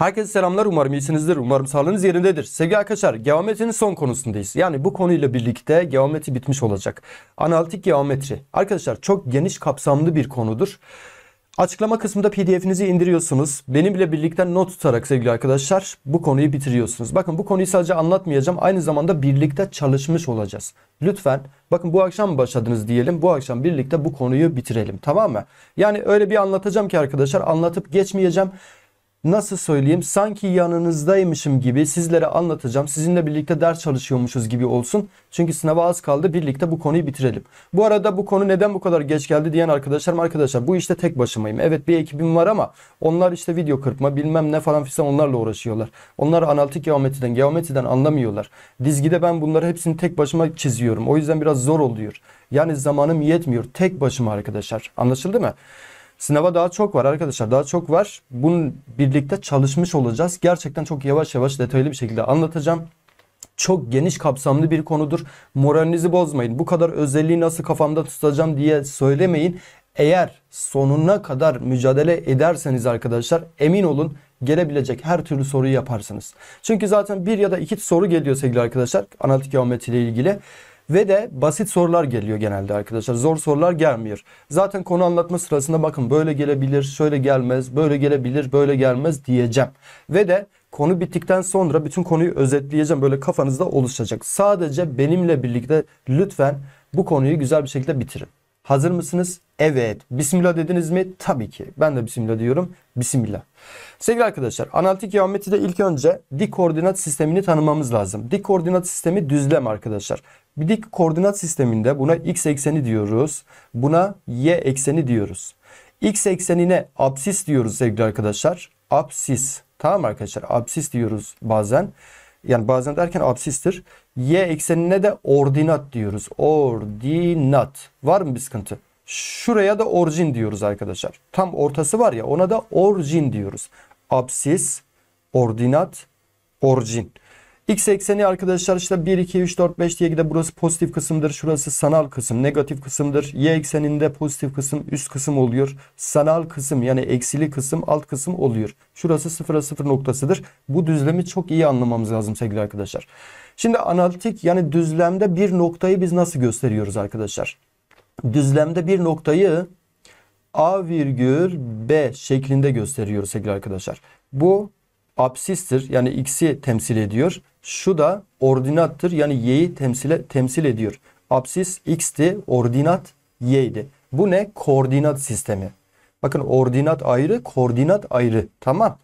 Herkese selamlar. Umarım iyisinizdir. Umarım sağlığınız yerindedir. Sevgili arkadaşlar, geometrinin son konusundayız. Yani bu konuyla birlikte geometri bitmiş olacak. Analitik geometri. Arkadaşlar çok geniş kapsamlı bir konudur. Açıklama kısmında pdf'inizi indiriyorsunuz. Benimle birlikte not tutarak sevgili arkadaşlar bu konuyu bitiriyorsunuz. Bakın bu konuyu sadece anlatmayacağım. Aynı zamanda birlikte çalışmış olacağız. Lütfen bakın bu akşam başladınız diyelim. Bu akşam birlikte bu konuyu bitirelim tamam mı? Yani öyle bir anlatacağım ki arkadaşlar anlatıp geçmeyeceğim nasıl söyleyeyim sanki yanınızdaymışım gibi sizlere anlatacağım. Sizinle birlikte ders çalışıyormuşuz gibi olsun. Çünkü sınava az kaldı birlikte bu konuyu bitirelim. Bu arada bu konu neden bu kadar geç geldi diyen arkadaşlarım arkadaşlar bu işte tek başımayım. Evet bir ekibim var ama onlar işte video kırpma bilmem ne falan filan onlarla uğraşıyorlar. Onlar analitik geometriden geometriden anlamıyorlar. Dizgide ben bunları hepsini tek başıma çiziyorum. O yüzden biraz zor oluyor. Yani zamanım yetmiyor tek başıma arkadaşlar. Anlaşıldı mı? Sınava daha çok var arkadaşlar. Daha çok var. Bunun birlikte çalışmış olacağız. Gerçekten çok yavaş yavaş detaylı bir şekilde anlatacağım çok geniş kapsamlı bir konudur. Moralinizi bozmayın. Bu kadar özelliği nasıl kafamda tutacağım diye söylemeyin. Eğer sonuna kadar mücadele ederseniz arkadaşlar emin olun gelebilecek her türlü soruyu yaparsınız. Çünkü zaten bir ya da iki soru geliyor sevgili arkadaşlar analitik geometriyle ilgili. Ve de basit sorular geliyor genelde arkadaşlar. Zor sorular gelmiyor. Zaten konu anlatma sırasında bakın böyle gelebilir, şöyle gelmez, böyle gelebilir, böyle gelmez diyeceğim. Ve de konu bittikten sonra bütün konuyu özetleyeceğim. Böyle kafanızda oluşacak. Sadece benimle birlikte lütfen bu konuyu güzel bir şekilde bitirin. Hazır mısınız? Evet. Bismillah dediniz mi? Tabii ki. Ben de Bismillah diyorum. Bismillah. Sevgili arkadaşlar analitik geometride ilk önce dik koordinat sistemini tanımamız lazım. Dik koordinat sistemi düzlem arkadaşlar. Bir dik koordinat sisteminde buna x ekseni diyoruz. Buna y ekseni diyoruz. X eksenine absis diyoruz sevgili arkadaşlar. Absis. Tamam arkadaşlar absis diyoruz bazen. Yani bazen derken absistir. Y eksenine de ordinat diyoruz. Ordinat. Var mı bir sıkıntı? Şuraya da orijin diyoruz arkadaşlar. Tam ortası var ya ona da orijin diyoruz. Absis, ordinat, orijin. X ekseni arkadaşlar işte 1, 2, 3, 4, 5 diye gider. Burası pozitif kısımdır. Şurası sanal kısım. Negatif kısımdır. Y ekseninde pozitif kısım üst kısım oluyor. Sanal kısım yani eksili kısım alt kısım oluyor. Şurası sıfıra sıfır noktasıdır. Bu düzlemi çok iyi anlamamız lazım sevgili arkadaşlar. Şimdi analitik yani düzlemde bir noktayı biz nasıl gösteriyoruz arkadaşlar? düzlemde bir noktayı A virgül B şeklinde gösteriyoruz sevgili arkadaşlar. Bu apsistir yani x'i temsil ediyor. Şu da ordinattır yani y'yi temsil, temsil ediyor. Apsis x'ti ordinat y'di. Bu ne? Koordinat sistemi. Bakın ordinat ayrı koordinat ayrı tamam.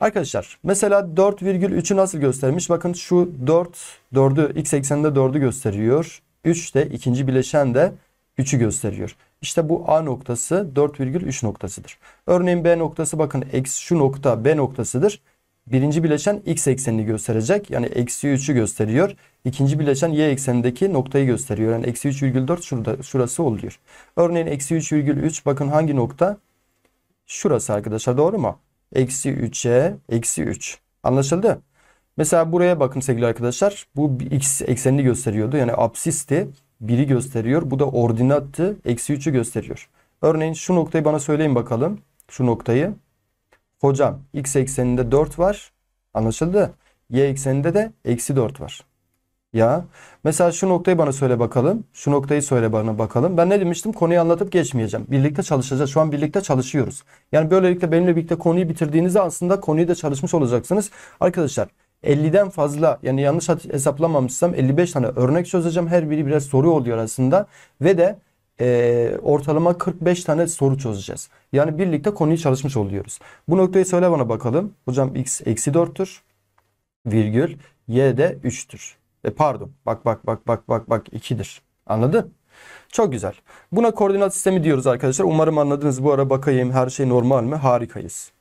Arkadaşlar mesela 4,3'ü nasıl göstermiş? Bakın şu 4, 4'ü x ekseninde 4'ü gösteriyor. 3 de ikinci bileşen de gücü gösteriyor. İşte bu A noktası 4,3 noktasıdır. Örneğin B noktası bakın X şu nokta B noktasıdır. Birinci bileşen X eksenini gösterecek. Yani eksi 3'ü gösteriyor. İkinci bileşen Y eksenindeki noktayı gösteriyor. Yani eksi 3,4 şurada, şurası oluyor. Örneğin eksi 3,3 bakın hangi nokta? Şurası arkadaşlar doğru mu? Eksi 3'e eksi 3. Anlaşıldı? Mesela buraya bakın sevgili arkadaşlar. Bu X eksenini gösteriyordu. Yani absisti. 1'i gösteriyor. Bu da ordinattı. Eksi 3'ü gösteriyor. Örneğin şu noktayı bana söyleyin bakalım. Şu noktayı. Hocam x ekseninde 4 var. Anlaşıldı. Y ekseninde de eksi 4 var. Ya mesela şu noktayı bana söyle bakalım. Şu noktayı söyle bana bakalım. Ben ne demiştim? Konuyu anlatıp geçmeyeceğim. Birlikte çalışacağız. Şu an birlikte çalışıyoruz. Yani böylelikle benimle birlikte konuyu bitirdiğinizde aslında konuyu da çalışmış olacaksınız. Arkadaşlar 50'den fazla yani yanlış hesaplamamışsam 55 tane örnek çözeceğim. Her biri biraz soru oluyor aslında. Ve de e, ortalama 45 tane soru çözeceğiz. Yani birlikte konuyu çalışmış oluyoruz. Bu noktayı söyle bana bakalım. Hocam x eksi 4'tür. Virgül. Y de 3'tür. E, pardon. Bak bak bak bak bak bak 2'dir. Anladın? Çok güzel. Buna koordinat sistemi diyoruz arkadaşlar. Umarım anladınız. Bu ara bakayım her şey normal mi? Harikayız.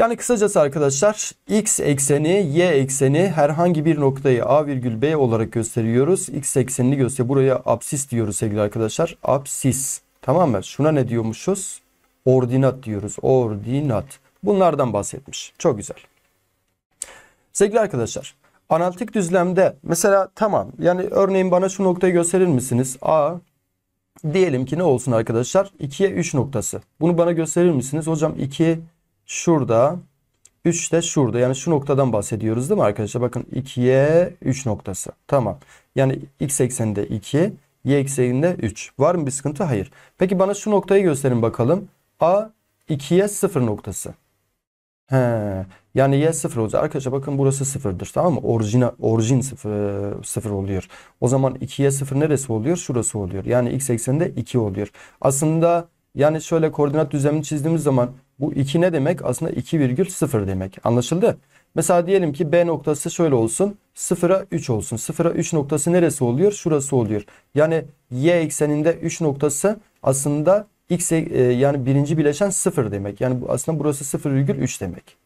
Yani kısacası arkadaşlar x ekseni y ekseni herhangi bir noktayı a virgül b olarak gösteriyoruz. x eksenini göster. Buraya absis diyoruz sevgili arkadaşlar. Absis. Tamam mı? Şuna ne diyormuşuz? Ordinat diyoruz. Ordinat. Bunlardan bahsetmiş. Çok güzel. Sevgili arkadaşlar analitik düzlemde mesela tamam yani örneğin bana şu noktayı gösterir misiniz? A diyelim ki ne olsun arkadaşlar? 2'ye 3 noktası. Bunu bana gösterir misiniz? Hocam 2 şurada 3 de şurada. Yani şu noktadan bahsediyoruz değil mi arkadaşlar? Bakın 2'ye 3 noktası. Tamam. Yani x ekseninde 2, y ekseninde 3. Var mı bir sıkıntı? Hayır. Peki bana şu noktayı gösterin bakalım. A 2'ye 0 noktası. He. Yani y 0 olacak. Arkadaşlar bakın burası 0'dır tamam mı? Orijina, orijin 0, 0 oluyor. O zaman 2'ye 0 neresi oluyor? Şurası oluyor. Yani x ekseninde 2 oluyor. Aslında yani şöyle koordinat düzlemini çizdiğimiz zaman bu 2 ne demek? Aslında 2,0 demek. Anlaşıldı? Mesela diyelim ki B noktası şöyle olsun. 0'a 3 olsun. 0'a 3 noktası neresi oluyor? Şurası oluyor. Yani Y ekseninde 3 noktası aslında X e, yani birinci bileşen 0 demek. Yani aslında burası 0,3 demek.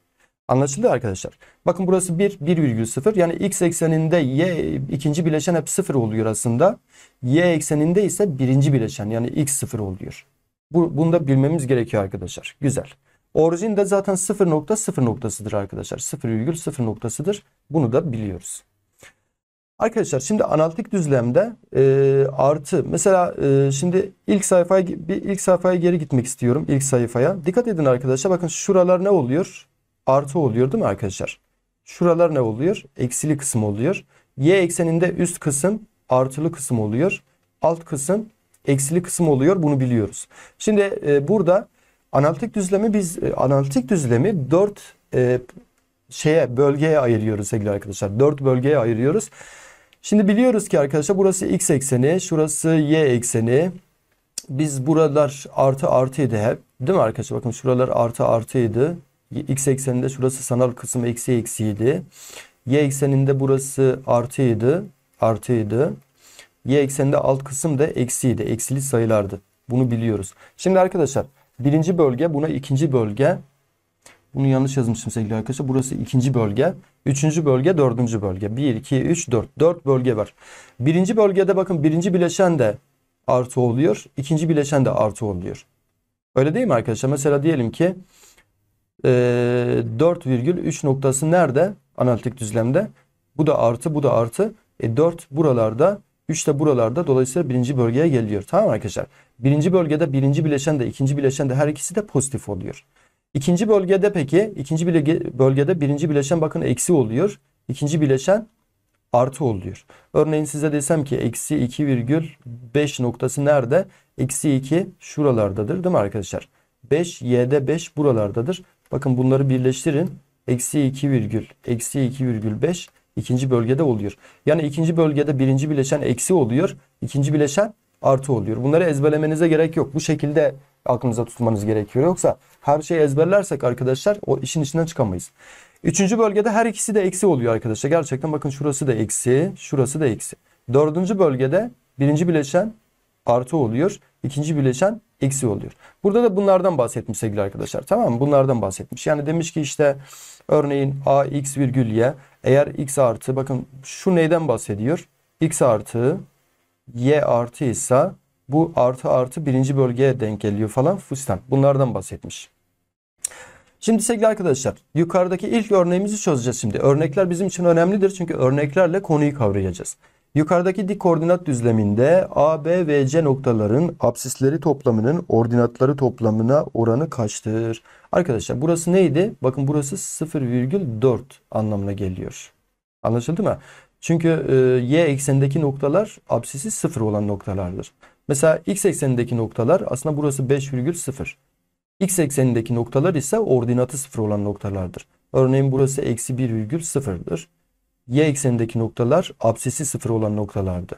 Anlaşıldı arkadaşlar. Bakın burası 1, 1,0. Yani x ekseninde y ikinci bileşen hep 0 oluyor aslında. Y ekseninde ise birinci bileşen yani x 0 oluyor. Bu, bunu da bilmemiz gerekiyor arkadaşlar. Güzel. Orijin de zaten 0 nokta 0 noktasıdır arkadaşlar. 0,0 noktasıdır. Bunu da biliyoruz. Arkadaşlar şimdi analitik düzlemde e, artı mesela e, şimdi ilk sayfaya bir ilk sayfaya geri gitmek istiyorum ilk sayfaya. Dikkat edin arkadaşlar bakın şuralar ne oluyor? Artı oluyor değil mi arkadaşlar? Şuralar ne oluyor? Eksili kısım oluyor. Y ekseninde üst kısım artılı kısım oluyor. Alt kısım eksili kısım oluyor. Bunu biliyoruz. Şimdi e, burada Analitik düzlemi biz e, analitik düzlemi 4 e, şeye bölgeye ayırıyoruz sevgili arkadaşlar. 4 bölgeye ayırıyoruz. Şimdi biliyoruz ki arkadaşlar burası x ekseni, şurası y ekseni. Biz buralar artı artıydı hep. Değil mi arkadaşlar? Bakın şuralar artı artıydı. X ekseninde şurası sanal kısım eksi eksiydi. Y ekseninde burası artıydı. Artıydı. Y ekseninde alt kısım da eksiydi. Eksili sayılardı. Bunu biliyoruz. Şimdi arkadaşlar Birinci bölge buna ikinci bölge. Bunu yanlış yazmışım sevgili arkadaşlar. Burası ikinci bölge. Üçüncü bölge, dördüncü bölge. Bir, iki, üç, dört. Dört bölge var. Birinci bölgede bakın birinci bileşen de artı oluyor. ikinci bileşen de artı oluyor. Öyle değil mi arkadaşlar? Mesela diyelim ki 4,3 e, noktası nerede? Analitik düzlemde. Bu da artı, bu da artı. E 4 buralarda 3 de buralarda dolayısıyla birinci bölgeye geliyor. Tamam arkadaşlar. Birinci bölgede birinci bileşen de ikinci bileşen de her ikisi de pozitif oluyor. İkinci bölgede peki ikinci bölgede birinci bileşen bakın eksi oluyor. İkinci bileşen artı oluyor. Örneğin size desem ki eksi 2,5 noktası nerede? Eksi 2 şuralardadır değil mi arkadaşlar? 5 y'de 5 buralardadır. Bakın bunları birleştirin. Eksi 2, eksi 2,5 ikinci bölgede oluyor. Yani ikinci bölgede birinci bileşen eksi oluyor. ikinci bileşen artı oluyor. Bunları ezberlemenize gerek yok. Bu şekilde aklınıza tutmanız gerekiyor. Yoksa her şeyi ezberlersek arkadaşlar o işin içinden çıkamayız. Üçüncü bölgede her ikisi de eksi oluyor arkadaşlar. Gerçekten bakın şurası da eksi, şurası da eksi. Dördüncü bölgede birinci bileşen artı oluyor. ikinci bileşen eksi oluyor. Burada da bunlardan bahsetmiş sevgili arkadaşlar. Tamam mı? Bunlardan bahsetmiş. Yani demiş ki işte örneğin ax virgül y eğer x artı bakın şu neyden bahsediyor? x artı y artı ise bu artı artı birinci bölgeye denk geliyor falan fustan. Bunlardan bahsetmiş. Şimdi sevgili arkadaşlar yukarıdaki ilk örneğimizi çözeceğiz şimdi. Örnekler bizim için önemlidir çünkü örneklerle konuyu kavrayacağız. Yukarıdaki dik koordinat düzleminde A, B ve C noktaların absisleri toplamının ordinatları toplamına oranı kaçtır? Arkadaşlar burası neydi? Bakın burası 0,4 anlamına geliyor. Anlaşıldı mı? Çünkü e, y eksenindeki noktalar absisi 0 olan noktalardır. Mesela x eksenindeki noktalar aslında burası 5,0. X eksenindeki noktalar ise ordinatı 0 olan noktalardır. Örneğin burası eksi 1,0'dır y eksenindeki noktalar absesi sıfır olan noktalardı.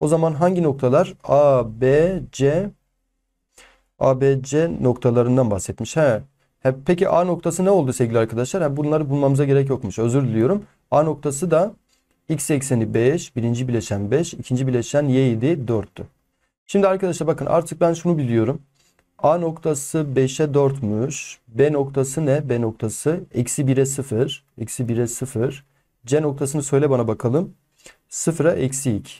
O zaman hangi noktalar? A, B, C, A, B, C noktalarından bahsetmiş. He. He, peki A noktası ne oldu sevgili arkadaşlar? He, bunları bulmamıza gerek yokmuş. Özür diliyorum. A noktası da x ekseni 5, birinci bileşen 5, ikinci bileşen y idi 4'tü. Şimdi arkadaşlar bakın artık ben şunu biliyorum. A noktası 5'e 4'müş. B noktası ne? B noktası eksi 1'e 0. Eksi 1'e 0. C noktasını söyle bana bakalım. sıfıra eksi 2.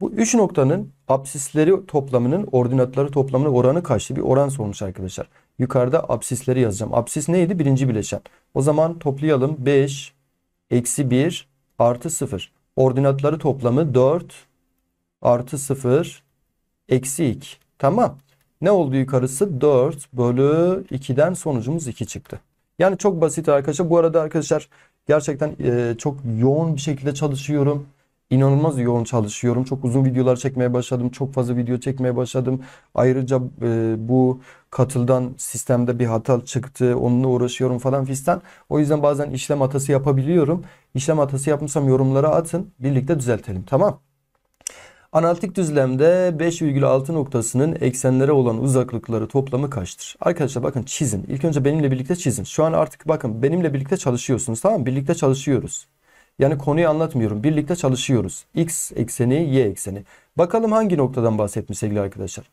Bu 3 noktanın absisleri toplamının ordinatları toplamının oranı kaçtı? Bir oran sormuş arkadaşlar. Yukarıda absisleri yazacağım. Absis neydi? Birinci bileşen. O zaman toplayalım. 5 eksi 1 artı 0. Ordinatları toplamı 4 artı 0 eksi 2. Tamam. Ne oldu yukarısı? 4 bölü 2'den sonucumuz 2 çıktı. Yani çok basit arkadaşlar. Bu arada arkadaşlar Gerçekten e, çok yoğun bir şekilde çalışıyorum. İnanılmaz yoğun çalışıyorum. Çok uzun videolar çekmeye başladım. Çok fazla video çekmeye başladım. Ayrıca e, bu katıldan sistemde bir hata çıktı. Onunla uğraşıyorum falan fistan. O yüzden bazen işlem hatası yapabiliyorum. İşlem hatası yapmışsam yorumlara atın. Birlikte düzeltelim. Tamam. Analitik düzlemde 5,6 noktasının eksenlere olan uzaklıkları toplamı kaçtır? Arkadaşlar bakın çizin. İlk önce benimle birlikte çizin. Şu an artık bakın benimle birlikte çalışıyorsunuz tamam mı? Birlikte çalışıyoruz. Yani konuyu anlatmıyorum. Birlikte çalışıyoruz. X ekseni, Y ekseni. Bakalım hangi noktadan bahsetmiş sevgili arkadaşlar.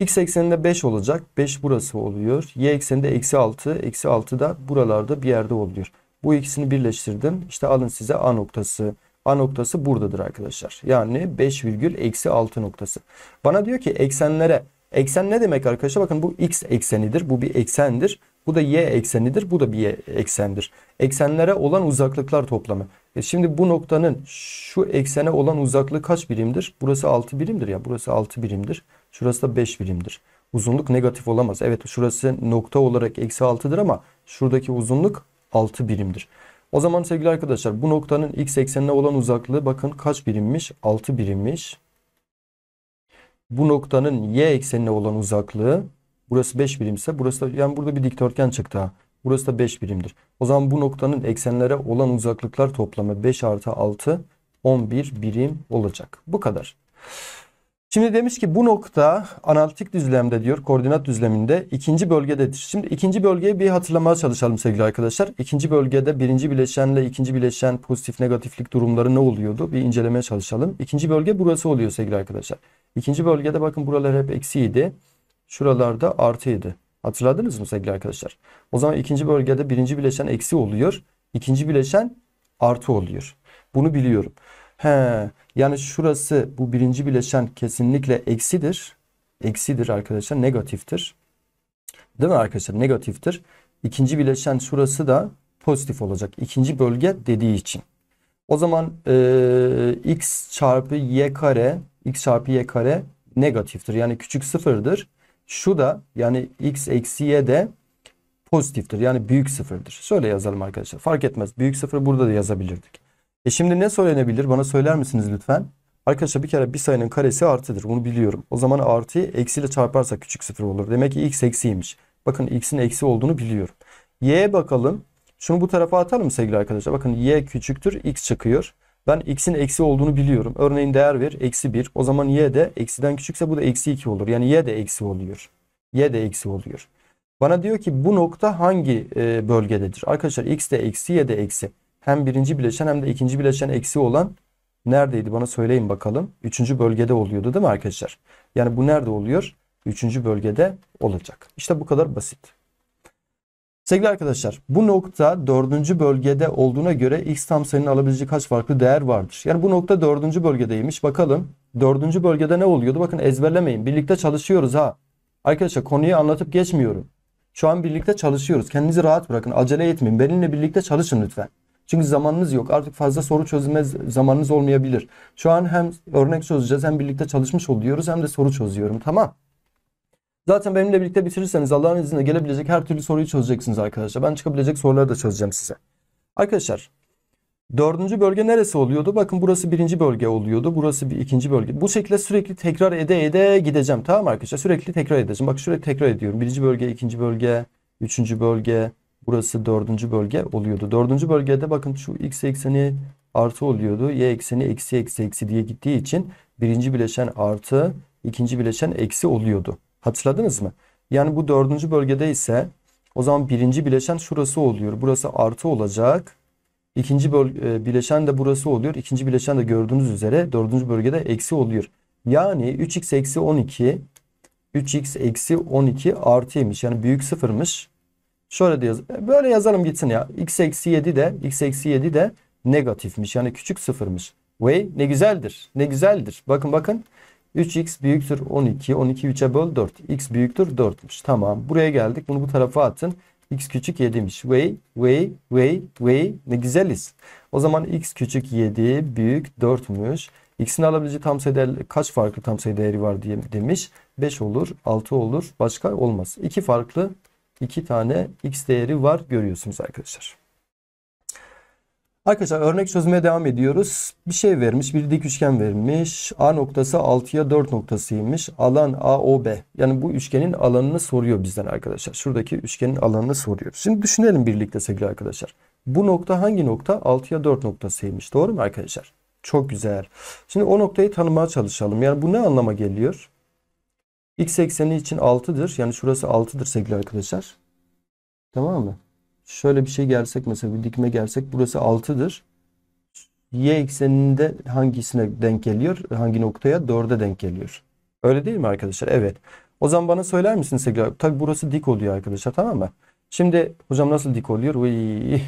X ekseninde 5 olacak. 5 burası oluyor. Y ekseninde eksi 6. Eksi 6 da buralarda bir yerde oluyor. Bu ikisini birleştirdim. İşte alın size A noktası. A noktası buradadır arkadaşlar. Yani 5 virgül eksi 6 noktası. Bana diyor ki eksenlere. Eksen ne demek arkadaşlar? Bakın bu x eksenidir. Bu bir eksendir. Bu da y eksenidir. Bu da bir y eksendir. Eksenlere olan uzaklıklar toplamı. E şimdi bu noktanın şu eksene olan uzaklığı kaç birimdir? Burası 6 birimdir ya. Burası 6 birimdir. Şurası da 5 birimdir. Uzunluk negatif olamaz. Evet şurası nokta olarak eksi 6'dır ama şuradaki uzunluk 6 birimdir. O zaman sevgili arkadaşlar bu noktanın x eksenine olan uzaklığı bakın kaç birimmiş? 6 birimmiş. Bu noktanın y eksenine olan uzaklığı burası 5 birimse burası da yani burada bir dikdörtgen çıktı ha. Burası da 5 birimdir. O zaman bu noktanın eksenlere olan uzaklıklar toplamı 5 artı 6 11 birim olacak. Bu kadar. Şimdi demiş ki bu nokta analitik düzlemde diyor koordinat düzleminde ikinci bölgededir. Şimdi ikinci bölgeyi bir hatırlamaya çalışalım sevgili arkadaşlar. İkinci bölgede birinci bileşenle ikinci bileşen pozitif negatiflik durumları ne oluyordu? Bir incelemeye çalışalım. İkinci bölge burası oluyor sevgili arkadaşlar. İkinci bölgede bakın buralar hep eksiydi. Şuralarda artıydı. Hatırladınız mı sevgili arkadaşlar? O zaman ikinci bölgede birinci bileşen eksi oluyor. ikinci bileşen artı oluyor. Bunu biliyorum. He. Yani şurası bu birinci bileşen kesinlikle eksidir. Eksidir arkadaşlar negatiftir. Değil mi arkadaşlar negatiftir. İkinci bileşen şurası da pozitif olacak. İkinci bölge dediği için. O zaman e, x çarpı y kare x çarpı y kare negatiftir. Yani küçük sıfırdır. Şu da yani x eksi y de pozitiftir. Yani büyük sıfırdır. Şöyle yazalım arkadaşlar. Fark etmez. Büyük sıfır burada da yazabilirdik. E şimdi ne söylenebilir? Bana söyler misiniz lütfen? Arkadaşlar bir kere bir sayının karesi artıdır. Bunu biliyorum. O zaman artıyı eksiyle çarparsak küçük sıfır olur. Demek ki x eksiymiş. Bakın x'in eksi olduğunu biliyorum. Y'ye bakalım. Şunu bu tarafa atalım sevgili arkadaşlar. Bakın y küçüktür x çıkıyor. Ben x'in eksi olduğunu biliyorum. Örneğin değer ver eksi 1. O zaman y de eksiden küçükse bu da eksi 2 olur. Yani y de eksi oluyor. Y de eksi oluyor. Bana diyor ki bu nokta hangi e, bölgededir? Arkadaşlar x de eksi y de eksi hem birinci bileşen hem de ikinci bileşen eksi olan neredeydi bana söyleyin bakalım. Üçüncü bölgede oluyordu değil mi arkadaşlar? Yani bu nerede oluyor? Üçüncü bölgede olacak. İşte bu kadar basit. Sevgili arkadaşlar bu nokta dördüncü bölgede olduğuna göre x tam sayının alabileceği kaç farklı değer vardır? Yani bu nokta dördüncü bölgedeymiş. Bakalım dördüncü bölgede ne oluyordu? Bakın ezberlemeyin. Birlikte çalışıyoruz ha. Arkadaşlar konuyu anlatıp geçmiyorum. Şu an birlikte çalışıyoruz. Kendinizi rahat bırakın. Acele etmeyin. Benimle birlikte çalışın lütfen. Çünkü zamanınız yok. Artık fazla soru çözme zamanınız olmayabilir. Şu an hem örnek çözeceğiz hem birlikte çalışmış oluyoruz hem de soru çözüyorum. Tamam. Zaten benimle birlikte bitirirseniz Allah'ın izniyle gelebilecek her türlü soruyu çözeceksiniz arkadaşlar. Ben çıkabilecek soruları da çözeceğim size. Arkadaşlar Dördüncü bölge neresi oluyordu? Bakın burası birinci bölge oluyordu. Burası bir ikinci bölge. Bu şekilde sürekli tekrar ede ede gideceğim. Tamam arkadaşlar? Sürekli tekrar edeceğim. Bak sürekli tekrar ediyorum. Birinci bölge, ikinci bölge, üçüncü bölge, Burası dördüncü bölge oluyordu. Dördüncü bölgede bakın şu x ekseni artı oluyordu. Y ekseni eksi eksi eksi diye gittiği için birinci bileşen artı ikinci bileşen eksi oluyordu. Hatırladınız mı? Yani bu dördüncü bölgede ise o zaman birinci bileşen şurası oluyor. Burası artı olacak. İkinci e, bileşen de burası oluyor. İkinci bileşen de gördüğünüz üzere dördüncü bölgede eksi oluyor. Yani 3x eksi 12 3x eksi 12 artıymış. Yani büyük sıfırmış. Şöyle diyoruz. Böyle yazalım gitsin ya. X eksi 7 de X eksi 7 de negatifmiş. Yani küçük sıfırmış. Way ne güzeldir. Ne güzeldir. Bakın bakın. 3x büyüktür 12. 12 3'e böl 4. x büyüktür 4'müş. Tamam. Buraya geldik. Bunu bu tarafa atın. x küçük 7'miş. Way, way, way, way. Ne güzeliz. O zaman x küçük 7 büyük 4'müş. X'in alabileceği tam sayı değer, kaç farklı tam sayı değeri var diye demiş. 5 olur, 6 olur, başka olmaz. 2 farklı iki tane x değeri var görüyorsunuz arkadaşlar. Arkadaşlar örnek çözmeye devam ediyoruz. Bir şey vermiş, bir dik üçgen vermiş. A noktası 6'ya 4 noktasıymış. Alan AOB. Yani bu üçgenin alanını soruyor bizden arkadaşlar. Şuradaki üçgenin alanını soruyor. Şimdi düşünelim birlikte sevgili arkadaşlar. Bu nokta hangi nokta? 6'ya 4 noktasıymış. Doğru mu arkadaşlar? Çok güzel. Şimdi o noktayı tanımaya çalışalım. Yani bu ne anlama geliyor? X ekseni için 6'dır. Yani şurası 6'dır sevgili arkadaşlar. Tamam mı? Şöyle bir şey gelsek mesela bir dikme gelsek burası 6'dır. Y ekseninde hangisine denk geliyor? Hangi noktaya? 4'e denk geliyor. Öyle değil mi arkadaşlar? Evet. O zaman bana söyler misin sevgili Tabi burası dik oluyor arkadaşlar tamam mı? Şimdi hocam nasıl dik oluyor? Uy.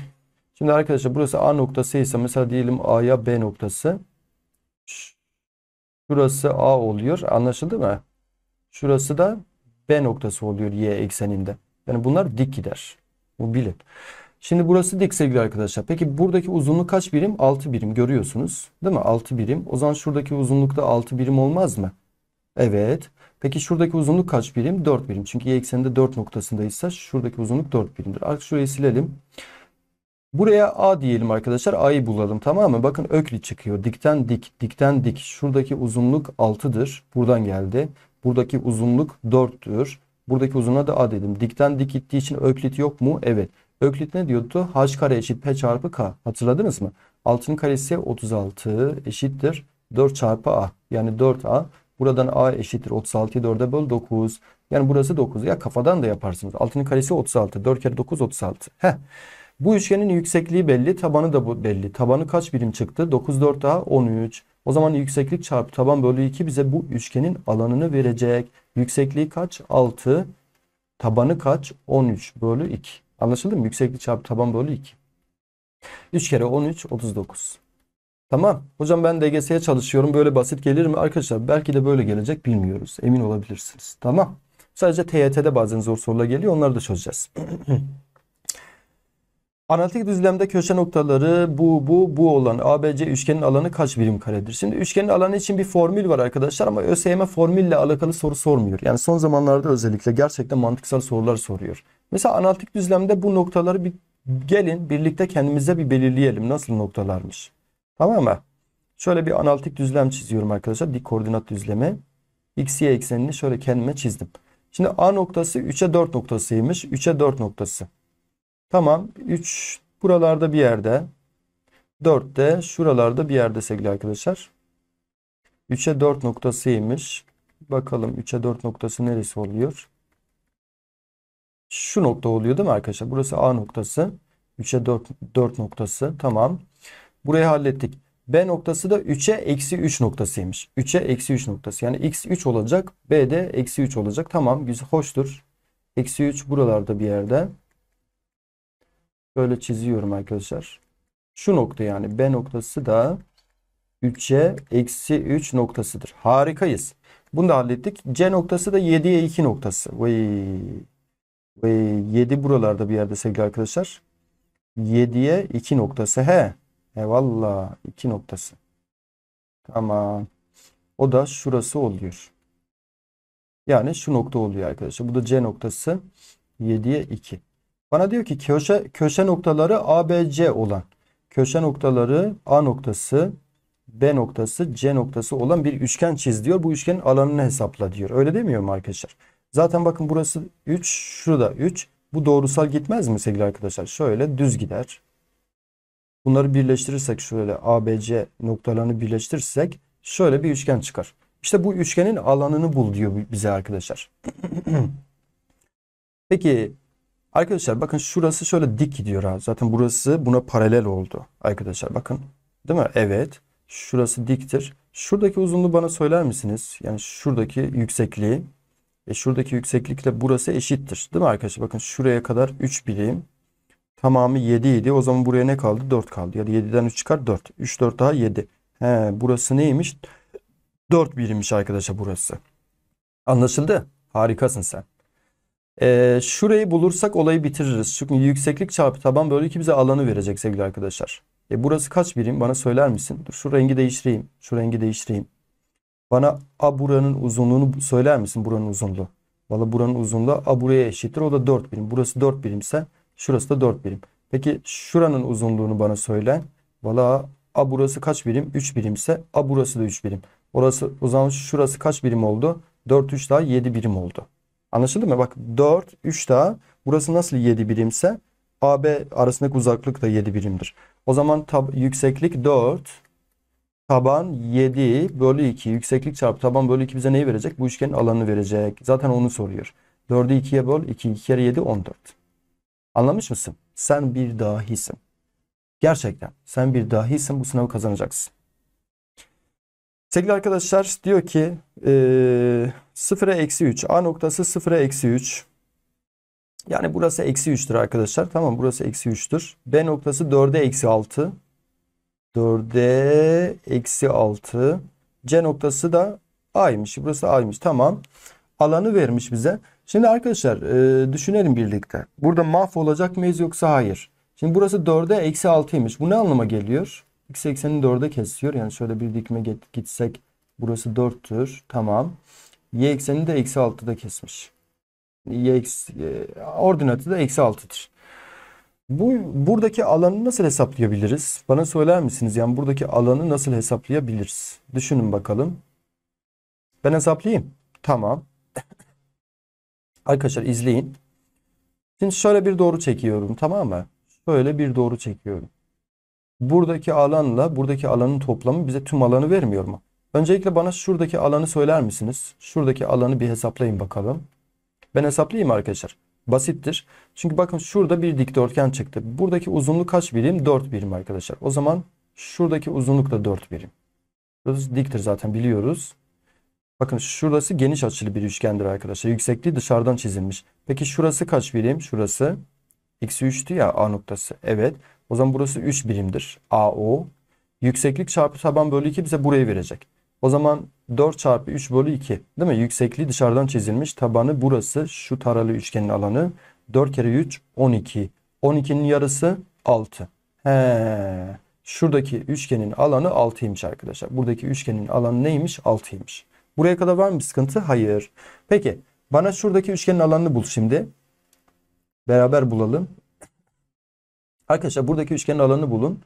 Şimdi arkadaşlar burası A noktası ise mesela diyelim A'ya B noktası. Şurası A oluyor. Anlaşıldı mı? Şurası da B noktası oluyor Y ekseninde. Yani bunlar dik gider. Bu bilin. Şimdi burası dik sevgili arkadaşlar. Peki buradaki uzunluk kaç birim? 6 birim görüyorsunuz. Değil mi? 6 birim. O zaman şuradaki uzunlukta da 6 birim olmaz mı? Evet. Peki şuradaki uzunluk kaç birim? 4 birim. Çünkü y ekseninde 4 noktasındaysa şuradaki uzunluk 4 birimdir. Artık şurayı silelim. Buraya A diyelim arkadaşlar. A'yı bulalım tamam mı? Bakın ökli çıkıyor. Dikten dik, dikten dik. Şuradaki uzunluk 6'dır. Buradan geldi. Buradaki uzunluk 4'tür. Buradaki uzunluğa da a dedim. Dikten dik gittiği için öklit yok mu? Evet. Öklit ne diyordu? h kare eşit p çarpı k. Hatırladınız mı? 6'nın karesi 36 eşittir 4 çarpı a. Yani 4a. Buradan a eşittir 36'yı 4'e böl 9. Yani burası 9. Ya kafadan da yaparsınız. 6'nın karesi 36. 4 kere 9 36. Heh. Bu üçgenin yüksekliği belli. Tabanı da bu belli. Tabanı kaç birim çıktı? 9 4 a 13. O zaman yükseklik çarpı taban bölü 2 bize bu üçgenin alanını verecek. Yüksekliği kaç? 6. Tabanı kaç? 13 bölü 2. Anlaşıldı mı? Yükseklik çarpı taban bölü 2. 3 kere 13 39. Tamam. Hocam ben DGS'ye çalışıyorum. Böyle basit gelir mi? Arkadaşlar belki de böyle gelecek bilmiyoruz. Emin olabilirsiniz. Tamam. Sadece TYT'de bazen zor sorular geliyor. Onları da çözeceğiz. Analitik düzlemde köşe noktaları bu, bu, bu olan ABC üçgenin alanı kaç birim karedir? Şimdi üçgenin alanı için bir formül var arkadaşlar ama ÖSYM formülle alakalı soru sormuyor. Yani son zamanlarda özellikle gerçekten mantıksal sorular soruyor. Mesela analitik düzlemde bu noktaları bir gelin birlikte kendimize bir belirleyelim. Nasıl noktalarmış? Tamam mı? Şöyle bir analitik düzlem çiziyorum arkadaşlar. Dik koordinat düzlemi. X, Y eksenini şöyle kendime çizdim. Şimdi A noktası 3'e 4 noktasıymış. 3'e 4 noktası. Tamam 3 buralarda bir yerde. 4 de şuralarda bir yerde sevgili arkadaşlar. 3'e 4 noktasıymış. Bakalım 3'e 4 noktası neresi oluyor? Şu nokta oluyor değil mi arkadaşlar? Burası A noktası. 3'e 4, 4 noktası. Tamam. Burayı hallettik. B noktası da 3'e eksi 3 noktasıymış. 3'e eksi 3 noktası. Yani x 3 olacak. B de eksi 3 olacak. Tamam. Güzel. Hoştur. Eksi 3 buralarda bir yerde. Böyle çiziyorum arkadaşlar. Şu nokta yani B noktası da 3'e eksi 3 noktasıdır. Harikayız. Bunu da hallettik. C noktası da 7'ye 2 noktası. Vay. Vay. 7 buralarda bir yerde sevgili arkadaşlar. 7'ye 2 noktası. He. he valla 2 noktası. Tamam. O da şurası oluyor. Yani şu nokta oluyor arkadaşlar. Bu da C noktası 7'ye 2. Bana diyor ki köşe, köşe noktaları ABC olan köşe noktaları A noktası, B noktası, C noktası olan bir üçgen çiz diyor. Bu üçgenin alanını hesapla diyor. Öyle demiyor mu arkadaşlar? Zaten bakın burası 3, şurada 3. Bu doğrusal gitmez mi sevgili arkadaşlar? Şöyle düz gider. Bunları birleştirirsek şöyle ABC noktalarını birleştirirsek şöyle bir üçgen çıkar. İşte bu üçgenin alanını bul diyor bize arkadaşlar. Peki Arkadaşlar bakın şurası şöyle dik gidiyor ha. Zaten burası buna paralel oldu. Arkadaşlar bakın. Değil mi? Evet. Şurası diktir. Şuradaki uzunluğu bana söyler misiniz? Yani şuradaki yüksekliği. E şuradaki yükseklikle burası eşittir. Değil mi arkadaşlar? Bakın şuraya kadar 3 birim. Tamamı 7 idi. O zaman buraya ne kaldı? 4 kaldı. Ya da 7'den 3 çıkar 4. 3 4 daha 7. He, burası neymiş? 4 birimmiş arkadaşlar burası. Anlaşıldı. Harikasın sen. E, şurayı bulursak olayı bitiririz. Çünkü yükseklik çarpı taban bölü 2 bize alanı verecek sevgili arkadaşlar. E, burası kaç birim bana söyler misin? Dur şu rengi değiştireyim. Şu rengi değiştireyim. Bana A buranın uzunluğunu söyler misin buranın uzunluğu? Valla buranın uzunluğu A buraya eşittir. O da 4 birim. Burası 4 birimse şurası da 4 birim. Peki şuranın uzunluğunu bana söyle. Valla A burası kaç birim? 3 birimse A burası da 3 birim. Orası o zaman şurası kaç birim oldu? 4 3 daha 7 birim oldu. Anlaşıldı mı? Bak 4, 3 daha. Burası nasıl 7 birimse AB arasındaki uzaklık da 7 birimdir. O zaman tab yükseklik 4, taban 7 bölü 2. Yükseklik çarpı taban bölü 2 bize neyi verecek? Bu üçgenin alanını verecek. Zaten onu soruyor. 4'ü 2'ye böl. 2, 2 kere 7, 14. Anlamış mısın? Sen bir dahisin. Gerçekten sen bir dahisin bu sınavı kazanacaksın. Sevgili arkadaşlar diyor ki e, 0'a eksi 3. A noktası 0'a eksi 3. Yani burası eksi 3'tür arkadaşlar. Tamam burası eksi 3'tür. B noktası 4'e eksi 6. 4'e eksi 6. C noktası da A'ymış. Burası A'ymış. Tamam. Alanı vermiş bize. Şimdi arkadaşlar e, düşünelim birlikte. Burada mahvolacak mıyız yoksa hayır. Şimdi burası 4'e eksi 6'ymış. Bu ne anlama geliyor? X eksenini 4'e kesiyor. Yani şöyle bir dikme gitsek burası 4'tür. Tamam. Y eksenini de eksi 6'da kesmiş. Y eks, e, ordinatı da eksi 6'dır. Bu buradaki alanı nasıl hesaplayabiliriz? Bana söyler misiniz? Yani buradaki alanı nasıl hesaplayabiliriz? Düşünün bakalım. Ben hesaplayayım. Tamam. Arkadaşlar izleyin. Şimdi şöyle bir doğru çekiyorum tamam mı? Şöyle bir doğru çekiyorum buradaki alanla buradaki alanın toplamı bize tüm alanı vermiyor mu? Öncelikle bana şuradaki alanı söyler misiniz? Şuradaki alanı bir hesaplayın bakalım. Ben hesaplayayım arkadaşlar. Basittir. Çünkü bakın şurada bir dikdörtgen çıktı. Buradaki uzunluk kaç birim? 4 birim arkadaşlar. O zaman şuradaki uzunluk da 4 birim. Burası diktir zaten biliyoruz. Bakın şurası geniş açılı bir üçgendir arkadaşlar. Yüksekliği dışarıdan çizilmiş. Peki şurası kaç birim? Şurası. X3'tü ya A noktası. Evet. O zaman burası 3 birimdir. AO. Yükseklik çarpı taban bölü 2 bize burayı verecek. O zaman 4 çarpı 3 bölü 2 değil mi? Yüksekliği dışarıdan çizilmiş. Tabanı burası şu taralı üçgenin alanı. 4 kere 3 12. 12'nin yarısı 6. He. Şuradaki üçgenin alanı 6'ymış arkadaşlar. Buradaki üçgenin alanı neymiş? 6'ymış. Buraya kadar var mı sıkıntı? Hayır. Peki bana şuradaki üçgenin alanını bul şimdi. Beraber bulalım. Arkadaşlar buradaki üçgenin alanını bulun.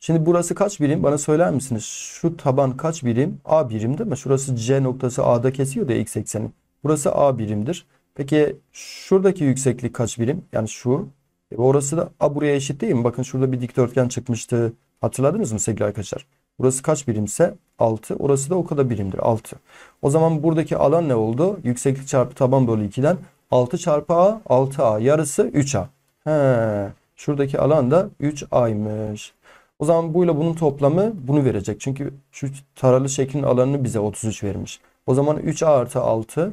Şimdi burası kaç birim? Bana söyler misiniz? Şu taban kaç birim? A birim değil mi? Şurası C noktası A'da kesiyor da x ekseni. Burası A birimdir. Peki şuradaki yükseklik kaç birim? Yani şu. E orası da A buraya eşit değil mi? Bakın şurada bir dikdörtgen çıkmıştı. Hatırladınız mı sevgili arkadaşlar? Burası kaç birimse 6. Orası da o kadar birimdir 6. O zaman buradaki alan ne oldu? Yükseklik çarpı taban bölü 2'den 6 çarpı A 6A yarısı 3A. He. Şuradaki alan da 3A'ymış. O zaman buyla bunun toplamı bunu verecek. Çünkü şu taralı şeklin alanını bize 33 vermiş. O zaman 3A artı 6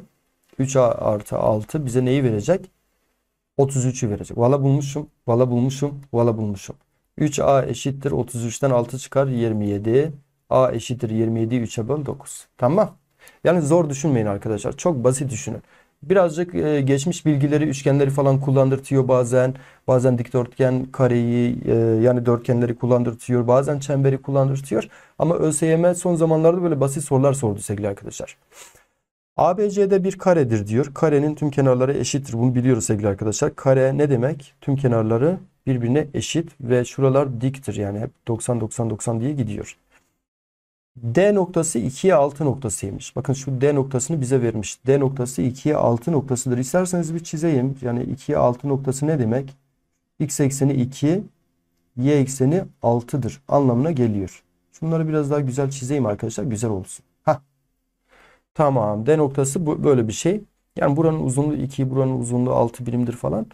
3A artı 6 bize neyi verecek? 33'ü verecek. Valla bulmuşum. Valla bulmuşum. Valla bulmuşum. 3A eşittir 33'ten 6 çıkar 27. A eşittir 27'yi 3'e böl 9. Tamam. Yani zor düşünmeyin arkadaşlar. Çok basit düşünün. Birazcık e, geçmiş bilgileri, üçgenleri falan kullandırtıyor bazen. Bazen dikdörtgen, kareyi e, yani dörtgenleri kullandırtıyor. Bazen çemberi kullandırtıyor. Ama ÖSYM son zamanlarda böyle basit sorular sordu sevgili arkadaşlar. ABC'de bir karedir diyor. Karenin tüm kenarları eşittir. Bunu biliyoruz sevgili arkadaşlar. Kare ne demek? Tüm kenarları birbirine eşit ve şuralar diktir. Yani hep 90-90-90 diye gidiyor. D noktası 2'ye 6 noktasıymış. Bakın şu D noktasını bize vermiş. D noktası 2'ye 6 noktasıdır. İsterseniz bir çizeyim. Yani 2'ye 6 noktası ne demek? X ekseni 2, Y ekseni 6'dır anlamına geliyor. Şunları biraz daha güzel çizeyim arkadaşlar. Güzel olsun. Hah. Tamam. D noktası bu, böyle bir şey. Yani buranın uzunluğu 2, buranın uzunluğu 6 birimdir falan.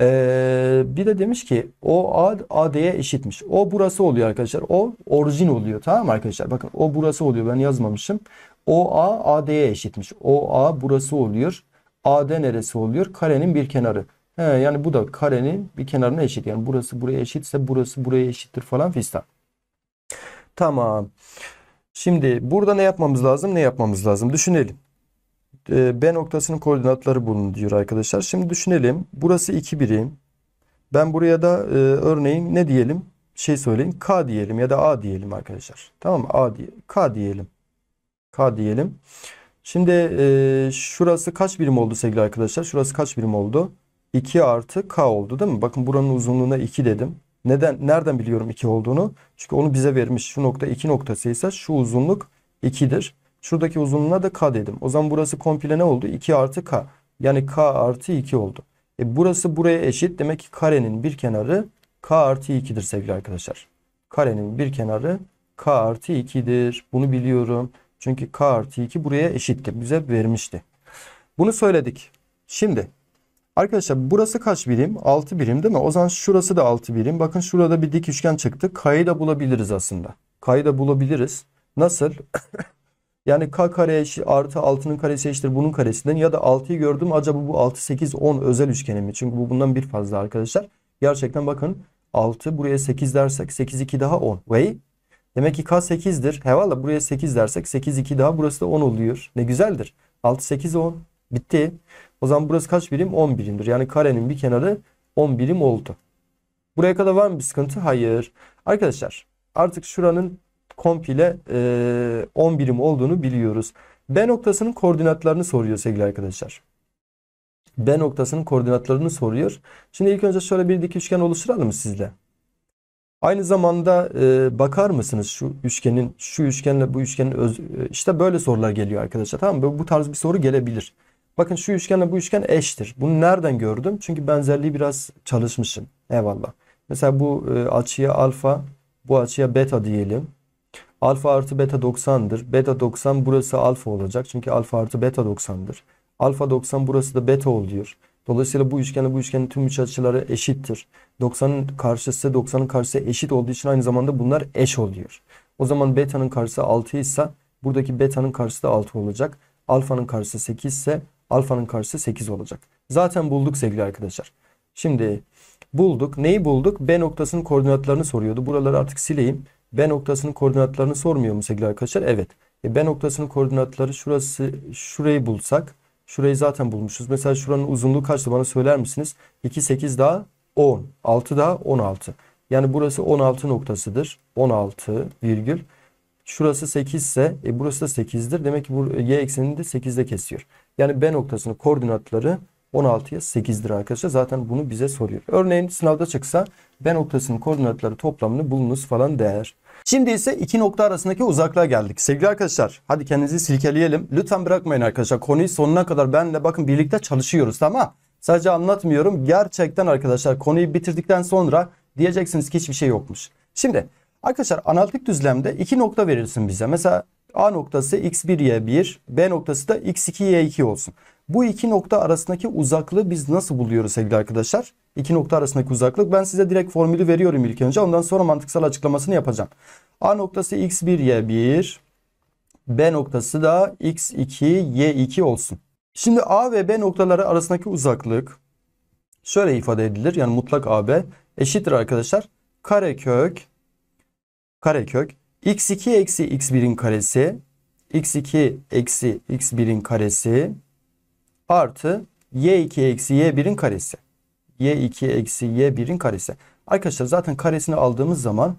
Ee, bir de demiş ki o A, AD'ye eşitmiş. O burası oluyor arkadaşlar. O orijin oluyor tamam arkadaşlar? Bakın o burası oluyor ben yazmamışım. O A AD'ye eşitmiş. O A burası oluyor. AD neresi oluyor? Karenin bir kenarı. He, yani bu da karenin bir kenarına eşit. Yani burası buraya eşitse burası buraya eşittir falan fistan. Tamam. Şimdi burada ne yapmamız lazım? Ne yapmamız lazım? Düşünelim. Ee, B noktasının koordinatları bulun diyor arkadaşlar. Şimdi düşünelim. Burası 2 birim. Ben buraya da e, örneğin ne diyelim? Şey söyleyin. K diyelim ya da A diyelim arkadaşlar. Tamam mı? A diye K diyelim. K diyelim. Şimdi e, şurası kaç birim oldu sevgili arkadaşlar? Şurası kaç birim oldu? 2 artı K oldu değil mi? Bakın buranın uzunluğuna 2 dedim. Neden? Nereden biliyorum 2 olduğunu? Çünkü onu bize vermiş. Şu nokta 2 noktası ise şu uzunluk 2'dir. Şuradaki uzunluğuna da k dedim. O zaman burası komple ne oldu? 2 artı k. Yani k artı 2 oldu. E burası buraya eşit. Demek ki karenin bir kenarı k artı 2'dir sevgili arkadaşlar. Karenin bir kenarı k artı 2'dir. Bunu biliyorum. Çünkü k artı 2 buraya eşitti. Bize vermişti. Bunu söyledik. Şimdi arkadaşlar burası kaç birim? 6 birim değil mi? O zaman şurası da 6 birim. Bakın şurada bir dik üçgen çıktı. K'yı da bulabiliriz aslında. K'yı da bulabiliriz. Nasıl? Yani k kare artı 6'nın karesi eşittir bunun karesinden ya da 6'yı gördüm acaba bu 6, 8, 10 özel üçgeni mi? Çünkü bu bundan bir fazla arkadaşlar. Gerçekten bakın 6 buraya 8 dersek 8, 2 daha 10. Vay demek ki k 8'dir. Hevala buraya 8 dersek 8, 2 daha burası da 10 oluyor. Ne güzeldir. 6, 8, 10 bitti. O zaman burası kaç birim? 10 birimdir. Yani karenin bir kenarı 10 birim oldu. Buraya kadar var mı bir sıkıntı? Hayır. Arkadaşlar artık şuranın komple e, 10 birim olduğunu biliyoruz. B noktasının koordinatlarını soruyor sevgili arkadaşlar. B noktasının koordinatlarını soruyor. Şimdi ilk önce şöyle bir dik üçgen oluşturalım sizle. Aynı zamanda e, bakar mısınız şu üçgenin, şu üçgenle bu üçgenin öz, e, işte böyle sorular geliyor arkadaşlar. Tamam mı? Bu tarz bir soru gelebilir. Bakın şu üçgenle bu üçgen eştir. Bunu nereden gördüm? Çünkü benzerliği biraz çalışmışım. Eyvallah. Mesela bu e, açıya alfa, bu açıya beta diyelim. Alfa artı beta 90'dır. Beta 90 burası alfa olacak. Çünkü alfa artı beta 90'dır. Alfa 90 burası da beta oluyor. Dolayısıyla bu üçgenle bu üçgenin tüm üç açıları eşittir. 90'ın karşısı 90'ın karşısı eşit olduğu için aynı zamanda bunlar eş oluyor. O zaman beta'nın karşısı 6 ise buradaki beta'nın karşısı da 6 olacak. Alfa'nın karşısı 8 ise alfa'nın karşısı 8 olacak. Zaten bulduk sevgili arkadaşlar. Şimdi bulduk. Neyi bulduk? B noktasının koordinatlarını soruyordu. Buraları artık sileyim. B noktasının koordinatlarını sormuyor mu sevgili arkadaşlar? Evet. E, B noktasının koordinatları şurası şurayı bulsak. Şurayı zaten bulmuşuz. Mesela şuranın uzunluğu kaçtı bana söyler misiniz? 2, 8 daha 10. 6 daha 16. Yani burası 16 noktasıdır. 16 virgül. Şurası 8 ise e, burası da 8'dir. Demek ki bu y eksenini de 8'de kesiyor. Yani B noktasının koordinatları 16'ya 8'dir arkadaşlar. Zaten bunu bize soruyor. Örneğin sınavda çıksa B noktasının koordinatları toplamını bulunuz falan değer. Şimdi ise iki nokta arasındaki uzaklığa geldik. Sevgili arkadaşlar hadi kendinizi silkeleyelim. Lütfen bırakmayın arkadaşlar. Konuyu sonuna kadar benle bakın birlikte çalışıyoruz ama sadece anlatmıyorum. Gerçekten arkadaşlar konuyu bitirdikten sonra diyeceksiniz ki hiçbir şey yokmuş. Şimdi arkadaşlar analitik düzlemde iki nokta verilsin bize. Mesela A noktası x1y1, B noktası da x2y2 olsun. Bu iki nokta arasındaki uzaklığı biz nasıl buluyoruz sevgili arkadaşlar? İki nokta arasındaki uzaklık. Ben size direkt formülü veriyorum ilk önce. Ondan sonra mantıksal açıklamasını yapacağım. A noktası x1y1, B noktası da x2y2 olsun. Şimdi A ve B noktaları arasındaki uzaklık şöyle ifade edilir. Yani mutlak AB eşittir arkadaşlar. Karekök karekök x2 eksi x1'in karesi x2 eksi x1'in karesi artı y2 eksi y1'in karesi. y2 eksi y1'in karesi. Arkadaşlar zaten karesini aldığımız zaman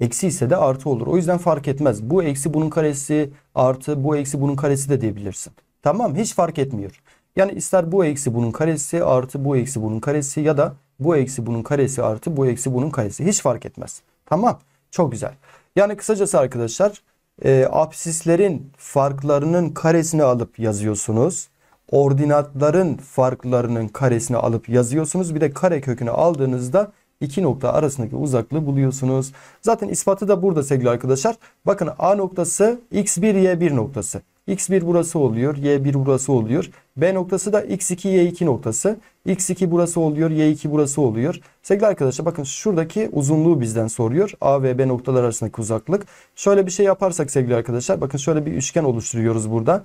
eksi ise de artı olur. O yüzden fark etmez. Bu eksi bunun karesi artı bu eksi bunun karesi de diyebilirsin. Tamam hiç fark etmiyor. Yani ister bu eksi bunun karesi artı bu eksi bunun karesi ya da bu eksi bunun karesi artı bu eksi bunun karesi. Hiç fark etmez. Tamam çok güzel. Yani kısacası arkadaşlar e, apsislerin farklarının karesini alıp yazıyorsunuz. Ordinatların farklarının karesini alıp yazıyorsunuz. Bir de kare kökünü aldığınızda iki nokta arasındaki uzaklığı buluyorsunuz. Zaten ispatı da burada sevgili arkadaşlar. Bakın A noktası X1, Y1 noktası. X1 burası oluyor. Y1 burası oluyor. B noktası da X2, Y2 noktası. X2 burası oluyor. Y2 burası oluyor. Sevgili arkadaşlar bakın şuradaki uzunluğu bizden soruyor. A ve B noktalar arasındaki uzaklık. Şöyle bir şey yaparsak sevgili arkadaşlar. Bakın şöyle bir üçgen oluşturuyoruz burada.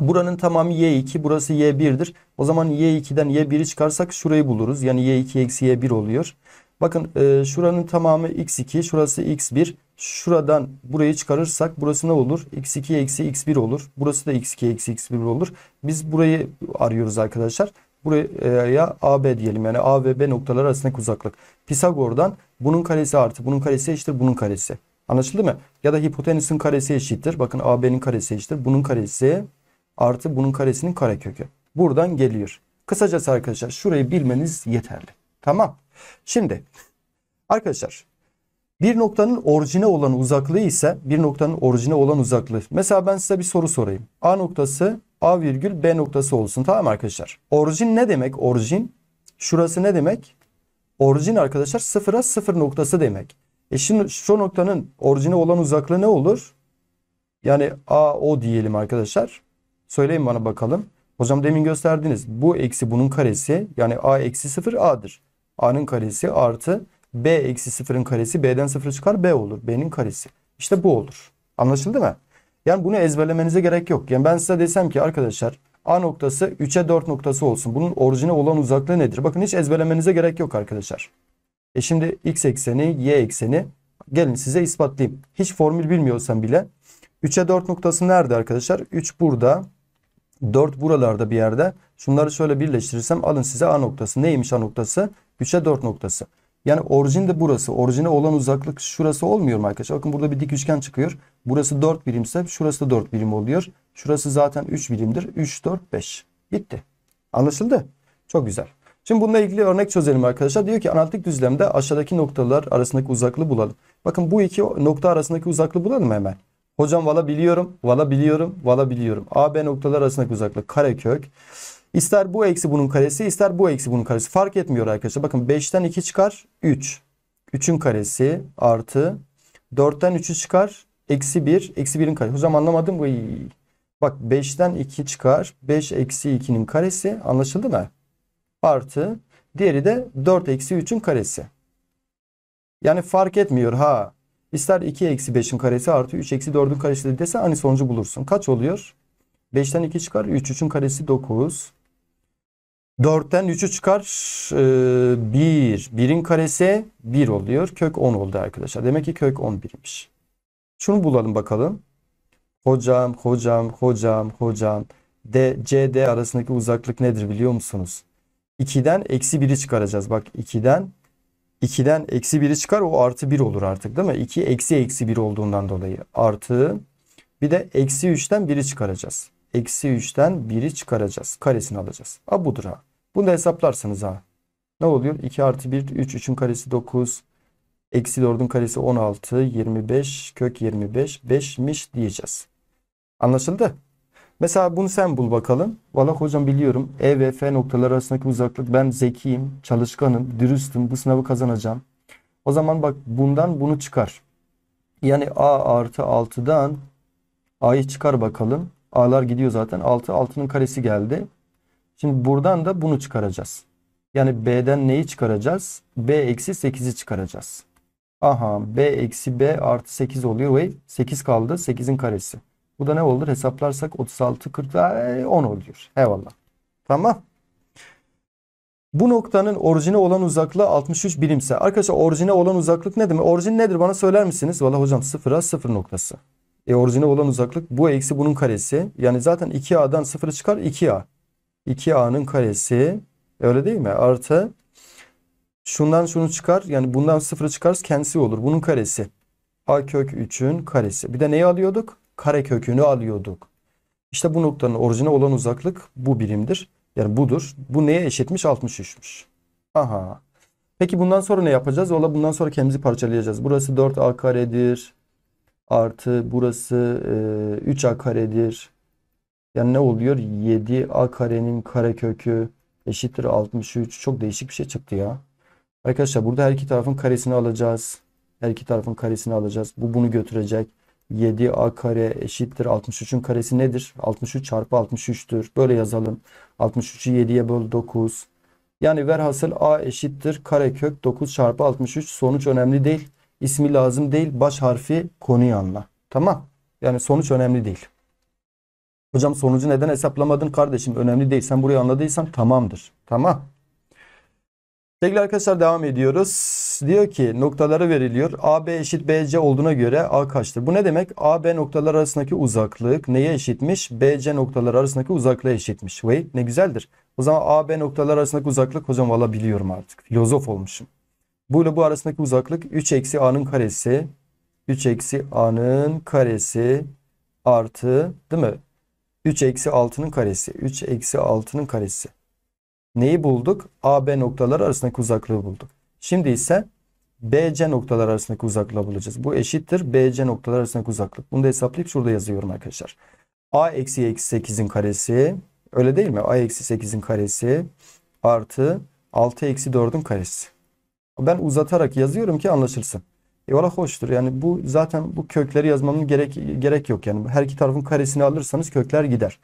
Buranın tamamı Y2 burası Y1'dir. O zaman Y2'den Y1'i çıkarsak şurayı buluruz. Yani Y2 eksi Y1 oluyor. Bakın e, şuranın tamamı X2 şurası X1 şuradan burayı çıkarırsak burası ne olur? x2 eksi x1 olur. Burası da x2 eksi x1 olur. Biz burayı arıyoruz arkadaşlar. Buraya AB diyelim yani A ve B noktaları arasındaki uzaklık. Pisagor'dan bunun karesi artı bunun karesi eşittir bunun karesi. Anlaşıldı mı? Ya da hipotenüsün karesi eşittir. Bakın AB'nin karesi eşittir. Bunun karesi artı bunun karesinin karekökü. Buradan geliyor. Kısacası arkadaşlar şurayı bilmeniz yeterli. Tamam. Şimdi arkadaşlar bir noktanın orijine olan uzaklığı ise bir noktanın orijine olan uzaklığı. Mesela ben size bir soru sorayım. A noktası A virgül B noktası olsun tamam arkadaşlar. Orijin ne demek? Orijin şurası ne demek? Orijin arkadaşlar sıfıra sıfır noktası demek. E şimdi şu noktanın orijine olan uzaklığı ne olur? Yani A O diyelim arkadaşlar. Söyleyin bana bakalım. Hocam demin gösterdiniz. Bu eksi bunun karesi yani A eksi sıfır A'dır. A'nın karesi artı b eksi 0'ın karesi b'den 0 çıkar b olur. b'nin karesi. İşte bu olur. Anlaşıldı mı? Yani bunu ezberlemenize gerek yok. Yani ben size desem ki arkadaşlar A noktası 3'e 4 noktası olsun. Bunun orijine olan uzaklığı nedir? Bakın hiç ezberlemenize gerek yok arkadaşlar. E şimdi x ekseni, y ekseni gelin size ispatlayayım. Hiç formül bilmiyorsam bile 3'e 4 noktası nerede arkadaşlar? 3 burada, 4 buralarda bir yerde. Şunları şöyle birleştirirsem alın size A noktası. Neymiş A noktası? 3'e 4 noktası. Yani orijin de burası. Orijine olan uzaklık şurası olmuyor mu arkadaşlar? Bakın burada bir dik üçgen çıkıyor. Burası 4 birimse şurası da 4 birim oluyor. Şurası zaten 3 birimdir. 3, 4, 5. Bitti. Anlaşıldı. Çok güzel. Şimdi bununla ilgili örnek çözelim arkadaşlar. Diyor ki analitik düzlemde aşağıdaki noktalar arasındaki uzaklığı bulalım. Bakın bu iki nokta arasındaki uzaklığı bulalım hemen. Hocam valla biliyorum, valla biliyorum, valla biliyorum. A, B noktalar arasındaki uzaklık karekök. kök. İster bu eksi bunun karesi ister bu eksi bunun karesi fark etmiyor arkadaşlar. Bakın 5'ten 2 çıkar 3. 3'ün karesi artı 4'ten 3'ü çıkar eksi 1. Eksi 1'in karesi. Hocam anlamadım. bu. Bak 5'ten 2 çıkar 5 eksi 2'nin karesi anlaşıldı mı? Artı diğeri de 4 eksi 3'ün karesi. Yani fark etmiyor ha. İster 2 eksi 5'in karesi artı 3 eksi 4'ün karesi dese aynı sonucu bulursun. Kaç oluyor? 5'ten 2 çıkar 3. 3'ün karesi 9. 4'ten 3'ü çıkar. 1. E, 1'in karesi 1 oluyor. Kök 10 oldu arkadaşlar. Demek ki kök 11'miş. Şunu bulalım bakalım. Hocam, hocam, hocam, hocam. D, C, D arasındaki uzaklık nedir biliyor musunuz? 2'den eksi 1'i çıkaracağız. Bak 2'den 2'den eksi 1'i çıkar. O artı 1 olur artık değil mi? 2 eksi eksi 1 olduğundan dolayı. Artı bir de eksi 3'ten 1'i çıkaracağız. Eksi 3'ten 1'i çıkaracağız. Karesini alacağız. A budur ha. Bunu da hesaplarsanız ha. Ne oluyor? 2 artı 1, 3, 3'ün karesi 9. Eksi 4'ün karesi 16, 25, kök 25, 5'miş diyeceğiz. Anlaşıldı? Mesela bunu sen bul bakalım. Valla hocam biliyorum E ve F noktalar arasındaki uzaklık ben zekiyim, çalışkanım, dürüstüm, bu sınavı kazanacağım. O zaman bak bundan bunu çıkar. Yani A artı 6'dan A'yı çıkar bakalım. A'lar gidiyor zaten. 6 6'nın karesi geldi. Şimdi buradan da bunu çıkaracağız. Yani B'den neyi çıkaracağız? B eksi 8'i çıkaracağız. Aha B eksi B artı 8 oluyor ve 8 kaldı. 8'in karesi. Bu da ne olur? Hesaplarsak 36, 40, 10 oluyor. Eyvallah. Tamam. Bu noktanın orijine olan uzaklığı 63 birimse. Arkadaşlar orijine olan uzaklık ne demek? Orijin nedir? Bana söyler misiniz? Valla hocam sıfıra sıfır noktası. E, orijine olan uzaklık bu eksi bunun karesi. Yani zaten 2a'dan 0 çıkar 2a. 2a'nın karesi e, öyle değil mi? Artı şundan şunu çıkar. Yani bundan 0 çıkarız kendisi olur. Bunun karesi. a kök 3'ün karesi. Bir de neyi alıyorduk? Kare kökünü alıyorduk. İşte bu noktanın orijine olan uzaklık bu birimdir. Yani budur. Bu neye eşitmiş? 63'müş. Aha. Peki bundan sonra ne yapacağız? Valla bundan sonra kendimizi parçalayacağız. Burası 4a karedir artı burası e, 3a karedir. Yani ne oluyor? 7a karenin karekökü eşittir 63. Çok değişik bir şey çıktı ya. Arkadaşlar burada her iki tarafın karesini alacağız. Her iki tarafın karesini alacağız. Bu bunu götürecek. 7a kare eşittir 63'ün karesi nedir? 63 çarpı 63'tür. Böyle yazalım. 63'ü 7'ye böl 9. Yani verhasıl a eşittir karekök 9 çarpı 63. Sonuç önemli değil ismi lazım değil. Baş harfi konuyu anla. Tamam. Yani sonuç önemli değil. Hocam sonucu neden hesaplamadın kardeşim? Önemli değil. Sen burayı anladıysan tamamdır. Tamam. Sevgili arkadaşlar devam ediyoruz. Diyor ki noktaları veriliyor. AB eşit BC olduğuna göre A kaçtır? Bu ne demek? AB noktalar arasındaki uzaklık neye eşitmiş? BC noktalar arasındaki uzaklığa eşitmiş. Vay ne güzeldir. O zaman AB noktalar arasındaki uzaklık hocam valla biliyorum artık. Filozof olmuşum. Bu ile bu arasındaki uzaklık 3 eksi a'nın karesi. 3 eksi a'nın karesi artı değil mi? 3 eksi 6'nın karesi. 3 eksi 6'nın karesi. Neyi bulduk? A, B noktalar arasındaki uzaklığı bulduk. Şimdi ise B, C noktalar arasındaki uzaklığı bulacağız. Bu eşittir B, C noktalar arasındaki uzaklık. Bunu da hesaplayıp şurada yazıyorum arkadaşlar. A eksi eksi 8'in karesi. Öyle değil mi? A eksi 8'in karesi artı 6 eksi 4'ün karesi. Ben uzatarak yazıyorum ki anlaşılsın. E valla hoştur. Yani bu zaten bu kökleri yazmamın gerek gerek yok. Yani her iki tarafın karesini alırsanız kökler gider.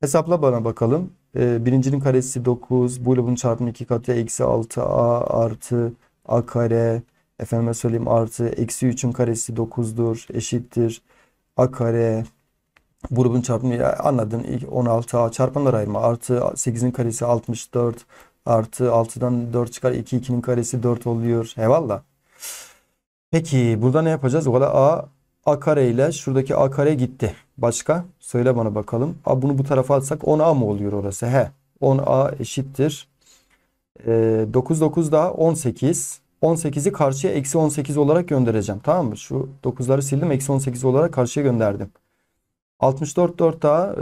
Hesapla bana bakalım. E, birincinin karesi 9. Buyla bunun çarpımı 2 katı eksi 6 a artı a kare. Efendime söyleyeyim artı eksi 3'ün karesi 9'dur. Eşittir a kare. Grubun çarpımı anladın 16 a çarpanlar ayırma artı 8'in karesi 64 Artı 6'dan 4 çıkar. 2 2'nin karesi 4 oluyor. Eyvallah. Peki burada ne yapacağız? Valla a a kare ile şuradaki a kare gitti. Başka? Söyle bana bakalım. A bunu bu tarafa alsak 10a mı oluyor orası? He. 10a eşittir. E, 9 9 daha 18. 18'i karşıya eksi 18 olarak göndereceğim. Tamam mı? Şu 9'ları sildim. Eksi 18 olarak karşıya gönderdim. 64 4 daha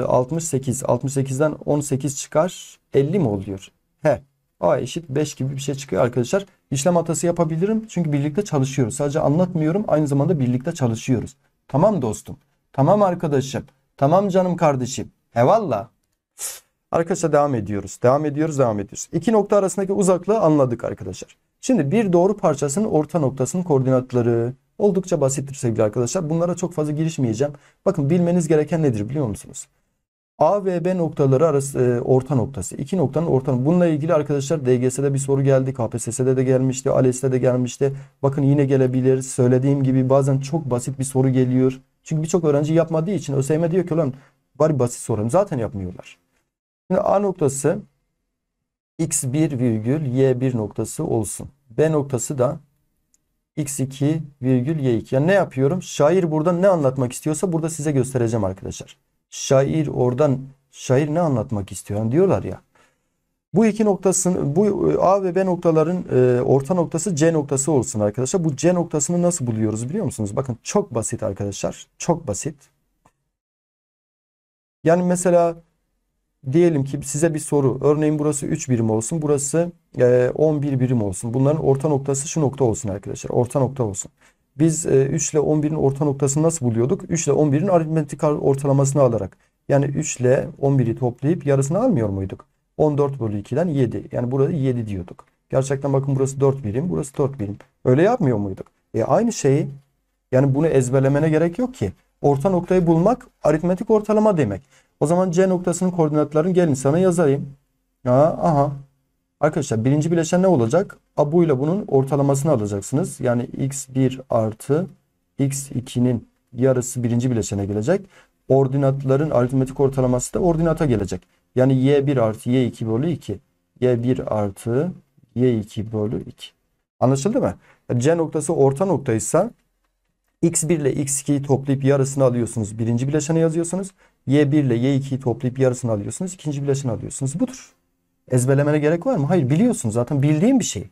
e, 68. 68'den 18 çıkar. 50 mi oluyor? He. A eşit 5 gibi bir şey çıkıyor arkadaşlar. İşlem hatası yapabilirim. Çünkü birlikte çalışıyoruz. Sadece anlatmıyorum. Aynı zamanda birlikte çalışıyoruz. Tamam dostum. Tamam arkadaşım. Tamam canım kardeşim. Hevalla. Arkadaşlar devam ediyoruz. Devam ediyoruz. Devam ediyoruz. İki nokta arasındaki uzaklığı anladık arkadaşlar. Şimdi bir doğru parçasının orta noktasının koordinatları. Oldukça basittir sevgili arkadaşlar. Bunlara çok fazla girişmeyeceğim. Bakın bilmeniz gereken nedir biliyor musunuz? A ve B noktaları arası e, orta noktası. İki noktanın orta Bununla ilgili arkadaşlar DGS'de bir soru geldi. KPSS'de de gelmişti. ALES'de de gelmişti. Bakın yine gelebilir. Söylediğim gibi bazen çok basit bir soru geliyor. Çünkü birçok öğrenci yapmadığı için ÖSYM diyor ki lan bari basit soralım. Zaten yapmıyorlar. Şimdi A noktası x1 virgül y1 noktası olsun. B noktası da x2 virgül y2. Yani ne yapıyorum? Şair burada ne anlatmak istiyorsa burada size göstereceğim arkadaşlar. Şair oradan şair ne anlatmak istiyor yani diyorlar ya. Bu iki noktasının bu A ve B noktaların e, orta noktası C noktası olsun arkadaşlar. Bu C noktasını nasıl buluyoruz biliyor musunuz? Bakın çok basit arkadaşlar. Çok basit. Yani mesela diyelim ki size bir soru. Örneğin burası 3 birim olsun. Burası 11 e, birim olsun. Bunların orta noktası şu nokta olsun arkadaşlar. Orta nokta olsun. Biz 3 e, ile 11'in orta noktasını nasıl buluyorduk? 3 ile 11'in aritmetik ortalamasını alarak. Yani 3 ile 11'i toplayıp yarısını almıyor muyduk? 14 bölü 2'den 7. Yani burada 7 diyorduk. Gerçekten bakın burası 4 birim, burası 4 birim. Öyle yapmıyor muyduk? E aynı şeyi yani bunu ezberlemene gerek yok ki. Orta noktayı bulmak aritmetik ortalama demek. O zaman C noktasının koordinatlarını gelin sana yazayım. Aa, aha. Arkadaşlar birinci bileşen ne olacak? A bu ile bunun ortalamasını alacaksınız. Yani x1 artı x2'nin yarısı birinci bileşene gelecek. Ordinatların aritmetik ortalaması da ordinata gelecek. Yani y1 artı y2 bölü 2. y1 artı y2 bölü 2. Anlaşıldı mı? C noktası orta noktaysa x1 ile x2'yi toplayıp yarısını alıyorsunuz. Birinci bileşene yazıyorsunuz. Y1 ile Y2'yi toplayıp yarısını alıyorsunuz. ikinci bileşini alıyorsunuz. Budur. Ezbelemene gerek var mı? Hayır biliyorsun zaten bildiğim bir şey.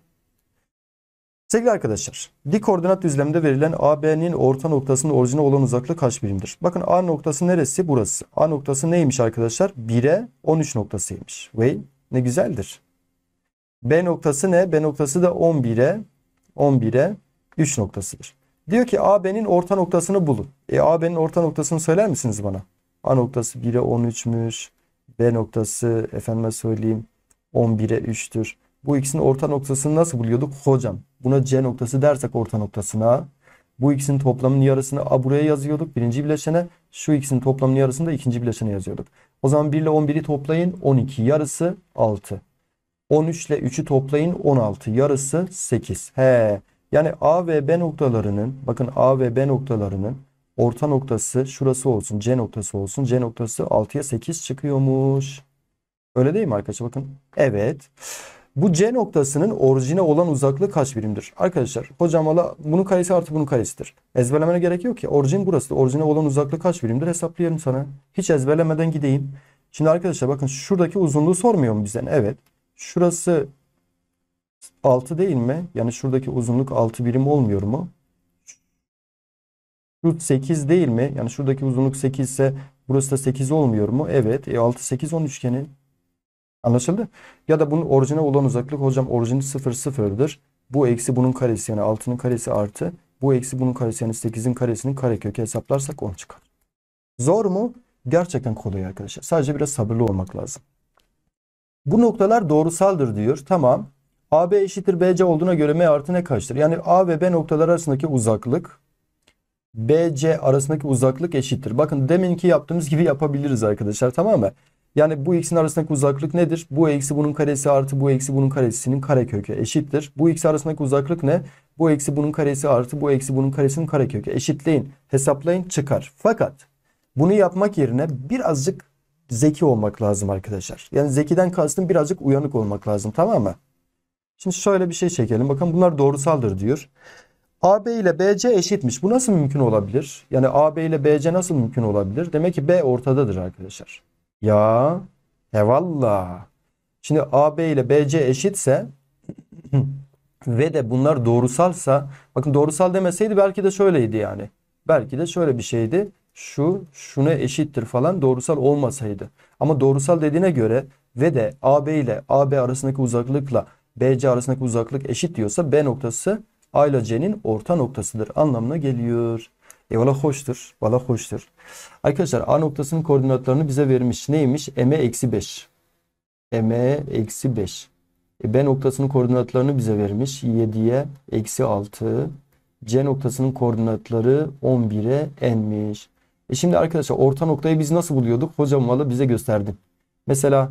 Sevgili arkadaşlar, dik koordinat düzleminde verilen AB'nin orta noktasının orijine olan uzaklığı kaç birimdir? Bakın A noktası neresi? Burası. A noktası neymiş arkadaşlar? 1'e 13 noktasıymış. Vay ne güzeldir. B noktası ne? B noktası da 11'e 11'e 3 noktasıdır. Diyor ki AB'nin orta noktasını bulun. E AB'nin orta noktasını söyler misiniz bana? A noktası 1'e 13'müş. B noktası efendime söyleyeyim 11'e 3'tür. Bu ikisinin orta noktasını nasıl buluyorduk? Hocam buna C noktası dersek orta noktasına bu ikisinin toplamının yarısını A buraya yazıyorduk birinci bileşene. Şu ikisinin toplamının yarısını da ikinci bileşene yazıyorduk. O zaman 1 ile 11'i toplayın 12 yarısı 6. 13 ile 3'ü toplayın 16 yarısı 8. He. Yani A ve B noktalarının bakın A ve B noktalarının orta noktası şurası olsun. C noktası olsun. C noktası 6'ya 8 çıkıyormuş. Öyle değil mi arkadaşlar? Bakın. Evet. Bu C noktasının orijine olan uzaklığı kaç birimdir? Arkadaşlar hocam valla bunun karesi artı bunun karesidir. Ezberlemene gerek yok ki. Orijin burası. Orijine olan uzaklığı kaç birimdir? Hesaplayalım sana. Hiç ezberlemeden gideyim. Şimdi arkadaşlar bakın şuradaki uzunluğu sormuyor mu bizden? Evet. Şurası 6 değil mi? Yani şuradaki uzunluk 6 birim olmuyor mu? Şu 8 değil mi? Yani şuradaki uzunluk 8 ise burası da 8 olmuyor mu? Evet. E 6, 8, 10 üçgenin. Anlaşıldı. Ya da bunun orijine olan uzaklık. Hocam orijin 0, 0'dır. Bu eksi bunun karesi yani 6'nın karesi artı. Bu eksi bunun karesi yani 8'in karesinin karekökü hesaplarsak 10 çıkar. Zor mu? Gerçekten kolay arkadaşlar. Sadece biraz sabırlı olmak lazım. Bu noktalar doğrusaldır diyor. Tamam. AB eşittir BC olduğuna göre M artı ne kaçtır? Yani A ve B noktalar arasındaki uzaklık BC arasındaki uzaklık eşittir. Bakın deminki yaptığımız gibi yapabiliriz arkadaşlar tamam mı? Yani bu x'in arasındaki uzaklık nedir? Bu eksi bunun karesi artı bu eksi bunun karesinin karekökü eşittir. Bu x arasındaki uzaklık ne? Bu eksi bunun karesi artı bu eksi bunun karesinin karekökü eşitleyin. Hesaplayın çıkar. Fakat bunu yapmak yerine birazcık zeki olmak lazım arkadaşlar. Yani zekiden kastım birazcık uyanık olmak lazım tamam mı? Şimdi şöyle bir şey çekelim. Bakın bunlar doğrusaldır diyor. AB ile BC eşitmiş. Bu nasıl mümkün olabilir? Yani AB ile BC nasıl mümkün olabilir? Demek ki B ortadadır arkadaşlar. Ya evalla. Şimdi AB ile BC eşitse ve de bunlar doğrusalsa bakın doğrusal demeseydi belki de şöyleydi yani. Belki de şöyle bir şeydi. Şu şuna eşittir falan doğrusal olmasaydı. Ama doğrusal dediğine göre ve de AB ile AB arasındaki uzaklıkla BC arasındaki uzaklık eşit diyorsa B noktası A ile C'nin orta noktasıdır anlamına geliyor. E valla hoştur. Valla hoştur. Arkadaşlar A noktasının koordinatlarını bize vermiş. Neymiş? M eksi 5. M eksi 5. E, B noktasının koordinatlarını bize vermiş. 7'ye eksi 6. C noktasının koordinatları 11'e n'miş. E şimdi arkadaşlar orta noktayı biz nasıl buluyorduk? Hocam valla bize gösterdi. Mesela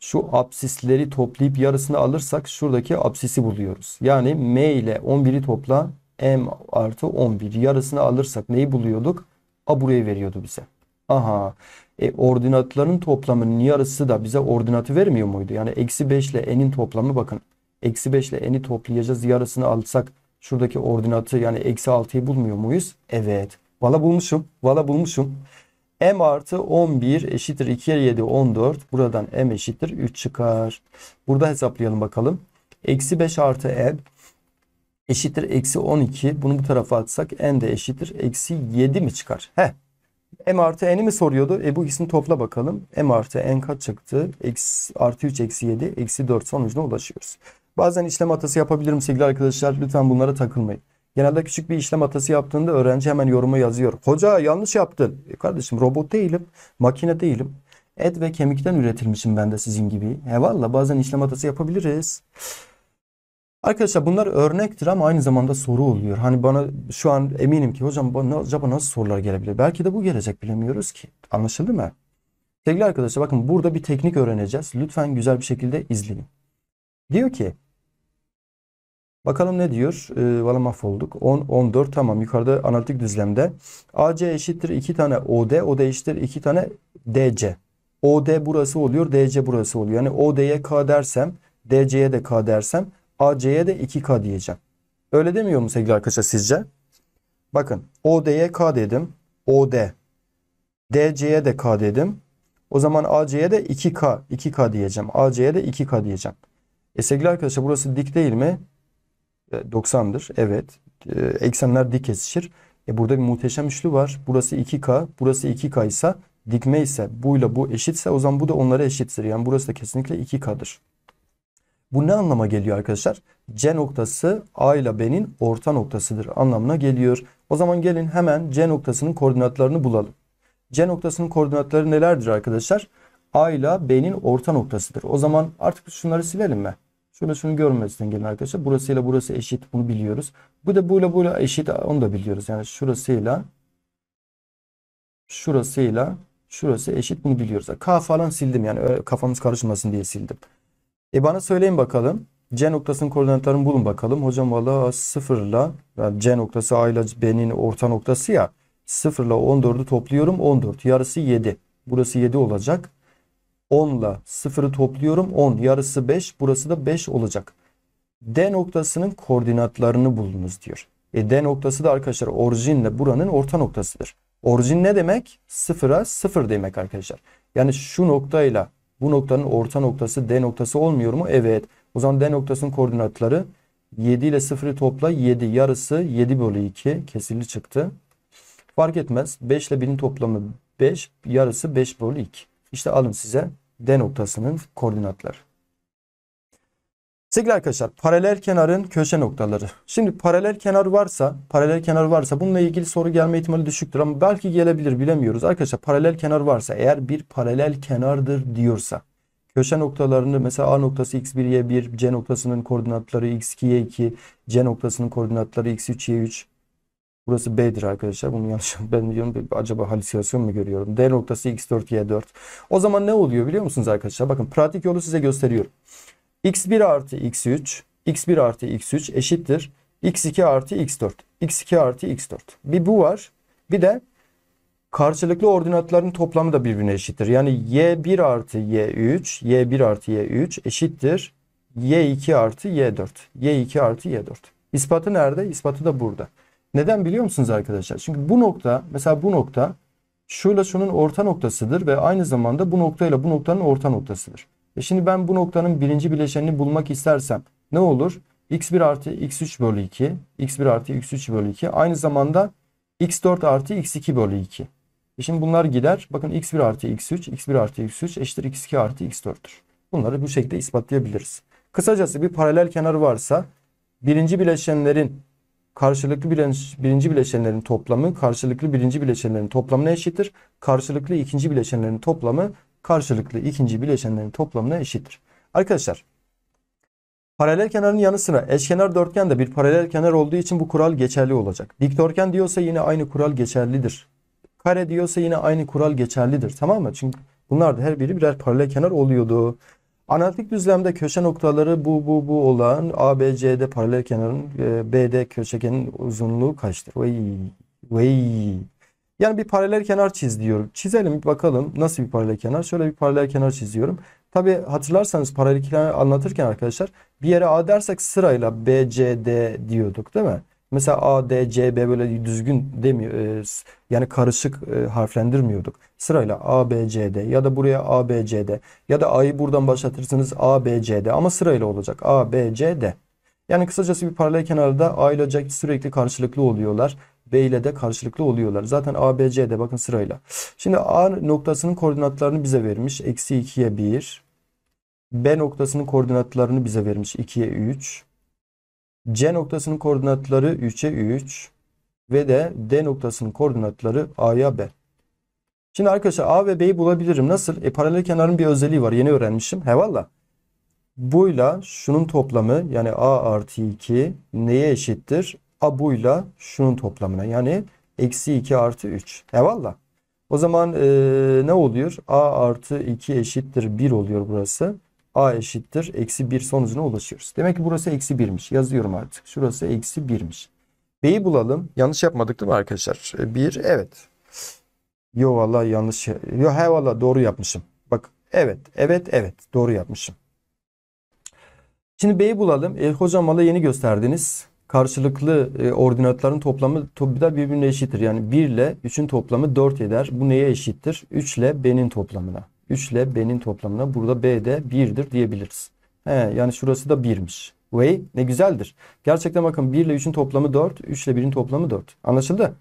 şu absisleri toplayıp yarısını alırsak şuradaki absisi buluyoruz. Yani m ile 11'i topla m artı 11 yarısını alırsak neyi buluyorduk? A buraya veriyordu bize. Aha e, ordinatların toplamının yarısı da bize ordinatı vermiyor muydu? Yani eksi 5 ile n'in toplamı bakın. Eksi 5 ile n'i toplayacağız yarısını alsak şuradaki ordinatı yani eksi 6'yı bulmuyor muyuz? Evet. Valla bulmuşum. Valla bulmuşum m artı 11 eşittir 2 kere 7 14. Buradan m eşittir 3 çıkar. Burada hesaplayalım bakalım. Eksi 5 artı m eşittir eksi 12. Bunu bu tarafa atsak n de eşittir eksi 7 mi çıkar? He. M artı n'i mi soruyordu? E bu ikisini topla bakalım. M artı n kaç çıktı? Eksi, artı 3 eksi 7 eksi 4 sonucuna ulaşıyoruz. Bazen işlem hatası yapabilirim sevgili arkadaşlar. Lütfen bunlara takılmayın. Genelde küçük bir işlem hatası yaptığında öğrenci hemen yorumu yazıyor. Hoca yanlış yaptın. E kardeşim robot değilim, makine değilim. Et ve kemikten üretilmişim ben de sizin gibi. E valla bazen işlem hatası yapabiliriz. Arkadaşlar bunlar örnektir ama aynı zamanda soru oluyor. Hani bana şu an eminim ki hocam bana, acaba nasıl sorular gelebilir? Belki de bu gelecek bilemiyoruz ki. Anlaşıldı mı? Sevgili arkadaşlar bakın burada bir teknik öğreneceğiz. Lütfen güzel bir şekilde izleyin. Diyor ki Bakalım ne diyor? E, ee, Valla mahvolduk. 10, 14 tamam. Yukarıda analitik düzlemde. AC eşittir 2 tane OD. OD eşittir 2 tane DC. OD burası oluyor. DC burası oluyor. Yani OD'ye K dersem DC'ye de K dersem AC'ye de 2K diyeceğim. Öyle demiyor mu sevgili arkadaşlar sizce? Bakın OD'ye K dedim. OD. DC'ye de K dedim. O zaman AC'ye de 2K, 2K diyeceğim. AC'ye de 2K diyeceğim. E sevgili arkadaşlar burası dik değil mi? 90'dır. E, evet. E, Eksenler dik kesişir. E burada bir muhteşem üçlü var. Burası 2K. Burası 2K ise dikme ise buyla bu eşitse o zaman bu da onlara eşittir. Yani burası da kesinlikle 2K'dır. Bu ne anlama geliyor arkadaşlar? C noktası A ile B'nin orta noktasıdır anlamına geliyor. O zaman gelin hemen C noktasının koordinatlarını bulalım. C noktasının koordinatları nelerdir arkadaşlar? A ile B'nin orta noktasıdır. O zaman artık şunları silelim mi? Şöyle şunu görmesinden gelin arkadaşlar. Burasıyla burası eşit. Bunu biliyoruz. Bu da buyla buyla eşit. Onu da biliyoruz. Yani şurasıyla şurasıyla şurası eşit. Bunu biliyoruz. K falan sildim. Yani kafamız karışmasın diye sildim. E bana söyleyin bakalım. C noktasının koordinatlarını bulun bakalım. Hocam valla sıfırla yani C noktası A ile B'nin orta noktası ya. Sıfırla 14'ü topluyorum. 14. Yarısı 7. Burası 7 olacak. 10 ile 0'ı topluyorum. 10 yarısı 5 burası da 5 olacak. D noktasının koordinatlarını bulunuz diyor. E, D noktası da arkadaşlar orijinle buranın orta noktasıdır. Orijin ne demek? 0'a 0 demek arkadaşlar. Yani şu noktayla bu noktanın orta noktası D noktası olmuyor mu? Evet. O zaman D noktasının koordinatları 7 ile 0'ı topla 7 yarısı 7 bölü 2 kesirli çıktı. Fark etmez. 5 ile 1'in toplamı 5 yarısı 5 bölü 2. İşte alın size D noktasının koordinatları. Sevgili arkadaşlar paralel kenarın köşe noktaları. Şimdi paralel kenar varsa paralel kenar varsa bununla ilgili soru gelme ihtimali düşüktür ama belki gelebilir bilemiyoruz. Arkadaşlar paralel kenar varsa eğer bir paralel kenardır diyorsa köşe noktalarını mesela A noktası x1 y1 C noktasının koordinatları x2 y2 C noktasının koordinatları x3 y3 Burası B'dir arkadaşlar. Bunu yanlış ben diyorum acaba halüsinasyon mu görüyorum? D noktası X4 Y4. O zaman ne oluyor biliyor musunuz arkadaşlar? Bakın pratik yolu size gösteriyorum. X1 artı X3 X1 artı X3 eşittir. X2 artı X4. X2 artı X4. Bir bu var. Bir de karşılıklı ordinatların toplamı da birbirine eşittir. Yani y1 artı y3, y1 artı y3 eşittir y2 artı y4. y2 artı y4. İspatı nerede? İspatı da burada. Neden biliyor musunuz arkadaşlar? Çünkü bu nokta mesela bu nokta şuyla şunun orta noktasıdır ve aynı zamanda bu noktayla bu noktanın orta noktasıdır. E şimdi ben bu noktanın birinci bileşenini bulmak istersem ne olur? x1 artı x3 bölü 2, x1 artı x3 bölü 2 aynı zamanda x4 artı x2 bölü 2. E şimdi bunlar gider. Bakın x1 artı x3, x1 artı x3 eşittir x2 artı x4'tür. Bunları bu şekilde ispatlayabiliriz. Kısacası bir paralel kenar varsa birinci bileşenlerin karşılıklı birinci bileşenlerin toplamı karşılıklı birinci bileşenlerin toplamına eşittir. Karşılıklı ikinci bileşenlerin toplamı karşılıklı ikinci bileşenlerin toplamına eşittir. Arkadaşlar paralel kenarın yanı sıra eşkenar dörtgen de bir paralel kenar olduğu için bu kural geçerli olacak. Dikdörtgen diyorsa yine aynı kural geçerlidir. Kare diyorsa yine aynı kural geçerlidir. Tamam mı? Çünkü bunlar da her biri birer paralel kenar oluyordu. Analitik düzlemde köşe noktaları bu bu bu olan ABCD paralel kenarın e, BD köşegenin uzunluğu kaçtır? Vay vay. Yani bir paralel kenar çiz diyorum. Çizelim bakalım nasıl bir paralel kenar. Şöyle bir paralel kenar çiziyorum. Tabi hatırlarsanız paralel kenar anlatırken arkadaşlar bir yere A dersek sırayla BCD diyorduk değil mi? Mesela A, D, C, B böyle düzgün demiyor. E, yani karışık e, harflendirmiyorduk. Sırayla A, B, C, D ya da buraya A, B, C, D ya da A'yı buradan başlatırsınız A, B, C, D ama sırayla olacak. A, B, C, D. Yani kısacası bir paralel kenarda A ile C sürekli karşılıklı oluyorlar. B ile de karşılıklı oluyorlar. Zaten A, B, C D bakın sırayla. Şimdi A noktasının koordinatlarını bize vermiş. Eksi 2'ye 1. B noktasının koordinatlarını bize vermiş. 2'ye 3. C noktasının koordinatları 3'e 3 ve de D noktasının koordinatları A'ya B. Şimdi arkadaşlar A ve B'yi bulabilirim. Nasıl? E paralel kenarın bir özelliği var. Yeni öğrenmişim. He valla. Buyla şunun toplamı yani A artı 2 neye eşittir? A buyla şunun toplamına yani eksi 2 artı 3. He valla. O zaman e, ne oluyor? A artı 2 eşittir 1 oluyor burası a eşittir eksi 1 sonucuna ulaşıyoruz. Demek ki burası eksi 1'miş. Yazıyorum artık. Şurası eksi 1'miş. B'yi bulalım. Yanlış yapmadık değil mi arkadaşlar? 1 e, evet. Yo valla yanlış. Yo he valla doğru yapmışım. Bak evet evet evet doğru yapmışım. Şimdi B'yi bulalım. E, hocam valla yeni gösterdiniz. Karşılıklı e, ordinatların toplamı to, bir de birbirine eşittir. Yani 1 ile 3'ün toplamı 4 eder. Bu neye eşittir? 3 ile B'nin toplamına. 3 ile B'nin toplamına burada B 1'dir diyebiliriz. He, yani şurası da 1'miş. Way ne güzeldir. Gerçekten bakın 1 ile 3'ün toplamı 4, 3 ile 1'in toplamı 4. Anlaşıldı?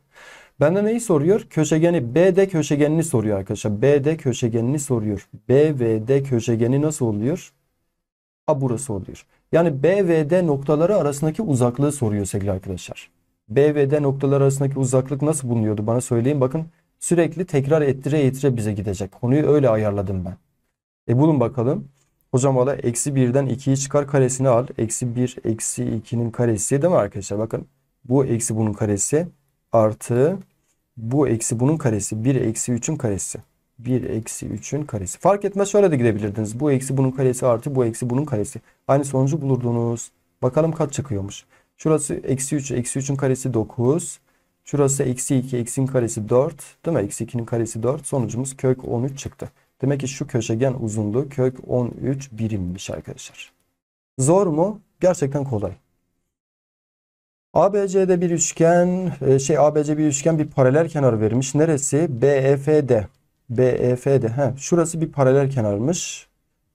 Bende neyi soruyor? Köşegeni BD köşegenini soruyor arkadaşlar. BD köşegenini soruyor. BVD köşegeni nasıl oluyor? A burası oluyor. Yani B ve noktaları arasındaki uzaklığı soruyor sevgili arkadaşlar. B ve noktaları arasındaki uzaklık nasıl bulunuyordu? Bana söyleyin bakın sürekli tekrar ettire ettire bize gidecek. Konuyu öyle ayarladım ben. E bulun bakalım. Hocam valla eksi 1'den 2'yi çıkar karesini al. Eksi 1 eksi 2'nin karesi değil mi arkadaşlar? Bakın bu eksi bunun karesi artı bu eksi bunun karesi 1 eksi 3'ün karesi. 1 eksi 3'ün karesi. Fark etmez şöyle de gidebilirdiniz. Bu eksi bunun karesi artı bu eksi bunun karesi. Aynı sonucu bulurdunuz. Bakalım kaç çıkıyormuş. Şurası eksi 3 eksi 3'ün karesi 9. Şurası eksi 2, x'in karesi 4 değil mi? X 2'nin karesi 4. Sonucumuz kök 13 çıktı. Demek ki şu köşegen uzunluğu kök 13 birimmiş arkadaşlar. Zor mu? Gerçekten kolay. ABC'de bir üçgen, e, şey ABC bir üçgen bir paralel kenar vermiş. Neresi? BEF'de. BEF'de. He, şurası bir paralel kenarmış.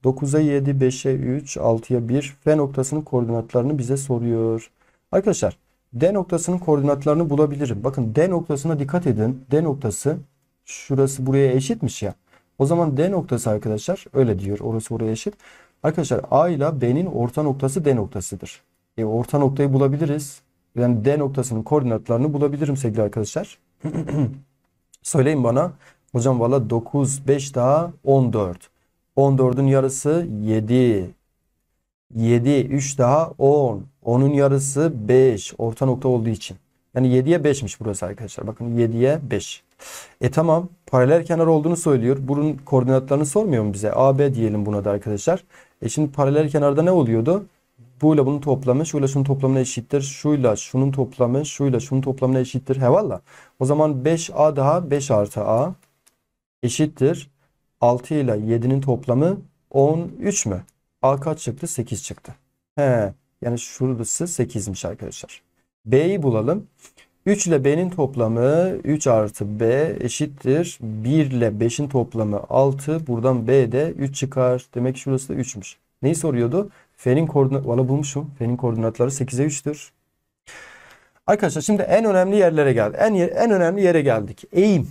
9'a 7, 5'e 3, 6'ya 1. F noktasının koordinatlarını bize soruyor. Arkadaşlar D noktasının koordinatlarını bulabilirim. Bakın D noktasına dikkat edin. D noktası şurası buraya eşitmiş ya. O zaman D noktası arkadaşlar öyle diyor. Orası oraya eşit. Arkadaşlar A ile B'nin orta noktası D noktasıdır. E, orta noktayı bulabiliriz. Yani D noktasının koordinatlarını bulabilirim sevgili arkadaşlar. Söyleyin bana. Hocam valla 9, 5 daha 14. 14'ün yarısı 7. 7, 3 daha 10. 10'un yarısı 5. Orta nokta olduğu için. Yani 7'ye 5'miş burası arkadaşlar. Bakın 7'ye 5. E tamam paralel kenar olduğunu söylüyor. Bunun koordinatlarını sormuyor mu bize? AB diyelim buna da arkadaşlar. E şimdi paralel kenarda ne oluyordu? Buyla bunun toplamı, şuyla şunun toplamına eşittir. Şuyla şunun toplamı, şuyla şunun toplamına eşittir. He valla. O zaman 5A daha 5 artı A eşittir. 6 ile 7'nin toplamı 13 mü? A kaç çıktı? 8 çıktı. He, yani şurası 8'miş arkadaşlar. B'yi bulalım. 3 ile B'nin toplamı 3 artı B eşittir. 1 ile 5'in toplamı 6. Buradan B'de 3 çıkar. Demek ki şurası da 3'müş. Neyi soruyordu? F'nin koordinat... Valla bulmuşum. F'nin koordinatları 8'e 3'tür. Arkadaşlar şimdi en önemli yerlere geldik. En, en önemli yere geldik. Eğim.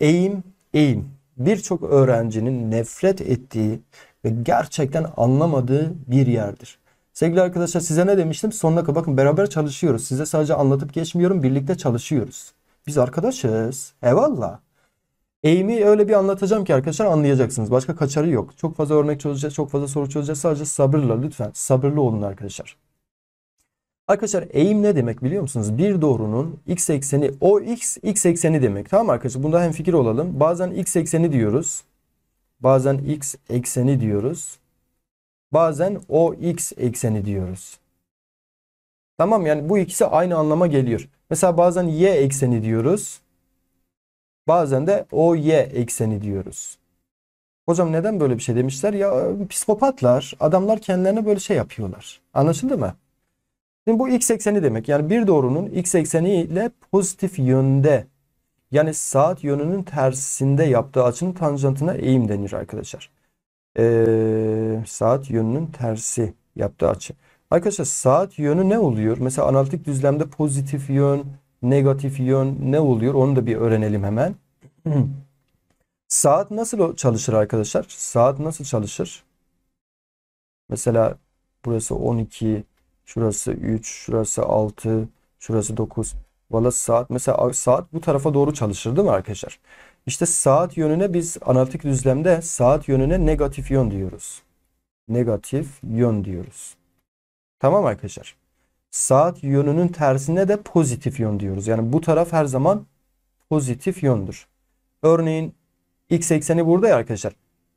Eğim. Eğim. Birçok öğrencinin nefret ettiği ve gerçekten anlamadığı bir yerdir. Sevgili arkadaşlar size ne demiştim? Sonuna kadar bakın beraber çalışıyoruz. Size sadece anlatıp geçmiyorum. Birlikte çalışıyoruz. Biz arkadaşız. Eyvallah. Eğimi öyle bir anlatacağım ki arkadaşlar anlayacaksınız. Başka kaçarı yok. Çok fazla örnek çözeceğiz. Çok fazla soru çözeceğiz. Sadece sabırla lütfen. Sabırlı olun arkadaşlar. Arkadaşlar eğim ne demek biliyor musunuz? Bir doğrunun x ekseni o x x ekseni demek. Tamam arkadaşlar bunda hem fikir olalım. Bazen x ekseni diyoruz. Bazen x ekseni diyoruz. Bazen o x ekseni diyoruz. Tamam yani bu ikisi aynı anlama geliyor. Mesela bazen y ekseni diyoruz. Bazen de o y ekseni diyoruz. O zaman neden böyle bir şey demişler? Ya e, psikopatlar, adamlar kendilerine böyle şey yapıyorlar. Anlaşıldı mı? Şimdi bu x ekseni demek. Yani bir doğrunun x ekseni ile pozitif yönde yani saat yönünün tersinde yaptığı açının tanjantına eğim denir arkadaşlar. Ee, saat yönünün tersi yaptığı açı. Arkadaşlar saat yönü ne oluyor? Mesela analitik düzlemde pozitif yön, negatif yön ne oluyor? Onu da bir öğrenelim hemen. saat nasıl çalışır arkadaşlar? Saat nasıl çalışır? Mesela burası 12, şurası 3, şurası 6, şurası 9. Valla saat mesela saat bu tarafa doğru çalışır değil mi arkadaşlar? İşte saat yönüne biz analitik düzlemde saat yönüne negatif yön diyoruz. Negatif yön diyoruz. Tamam arkadaşlar. Saat yönünün tersine de pozitif yön diyoruz. Yani bu taraf her zaman pozitif yöndür. Örneğin x ekseni burada ya arkadaşlar.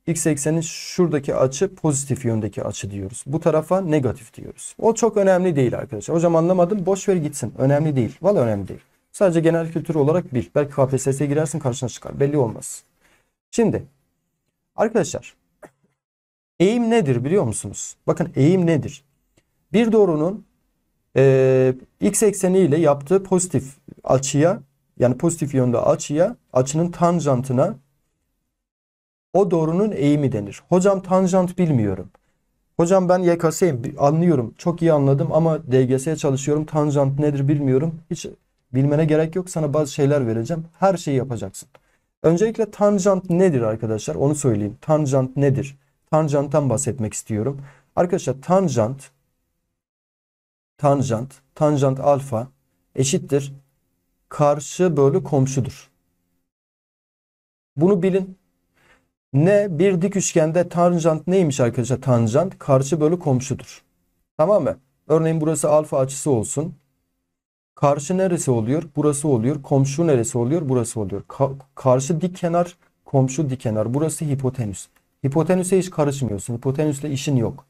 X ekseni şuradaki açı pozitif yöndeki açı diyoruz. Bu tarafa negatif diyoruz. O çok önemli değil arkadaşlar. Hocam anlamadım. Boş ver gitsin. Önemli değil. Valla önemli değil. Sadece genel kültür olarak bil. Belki KPSS'ye girersin karşına çıkar. Belli olmaz. Şimdi arkadaşlar eğim nedir biliyor musunuz? Bakın eğim nedir? Bir doğrunun e, x ekseni ile yaptığı pozitif açıya yani pozitif yönde açıya açının tanjantına o doğrunun eğimi denir. Hocam tanjant bilmiyorum. Hocam ben YKS'yim anlıyorum. Çok iyi anladım ama DGS'ye çalışıyorum. Tanjant nedir bilmiyorum. Hiç bilmene gerek yok. Sana bazı şeyler vereceğim. Her şeyi yapacaksın. Öncelikle tanjant nedir arkadaşlar? Onu söyleyeyim. Tanjant nedir? Tanjanttan bahsetmek istiyorum. Arkadaşlar tanjant tanjant tanjant alfa eşittir karşı bölü komşudur. Bunu bilin. Ne bir dik üçgende tanjant neymiş arkadaşlar? Tanjant karşı bölü komşudur. Tamam mı? Örneğin burası alfa açısı olsun. Karşı neresi oluyor? Burası oluyor. Komşu neresi oluyor? Burası oluyor. Ka karşı dik kenar, komşu dik kenar. Burası hipotenüs. Hipotenüse hiç karışmıyorsun. Hipotenüsle işin yok.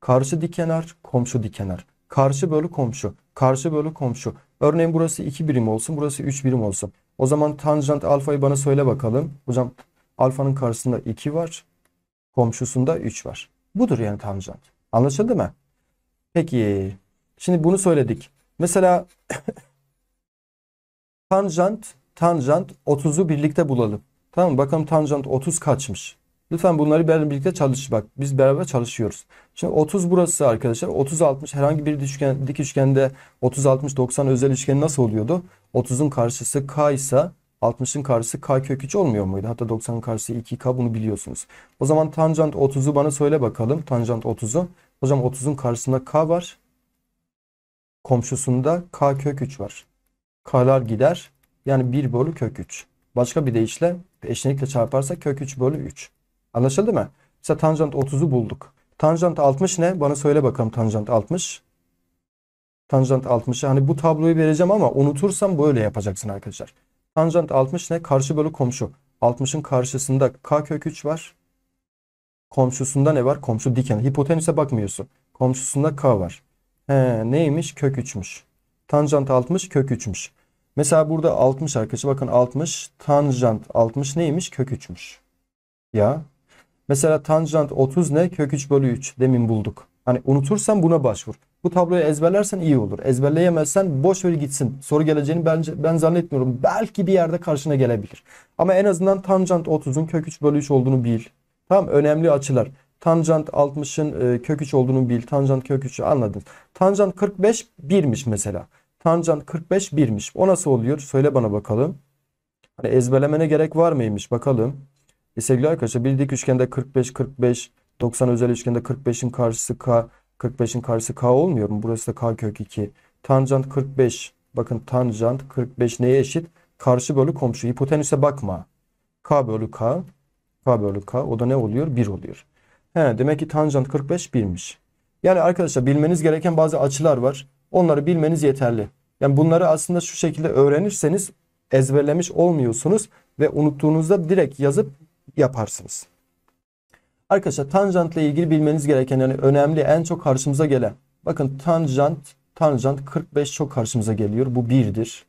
Karşı dik kenar, komşu dik kenar. Karşı bölü komşu. Karşı bölü komşu. Örneğin burası 2 birim olsun. Burası 3 birim olsun. O zaman tanjant alfayı bana söyle bakalım. Hocam Alfanın karşısında 2 var. Komşusunda 3 var. Budur yani tanjant. Anlaşıldı mı? Peki. Şimdi bunu söyledik. Mesela tanjant, tanjant 30'u birlikte bulalım. Tamam Bakalım tanjant 30 kaçmış. Lütfen bunları beraber birlikte çalış. Bak biz beraber çalışıyoruz. Şimdi 30 burası arkadaşlar. 30 60 herhangi bir üçgen, dik üçgende 30 60 90 özel üçgeni nasıl oluyordu? 30'un karşısı k ise 60'ın karşısı k kök 3 olmuyor muydu? Hatta 90'ın karşısı 2k bunu biliyorsunuz. O zaman tanjant 30'u bana söyle bakalım. Tanjant 30'u. Hocam 30'un karşısında k var. Komşusunda k kök 3 var. K'lar gider. Yani 1 bölü kök 3. Başka bir deyişle eşlenikle çarparsa kök 3 bölü 3. Anlaşıldı mı? İşte tanjant 30'u bulduk. Tanjant 60 ne? Bana söyle bakalım tanjant 60. Tanjant 60'ı hani bu tabloyu vereceğim ama unutursam böyle yapacaksın arkadaşlar. Tanjant 60 ne? Karşı bölü komşu. 60'ın karşısında k kök 3 var. Komşusunda ne var? Komşu diken. Hipotenüse bakmıyorsun. Komşusunda k var. He, neymiş? Kök 3'müş. Tanjant 60 kök 3'müş. Mesela burada 60 arkadaşlar bakın 60 tanjant 60 neymiş? Kök 3'müş. Ya. Mesela tanjant 30 ne? Kök 3 bölü 3 demin bulduk. Hani unutursan buna başvur. Bu tabloyu ezberlersen iyi olur. Ezberleyemezsen boş ver gitsin. Soru geleceğini bence ben zannetmiyorum. Belki bir yerde karşına gelebilir. Ama en azından tanjant 30'un kök 3 bölü 3 olduğunu bil. Tamam önemli açılar. Tanjant 60'ın e, kök 3 olduğunu bil. Tanjant kök 3'ü anladın. Tanjant 45 1'miş mesela. Tanjant 45 1'miş. O nasıl oluyor? Söyle bana bakalım. Hani ezberlemene gerek var mıymış? Bakalım. E sevgili arkadaşlar bir dik üçgende 45 45 90 özel üçgende 45'in karşısı k, 45'in karşısı k olmuyor mu? Burası da k kök 2. Tanjant 45. Bakın tanjant 45 neye eşit? Karşı bölü komşu. Hipotenüse bakma. K bölü k. K bölü k. O da ne oluyor? 1 oluyor. He, demek ki tanjant 45 1'miş. Yani arkadaşlar bilmeniz gereken bazı açılar var. Onları bilmeniz yeterli. Yani bunları aslında şu şekilde öğrenirseniz ezberlemiş olmuyorsunuz ve unuttuğunuzda direkt yazıp yaparsınız. Arkadaşlar tanjantle ilgili bilmeniz gereken yani önemli en çok karşımıza gelen. Bakın tanjant, tanjant 45 çok karşımıza geliyor. Bu 1'dir.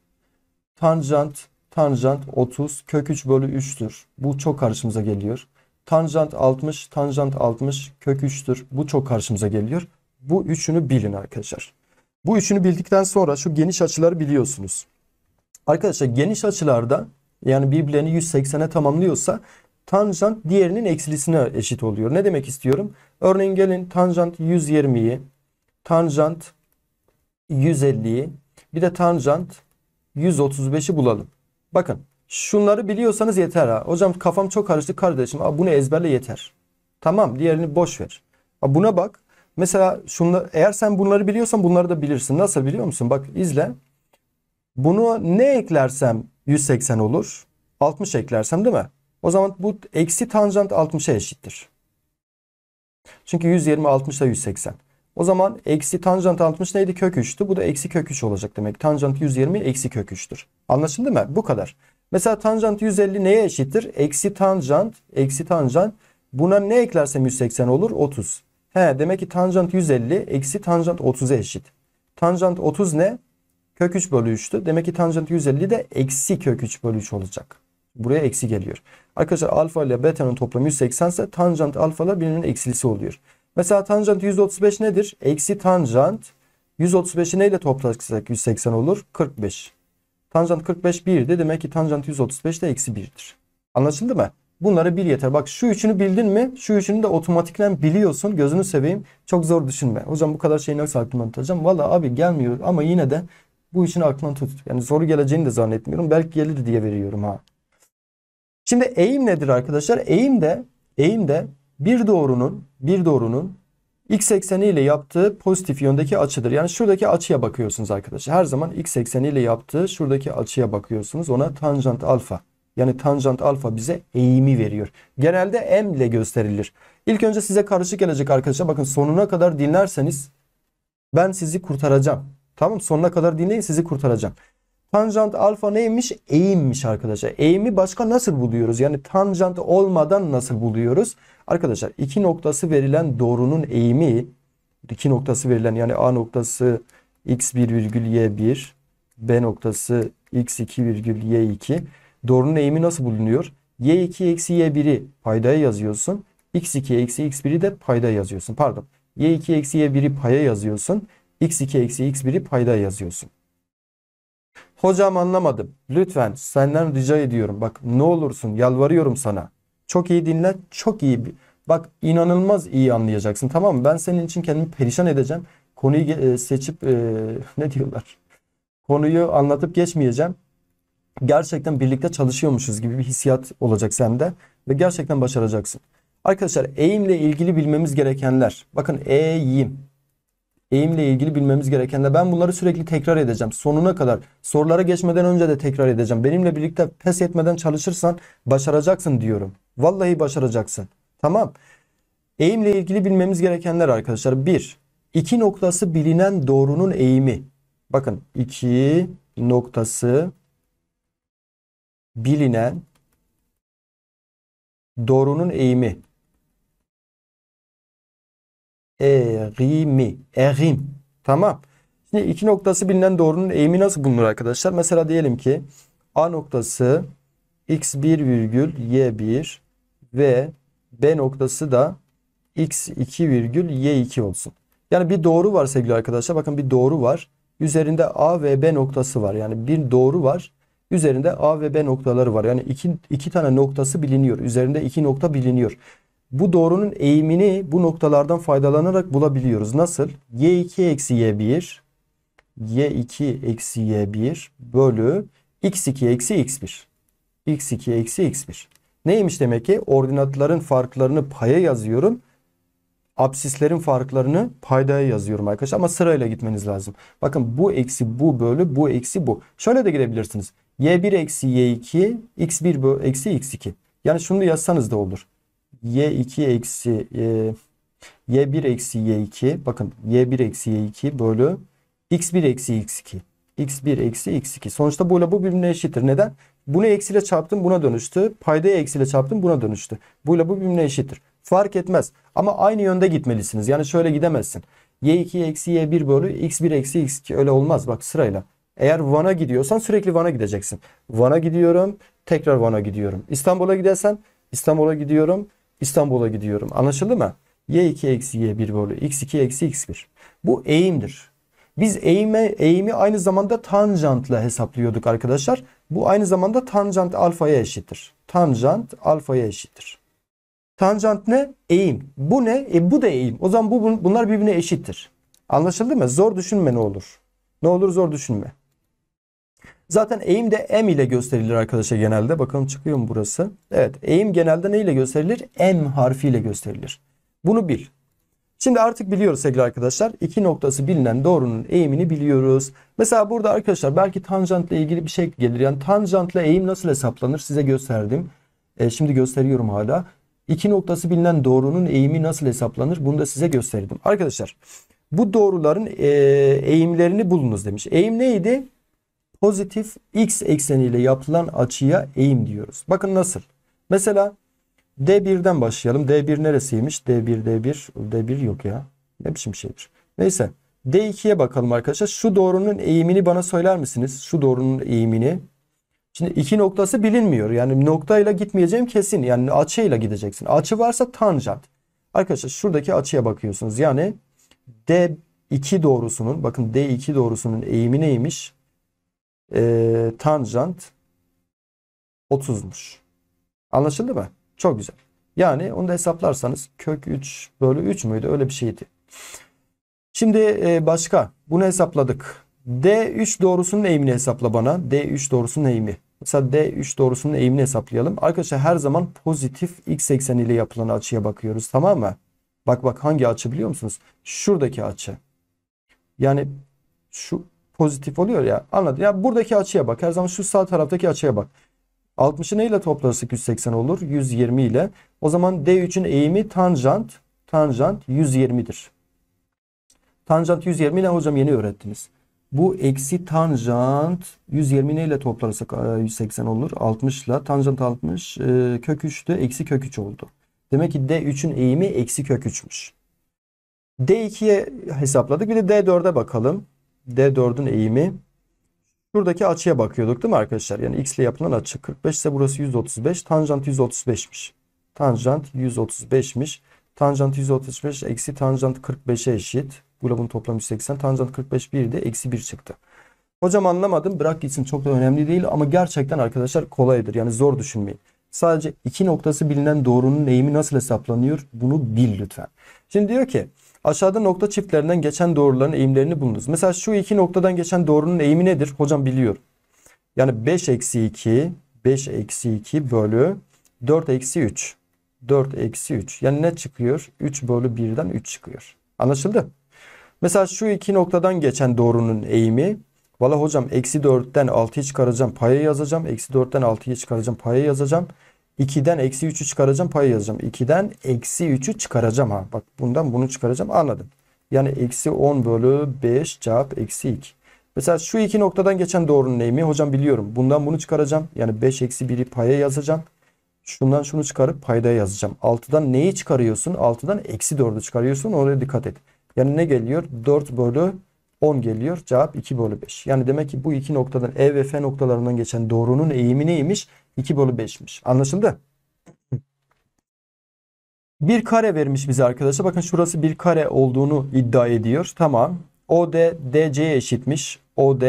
Tanjant, tanjant 30 kök 3 bölü 3'tür. Bu çok karşımıza geliyor. Tanjant 60, tanjant 60 kök 3'tür. Bu çok karşımıza geliyor. Bu üçünü bilin arkadaşlar. Bu üçünü bildikten sonra şu geniş açıları biliyorsunuz. Arkadaşlar geniş açılarda yani birbirlerini 180'e tamamlıyorsa tanjant diğerinin eksilisine eşit oluyor. Ne demek istiyorum? Örneğin gelin tanjant 120'yi, tanjant 150'yi, bir de tanjant 135'i bulalım. Bakın şunları biliyorsanız yeter ha. Hocam kafam çok karıştı kardeşim. Aa, bunu ezberle yeter. Tamam diğerini boş ver. Aa, buna bak. Mesela şunla, eğer sen bunları biliyorsan bunları da bilirsin. Nasıl biliyor musun? Bak izle. Bunu ne eklersem 180 olur. 60 eklersem değil mi? O zaman bu eksi tanjant 60'a eşittir. Çünkü 120 60'a 180. O zaman eksi tanjant 60 neydi? Kök 3'tü. Bu da eksi kök 3 olacak demek. Tanjant 120 eksi kök 3'tür. Anlaşıldı mı? Bu kadar. Mesela tanjant 150 neye eşittir? Eksi tanjant, eksi tanjant. Buna ne eklersem 180 olur? 30. He demek ki tanjant 150 eksi tanjant 30'a eşit. Tanjant 30 ne? Kök 3 bölü 3'tü. Demek ki tanjant 150 de eksi kök 3 bölü 3 olacak. Buraya eksi geliyor. Arkadaşlar alfa ile beta'nın toplamı 180 ise tanjant alfa ile birinin eksilisi oluyor. Mesela tanjant 135 nedir? Eksi tanjant 135'i neyle toplarsak 180 olur? 45. Tanjant 45 1'di. Demek ki tanjant 135 de eksi 1'dir. Anlaşıldı mı? Bunları bil yeter. Bak şu üçünü bildin mi? Şu üçünü de otomatikten biliyorsun. Gözünü seveyim. Çok zor düşünme. Hocam bu kadar şeyi nasıl aklımdan tutacağım? Valla abi gelmiyor ama yine de bu işini aklına tut. Yani soru geleceğini de zannetmiyorum. Belki gelir diye veriyorum ha. Şimdi eğim nedir arkadaşlar? Eğim de eğim de bir doğrunun bir doğrunun x ekseni ile yaptığı pozitif yöndeki açıdır. Yani şuradaki açıya bakıyorsunuz arkadaşlar. Her zaman x ekseni ile yaptığı şuradaki açıya bakıyorsunuz. Ona tanjant alfa. Yani tanjant alfa bize eğimi veriyor. Genelde m ile gösterilir. İlk önce size karışık gelecek arkadaşlar. Bakın sonuna kadar dinlerseniz ben sizi kurtaracağım. Tamam sonuna kadar dinleyin sizi kurtaracağım. Tanjant alfa neymiş? Eğimmiş arkadaşlar. Eğimi başka nasıl buluyoruz? Yani tanjant olmadan nasıl buluyoruz? Arkadaşlar iki noktası verilen doğrunun eğimi iki noktası verilen yani A noktası x1 virgül y1 B noktası x2 virgül y2 doğrunun eğimi nasıl bulunuyor? y2 eksi y1'i paydaya yazıyorsun. x2 eksi x1'i de paydaya yazıyorsun. Pardon. y2 eksi y1'i paya yazıyorsun. x2 eksi x1'i paydaya yazıyorsun. Hocam anlamadım. Lütfen senden rica ediyorum. Bak ne olursun yalvarıyorum sana. Çok iyi dinle. Çok iyi. Bak inanılmaz iyi anlayacaksın. Tamam mı? Ben senin için kendimi perişan edeceğim. Konuyu e, seçip e, ne diyorlar? Konuyu anlatıp geçmeyeceğim. Gerçekten birlikte çalışıyormuşuz gibi bir hissiyat olacak sende. Ve gerçekten başaracaksın. Arkadaşlar eğimle ilgili bilmemiz gerekenler. Bakın eğim eğimle ilgili bilmemiz gereken de ben bunları sürekli tekrar edeceğim. Sonuna kadar sorulara geçmeden önce de tekrar edeceğim. Benimle birlikte pes etmeden çalışırsan başaracaksın diyorum. Vallahi başaracaksın. Tamam. Eğimle ilgili bilmemiz gerekenler arkadaşlar. 1. iki noktası bilinen doğrunun eğimi. Bakın iki noktası bilinen doğrunun eğimi. Eğimi. Eğim. Tamam. Şimdi iki noktası bilinen doğrunun eğimi nasıl bulunur arkadaşlar? Mesela diyelim ki A noktası x1 virgül y1 ve B noktası da x2 virgül y2 olsun. Yani bir doğru var sevgili arkadaşlar. Bakın bir doğru var. Üzerinde A ve B noktası var. Yani bir doğru var. Üzerinde A ve B noktaları var. Yani iki, iki tane noktası biliniyor. Üzerinde iki nokta biliniyor bu doğrunun eğimini bu noktalardan faydalanarak bulabiliyoruz. Nasıl? y2 eksi y1 y2 eksi y1 bölü x2 eksi x1 x2 eksi x1 neymiş demek ki? Ordinatların farklarını paya yazıyorum. Absislerin farklarını paydaya yazıyorum arkadaşlar ama sırayla gitmeniz lazım. Bakın bu eksi bu bölü bu eksi bu. Şöyle de girebilirsiniz. y1 eksi y2 x1 bölü eksi x2 yani şunu yazsanız da olur y2 eksi e, y1 eksi y2 bakın y1 eksi y2 bölü x1 eksi x2 x1 eksi x2 sonuçta böyle bu birbirine eşittir. Neden? Bunu eksiyle çarptım buna dönüştü. Paydayı eksiyle çarptım buna dönüştü. Buyla bu birbirine eşittir. Fark etmez. Ama aynı yönde gitmelisiniz. Yani şöyle gidemezsin. y2 eksi y1 bölü x1 eksi x2 öyle olmaz. Bak sırayla. Eğer Van'a gidiyorsan sürekli Van'a gideceksin. Van'a gidiyorum. Tekrar Van'a gidiyorum. İstanbul'a gidersen İstanbul'a gidiyorum. İstanbul'a gidiyorum. Anlaşıldı mı? y2 eksi y1 bölü x2 eksi x1. Bu eğimdir. Biz eğime, eğimi aynı zamanda tanjantla hesaplıyorduk arkadaşlar. Bu aynı zamanda tanjant alfaya eşittir. Tanjant alfaya eşittir. Tanjant ne? Eğim. Bu ne? E, bu da eğim. O zaman bu, bunlar birbirine eşittir. Anlaşıldı mı? Zor düşünme ne olur. Ne olur zor düşünme. Zaten eğim de M ile gösterilir arkadaşlar genelde. Bakalım çıkıyor mu burası? Evet eğim genelde ne ile gösterilir? M harfi ile gösterilir. Bunu bil. Şimdi artık biliyoruz sevgili arkadaşlar. iki noktası bilinen doğrunun eğimini biliyoruz. Mesela burada arkadaşlar belki tanjantla ilgili bir şey gelir. Yani tanjantla eğim nasıl hesaplanır size gösterdim. E, şimdi gösteriyorum hala. İki noktası bilinen doğrunun eğimi nasıl hesaplanır bunu da size gösterdim. Arkadaşlar bu doğruların e, eğimlerini bulunuz demiş. Eğim neydi? pozitif x ekseniyle yapılan açıya eğim diyoruz. Bakın nasıl? Mesela D1'den başlayalım. D1 neresiymiş? D1, D1, D1 yok ya. Ne biçim şeydir? Neyse. D2'ye bakalım arkadaşlar. Şu doğrunun eğimini bana söyler misiniz? Şu doğrunun eğimini. Şimdi iki noktası bilinmiyor. Yani noktayla gitmeyeceğim kesin. Yani açıyla gideceksin. Açı varsa tanjant. Arkadaşlar şuradaki açıya bakıyorsunuz. Yani D2 doğrusunun bakın D2 doğrusunun eğimi neymiş? e, ee, tanjant 30'muş. Anlaşıldı mı? Çok güzel. Yani onu da hesaplarsanız kök 3 bölü 3 müydü? Öyle bir şeydi. Şimdi e, başka. Bunu hesapladık. D3 doğrusunun eğimini hesapla bana. D3 doğrusunun eğimi. Mesela D3 doğrusunun eğimini hesaplayalım. Arkadaşlar her zaman pozitif x ekseniyle yapılan açıya bakıyoruz. Tamam mı? Bak bak hangi açı biliyor musunuz? Şuradaki açı. Yani şu pozitif oluyor ya. Anladın? Ya buradaki açıya bak. Her zaman şu sağ taraftaki açıya bak. 60'ı neyle toplarsak 180 olur? 120 ile. O zaman D3'ün eğimi tanjant. Tanjant 120'dir. Tanjant 120 ile hocam yeni öğrettiniz. Bu eksi tanjant 120 neyle toplarsak 180 e, olur? 60 ile. Tanjant 60 e, kök 3'tü. Eksi kök 3 oldu. Demek ki D3'ün eğimi eksi kök 3'müş. D2'ye hesapladık. Bir de D4'e bakalım. D4'ün eğimi şuradaki açıya bakıyorduk değil mi arkadaşlar? Yani x ile yapılan açı 45 ise burası 135. Tanjant 135'miş. Tanjant 135'miş. Tanjant 135 eksi tanjant 45'e eşit. Globun toplamı 180. Tanjant 45 1'di. Eksi 1 çıktı. Hocam anlamadım. Bırak gitsin çok da önemli değil ama gerçekten arkadaşlar kolaydır. Yani zor düşünmeyin. Sadece iki noktası bilinen doğrunun eğimi nasıl hesaplanıyor bunu bil lütfen. Şimdi diyor ki Aşağıda nokta çiftlerinden geçen doğruların eğimlerini bulunuz. Mesela şu iki noktadan geçen doğrunun eğimi nedir? Hocam biliyorum. Yani 5 eksi 2, 5 eksi 2 bölü 4 eksi 3. 4 eksi 3. Yani ne çıkıyor? 3 bölü 1'den 3 çıkıyor. Anlaşıldı. Mesela şu iki noktadan geçen doğrunun eğimi. Valla hocam eksi 4'ten 6'yı çıkaracağım payı yazacağım. Eksi 4'ten 6'yı çıkaracağım payı yazacağım. 2'den eksi 3'ü çıkaracağım pay yazacağım. 2'den eksi 3'ü çıkaracağım ha. Bak bundan bunu çıkaracağım anladım. Yani eksi 10 bölü 5 cevap eksi 2. Mesela şu iki noktadan geçen doğrunun eğimi hocam biliyorum. Bundan bunu çıkaracağım. Yani 5 eksi 1'i paya yazacağım. Şundan şunu çıkarıp payda yazacağım. 6'dan neyi çıkarıyorsun? 6'dan eksi 4'ü çıkarıyorsun. Oraya dikkat et. Yani ne geliyor? 4 bölü 10 geliyor. Cevap 2 bölü 5. Yani demek ki bu iki noktadan E ve F noktalarından geçen doğrunun eğimi neymiş? 2 bölü 5'miş. Anlaşıldı? Bir kare vermiş bize arkadaşlar. Bakın şurası bir kare olduğunu iddia ediyor. Tamam. OD DC'ye eşitmiş. OD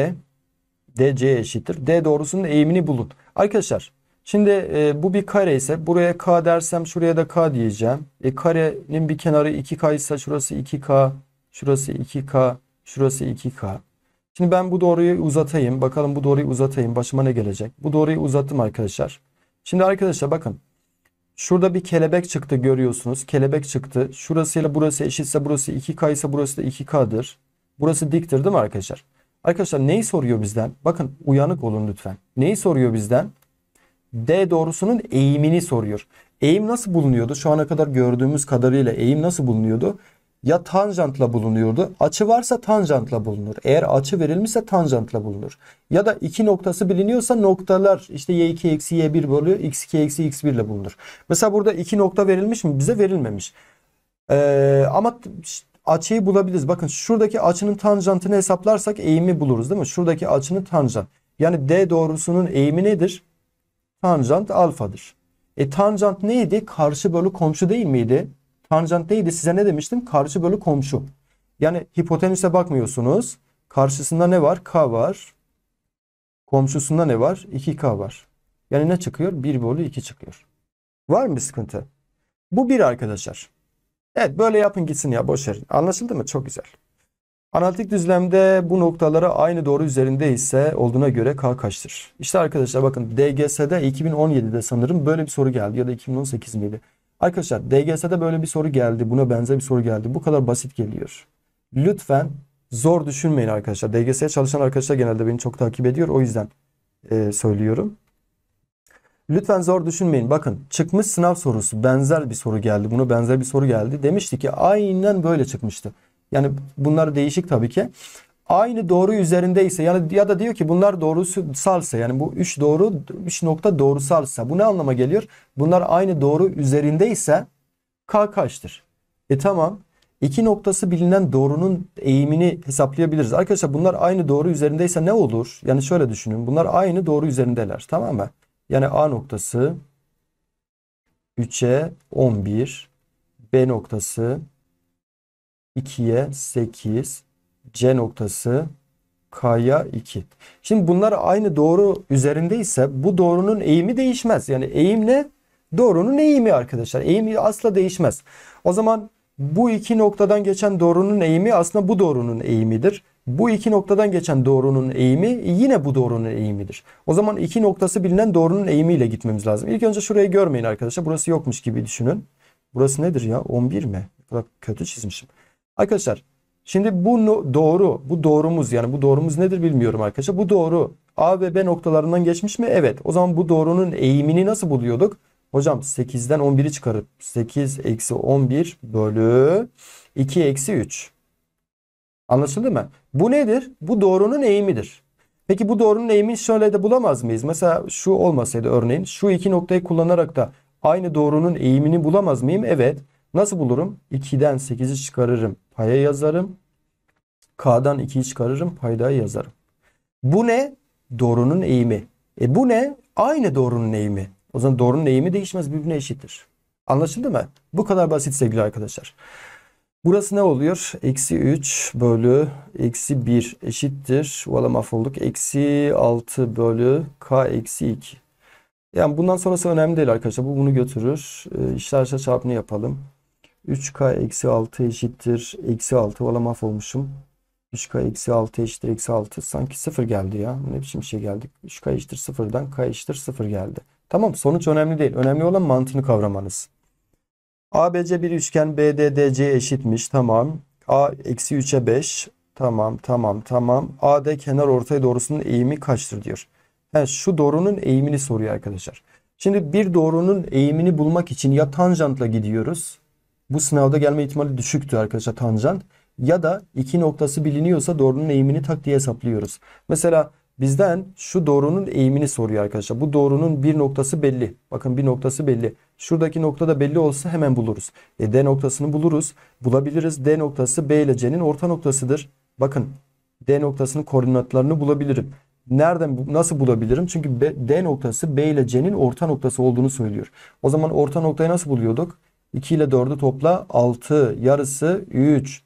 DC'ye eşittir. D doğrusunun eğimini bulun. Arkadaşlar şimdi e, bu bir kare ise buraya K dersem şuraya da K diyeceğim. E, karenin bir kenarı 2K ise şurası 2K, şurası 2K, şurası 2K. Şimdi ben bu doğruyu uzatayım. Bakalım bu doğruyu uzatayım. Başıma ne gelecek? Bu doğruyu uzattım arkadaşlar. Şimdi arkadaşlar bakın. Şurada bir kelebek çıktı görüyorsunuz. Kelebek çıktı. Şurasıyla burası eşitse burası 2K ise burası da 2K'dır. Burası diktir değil mi arkadaşlar? Arkadaşlar neyi soruyor bizden? Bakın uyanık olun lütfen. Neyi soruyor bizden? D doğrusunun eğimini soruyor. Eğim nasıl bulunuyordu? Şu ana kadar gördüğümüz kadarıyla eğim nasıl bulunuyordu? ya tanjantla bulunuyordu. Açı varsa tanjantla bulunur. Eğer açı verilmişse tanjantla bulunur. Ya da iki noktası biliniyorsa noktalar işte y2 eksi y1 bölü x2 eksi x1 ile bulunur. Mesela burada iki nokta verilmiş mi? Bize verilmemiş. Ee, ama açıyı bulabiliriz. Bakın şuradaki açının tanjantını hesaplarsak eğimi buluruz değil mi? Şuradaki açının tanjant. Yani D doğrusunun eğimi nedir? Tanjant alfadır. E tanjant neydi? Karşı bölü komşu değil miydi? Tanjant değil de size ne demiştim? Karşı bölü komşu. Yani hipotenüse bakmıyorsunuz. Karşısında ne var? K var. Komşusunda ne var? 2K var. Yani ne çıkıyor? 1 bölü 2 çıkıyor. Var mı bir sıkıntı? Bu bir arkadaşlar. Evet böyle yapın gitsin ya boş Anlaşıldı mı? Çok güzel. Analitik düzlemde bu noktaları aynı doğru üzerinde ise olduğuna göre K kaçtır? İşte arkadaşlar bakın DGS'de 2017'de sanırım böyle bir soru geldi ya da 2018 miydi? Arkadaşlar DGS'de böyle bir soru geldi. Buna benzer bir soru geldi. Bu kadar basit geliyor. Lütfen zor düşünmeyin arkadaşlar. DGS'ye çalışan arkadaşlar genelde beni çok takip ediyor. O yüzden e, söylüyorum. Lütfen zor düşünmeyin. Bakın çıkmış sınav sorusu benzer bir soru geldi. Buna benzer bir soru geldi. Demişti ki aynen böyle çıkmıştı. Yani bunlar değişik tabii ki aynı doğru üzerindeyse yani ya da diyor ki bunlar doğrusu salsa yani bu üç doğru üç nokta doğrusalsa bu ne anlama geliyor? Bunlar aynı doğru üzerindeyse k kaçtır? E tamam. İki noktası bilinen doğrunun eğimini hesaplayabiliriz. Arkadaşlar bunlar aynı doğru üzerindeyse ne olur? Yani şöyle düşünün. Bunlar aynı doğru üzerindeler. Tamam mı? Yani A noktası 3'e 11, B noktası 2'ye 8, C noktası K'ya 2. Şimdi bunlar aynı doğru üzerindeyse bu doğrunun eğimi değişmez. Yani eğim ne? Doğrunun eğimi arkadaşlar. Eğim asla değişmez. O zaman bu iki noktadan geçen doğrunun eğimi aslında bu doğrunun eğimidir. Bu iki noktadan geçen doğrunun eğimi yine bu doğrunun eğimidir. O zaman iki noktası bilinen doğrunun eğimiyle gitmemiz lazım. İlk önce şurayı görmeyin arkadaşlar. Burası yokmuş gibi düşünün. Burası nedir ya? 11 mi? Bak kötü çizmişim. Arkadaşlar Şimdi bu doğru. Bu doğrumuz yani bu doğrumuz nedir bilmiyorum arkadaşlar. Bu doğru. A ve B noktalarından geçmiş mi? Evet. O zaman bu doğrunun eğimini nasıl buluyorduk? Hocam 8'den 11'i çıkarıp 8 eksi 11 bölü 2 eksi 3. Anlaşıldı mı? Bu nedir? Bu doğrunun eğimidir. Peki bu doğrunun eğimini şöyle de bulamaz mıyız? Mesela şu olmasaydı örneğin şu iki noktayı kullanarak da aynı doğrunun eğimini bulamaz mıyım? Evet. Nasıl bulurum? 2'den 8'i çıkarırım. Paya yazarım. K'dan 2'yi çıkarırım. Paydayı yazarım. Bu ne? Doğrunun eğimi. E bu ne? Aynı doğrunun eğimi. O zaman doğrunun eğimi değişmez. Birbirine eşittir. Anlaşıldı mı? Bu kadar basit sevgili arkadaşlar. Burası ne oluyor? Eksi 3 bölü eksi 1 eşittir. Valla mahvolduk. Eksi 6 bölü k eksi 2. Yani bundan sonrası önemli değil arkadaşlar. Bu bunu götürür. E, işler aşağı çarpını yapalım. 3k eksi 6 eşittir eksi 6 valla mahvolmuşum. 3k eksi 6 eşittir eksi 6 sanki 0 geldi ya. Ne biçim şey geldi. 3k eşittir 0'dan k eşittir 0 geldi. Tamam sonuç önemli değil. Önemli olan mantığını kavramanız. ABC bir üçgen BDDC eşitmiş. Tamam. A eksi 3'e 5. Tamam tamam tamam. AD kenar ortay doğrusunun eğimi kaçtır diyor. Yani şu doğrunun eğimini soruyor arkadaşlar. Şimdi bir doğrunun eğimini bulmak için ya tanjantla gidiyoruz bu sınavda gelme ihtimali düşüktü arkadaşlar tanjant. Ya da iki noktası biliniyorsa doğrunun eğimini tak diye hesaplıyoruz. Mesela bizden şu doğrunun eğimini soruyor arkadaşlar. Bu doğrunun bir noktası belli. Bakın bir noktası belli. Şuradaki nokta da belli olsa hemen buluruz. E, D noktasını buluruz. Bulabiliriz. D noktası B ile C'nin orta noktasıdır. Bakın D noktasının koordinatlarını bulabilirim. Nereden nasıl bulabilirim? Çünkü B, D noktası B ile C'nin orta noktası olduğunu söylüyor. O zaman orta noktayı nasıl buluyorduk? 2 ile 4'ü topla 6 yarısı 3.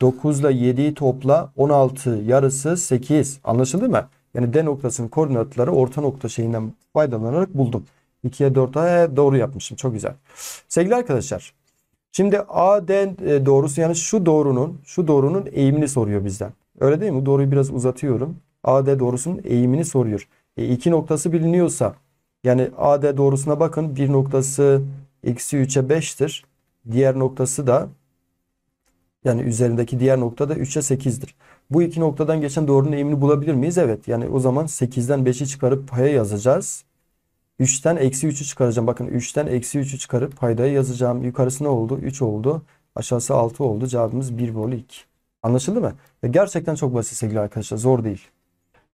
9 ile 7'yi topla 16 yarısı 8. Anlaşıldı mı? Yani D noktasının koordinatları orta nokta şeyinden faydalanarak buldum. 2'ye 4'e doğru yapmışım. Çok güzel. Sevgili arkadaşlar. Şimdi AD e, doğrusu yani şu doğrunun şu doğrunun eğimini soruyor bizden. Öyle değil mi? doğruyu biraz uzatıyorum. AD doğrusunun eğimini soruyor. E, iki noktası biliniyorsa yani AD doğrusuna bakın. Bir noktası Eksi 3'e 5'tir. Diğer noktası da yani üzerindeki diğer nokta da 3'e 8'dir. Bu iki noktadan geçen doğrunun eğimini bulabilir miyiz? Evet. Yani o zaman 8'den 5'i çıkarıp paya yazacağız. 3'ten eksi 3'ü çıkaracağım. Bakın 3'ten eksi 3'ü çıkarıp paydaya yazacağım. Yukarısı ne oldu? 3 oldu. Aşağısı 6 oldu. Cevabımız 1 bölü 2. Anlaşıldı mı? gerçekten çok basit sevgili arkadaşlar. Zor değil.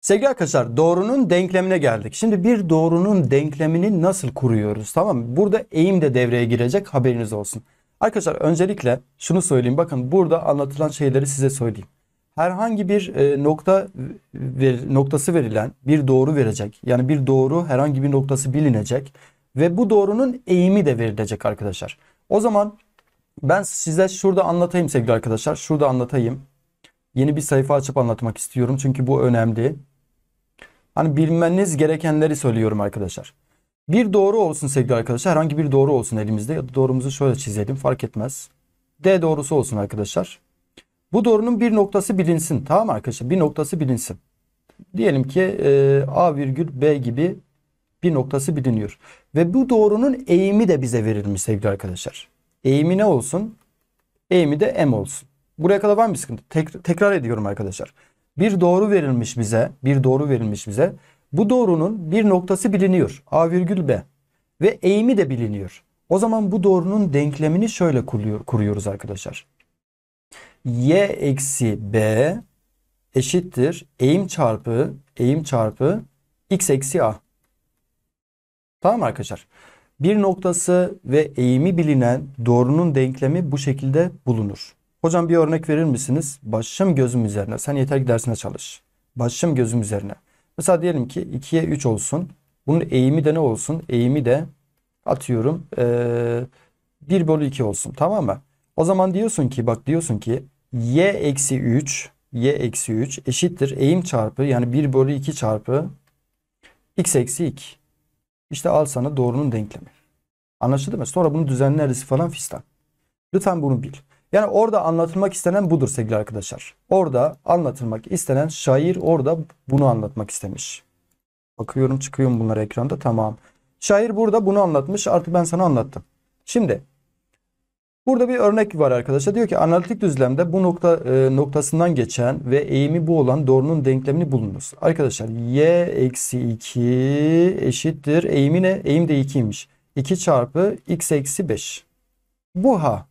Sevgili arkadaşlar doğrunun denklemine geldik. Şimdi bir doğrunun denklemini nasıl kuruyoruz? Tamam mı? Burada eğim de devreye girecek haberiniz olsun. Arkadaşlar öncelikle şunu söyleyeyim. Bakın burada anlatılan şeyleri size söyleyeyim. Herhangi bir e, nokta ver, noktası verilen bir doğru verecek. Yani bir doğru herhangi bir noktası bilinecek. Ve bu doğrunun eğimi de verilecek arkadaşlar. O zaman ben size şurada anlatayım sevgili arkadaşlar. Şurada anlatayım. Yeni bir sayfa açıp anlatmak istiyorum. Çünkü bu önemli. Hani bilmeniz gerekenleri söylüyorum arkadaşlar. Bir doğru olsun sevgili arkadaşlar. Herhangi bir doğru olsun elimizde. Ya da doğrumuzu şöyle çizelim fark etmez. D doğrusu olsun arkadaşlar. Bu doğrunun bir noktası bilinsin. Tamam mı arkadaşlar? Bir noktası bilinsin. Diyelim ki e, A virgül B gibi bir noktası biliniyor. Ve bu doğrunun eğimi de bize verilmiş sevgili arkadaşlar. Eğimi ne olsun? Eğimi de M olsun. Buraya kadar var mı bir sıkıntı? Tek, tekrar ediyorum arkadaşlar bir doğru verilmiş bize, bir doğru verilmiş bize. Bu doğrunun bir noktası biliniyor. A virgül B. Ve eğimi de biliniyor. O zaman bu doğrunun denklemini şöyle kuruyoruz arkadaşlar. Y eksi B eşittir eğim çarpı eğim çarpı x eksi a. Tamam arkadaşlar. Bir noktası ve eğimi bilinen doğrunun denklemi bu şekilde bulunur. Hocam bir örnek verir misiniz? Başım gözüm üzerine. Sen yeter ki dersine çalış. Başım gözüm üzerine. Mesela diyelim ki 2'ye 3 olsun. Bunun eğimi de ne olsun? Eğimi de atıyorum ee, 1 bölü 2 olsun. Tamam mı? O zaman diyorsun ki bak diyorsun ki y eksi 3 y eksi 3 eşittir eğim çarpı yani 1 bölü 2 çarpı x eksi 2. İşte al sana doğrunun denklemi. Anlaşıldı mı? Sonra bunu düzenleriz falan fistan. Lütfen bunu bil. Yani orada anlatılmak istenen budur sevgili arkadaşlar. Orada anlatılmak istenen şair orada bunu anlatmak istemiş. Bakıyorum çıkıyorum mu bunlar ekranda? Tamam. Şair burada bunu anlatmış. Artık ben sana anlattım. Şimdi burada bir örnek var arkadaşlar. Diyor ki analitik düzlemde bu nokta e, noktasından geçen ve eğimi bu olan doğrunun denklemini bulunuz. Arkadaşlar y eksi 2 eşittir. Eğimi ne? Eğim de 2'ymiş. 2 çarpı x eksi 5. Bu ha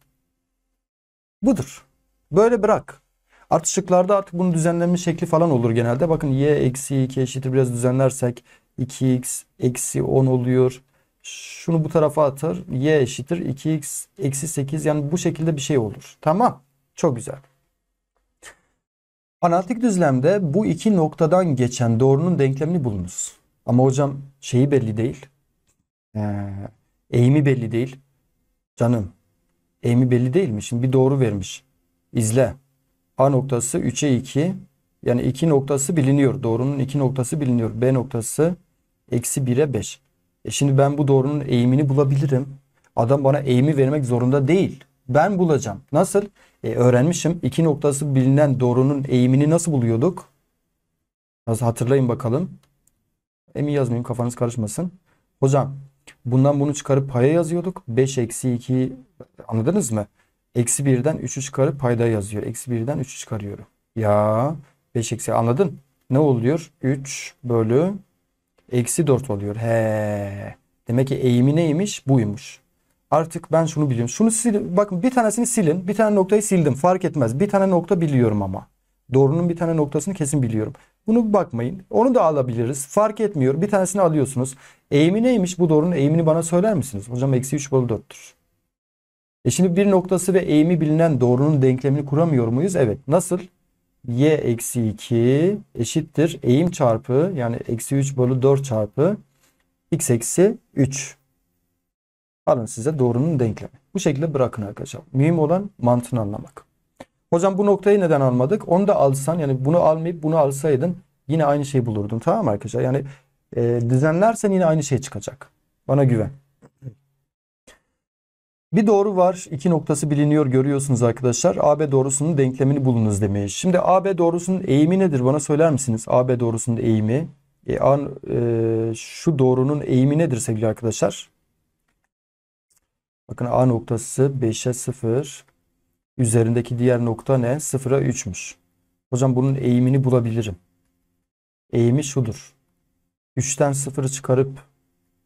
budur. Böyle bırak. Artışıklarda artık bunu düzenlenmiş şekli falan olur genelde. Bakın y eksi 2 eşittir biraz düzenlersek 2x eksi 10 oluyor. Şunu bu tarafa atar. y eşittir 2x eksi 8 yani bu şekilde bir şey olur. Tamam. Çok güzel. Analitik düzlemde bu iki noktadan geçen doğrunun denklemini bulunuz. Ama hocam şeyi belli değil. Ee, eğimi belli değil. Canım eğimi belli değil mi? Şimdi bir doğru vermiş. İzle. A noktası 3'e 2. Yani 2 noktası biliniyor. Doğrunun 2 noktası biliniyor. B noktası eksi 1'e 5. E şimdi ben bu doğrunun eğimini bulabilirim. Adam bana eğimi vermek zorunda değil. Ben bulacağım. Nasıl? E, öğrenmişim. 2 noktası bilinen doğrunun eğimini nasıl buluyorduk? Nasıl hatırlayın bakalım. Emin yazmayayım kafanız karışmasın. Hocam Bundan bunu çıkarıp paya yazıyorduk. 5 eksi 2'yi anladınız mı? Eksi 1'den 3'ü çıkarıp payda yazıyor. Eksi 1'den 3'ü çıkarıyorum. Ya 5 eksi anladın? Ne oluyor? 3 bölü eksi 4 oluyor. He. Demek ki eğimi neymiş? Buymuş. Artık ben şunu biliyorum. Şunu sil bakın bir tanesini silin. Bir tane noktayı sildim. Fark etmez. Bir tane nokta biliyorum ama. Doğrunun bir tane noktasını kesin biliyorum. Bunu bakmayın. Onu da alabiliriz. Fark etmiyor. Bir tanesini alıyorsunuz. Eğimi neymiş? Bu doğrunun eğimini bana söyler misiniz? Hocam eksi 3 bölü 4'tür. E şimdi bir noktası ve eğimi bilinen doğrunun denklemini kuramıyor muyuz? Evet. Nasıl? y eksi 2 eşittir. Eğim çarpı yani eksi 3 bölü 4 çarpı x eksi 3. Alın size doğrunun denklemi. Bu şekilde bırakın arkadaşlar. Mühim olan mantığını anlamak. Hocam bu noktayı neden almadık? Onu da alsan yani bunu almayıp bunu alsaydın yine aynı şeyi bulurdun. Tamam mı arkadaşlar? Yani e, düzenlersen yine aynı şey çıkacak. Bana güven. Bir doğru var. iki noktası biliniyor görüyorsunuz arkadaşlar. AB doğrusunun denklemini bulunuz demiş. Şimdi AB doğrusunun eğimi nedir? Bana söyler misiniz? AB doğrusunun eğimi. E, an, e, şu doğrunun eğimi nedir sevgili arkadaşlar? Bakın A noktası 5'e 0. Üzerindeki diğer nokta ne? 0'a 3'müş. Hocam bunun eğimini bulabilirim. Eğimi şudur. 3'ten 0'ı çıkarıp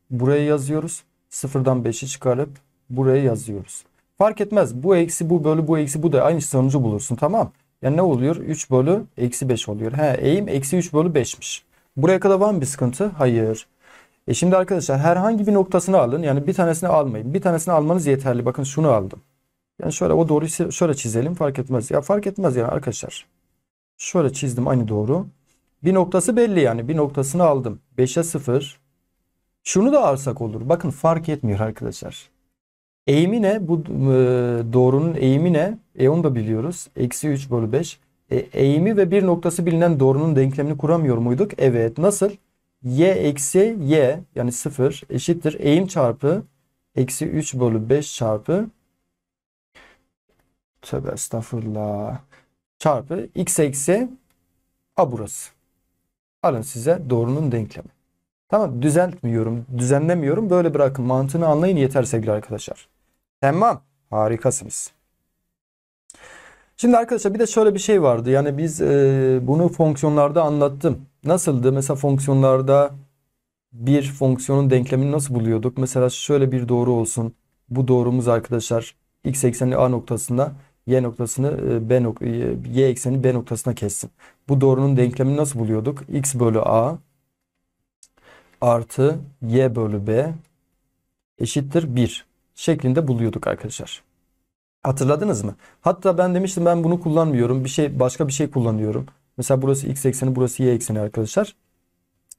buraya yazıyoruz. 0'dan 5'i çıkarıp buraya yazıyoruz. Fark etmez. Bu eksi bu bölü bu eksi bu da aynı sonucu bulursun tamam. Yani ne oluyor? 3 bölü eksi 5 oluyor. He eğim eksi 3 bölü 5'miş. Buraya kadar var mı bir sıkıntı? Hayır. E şimdi arkadaşlar herhangi bir noktasını alın. Yani bir tanesini almayın. Bir tanesini almanız yeterli. Bakın şunu aldım. Yani şöyle o doğruyu şöyle çizelim fark etmez. Ya fark etmez yani arkadaşlar. Şöyle çizdim aynı doğru. Bir noktası belli yani. Bir noktasını aldım. 5'e 0. Şunu da alsak olur. Bakın fark etmiyor arkadaşlar. Eğimi ne? Bu e, doğrunun eğimi ne? E onu da biliyoruz. Eksi 3 bölü 5. E, eğimi ve bir noktası bilinen doğrunun denklemini kuramıyor muyduk? Evet. Nasıl? Y eksi Y yani 0 eşittir. Eğim çarpı eksi 3 bölü 5 çarpı Tövbe estağfurullah. Çarpı x eksi a burası. Alın size doğrunun denklemi. Tamam düzeltmiyorum, düzenlemiyorum. Böyle bırakın. Mantığını anlayın yeter sevgili arkadaşlar. Tamam. Harikasınız. Şimdi arkadaşlar bir de şöyle bir şey vardı. Yani biz e, bunu fonksiyonlarda anlattım. Nasıldı? Mesela fonksiyonlarda bir fonksiyonun denklemini nasıl buluyorduk? Mesela şöyle bir doğru olsun. Bu doğrumuz arkadaşlar x eksenli a noktasında y noktasını e, b nok y ekseni b noktasına kessin. Bu doğrunun denklemini nasıl buluyorduk? x bölü a artı y bölü b eşittir 1 şeklinde buluyorduk arkadaşlar. Hatırladınız mı? Hatta ben demiştim ben bunu kullanmıyorum. Bir şey başka bir şey kullanıyorum. Mesela burası x ekseni burası y ekseni arkadaşlar.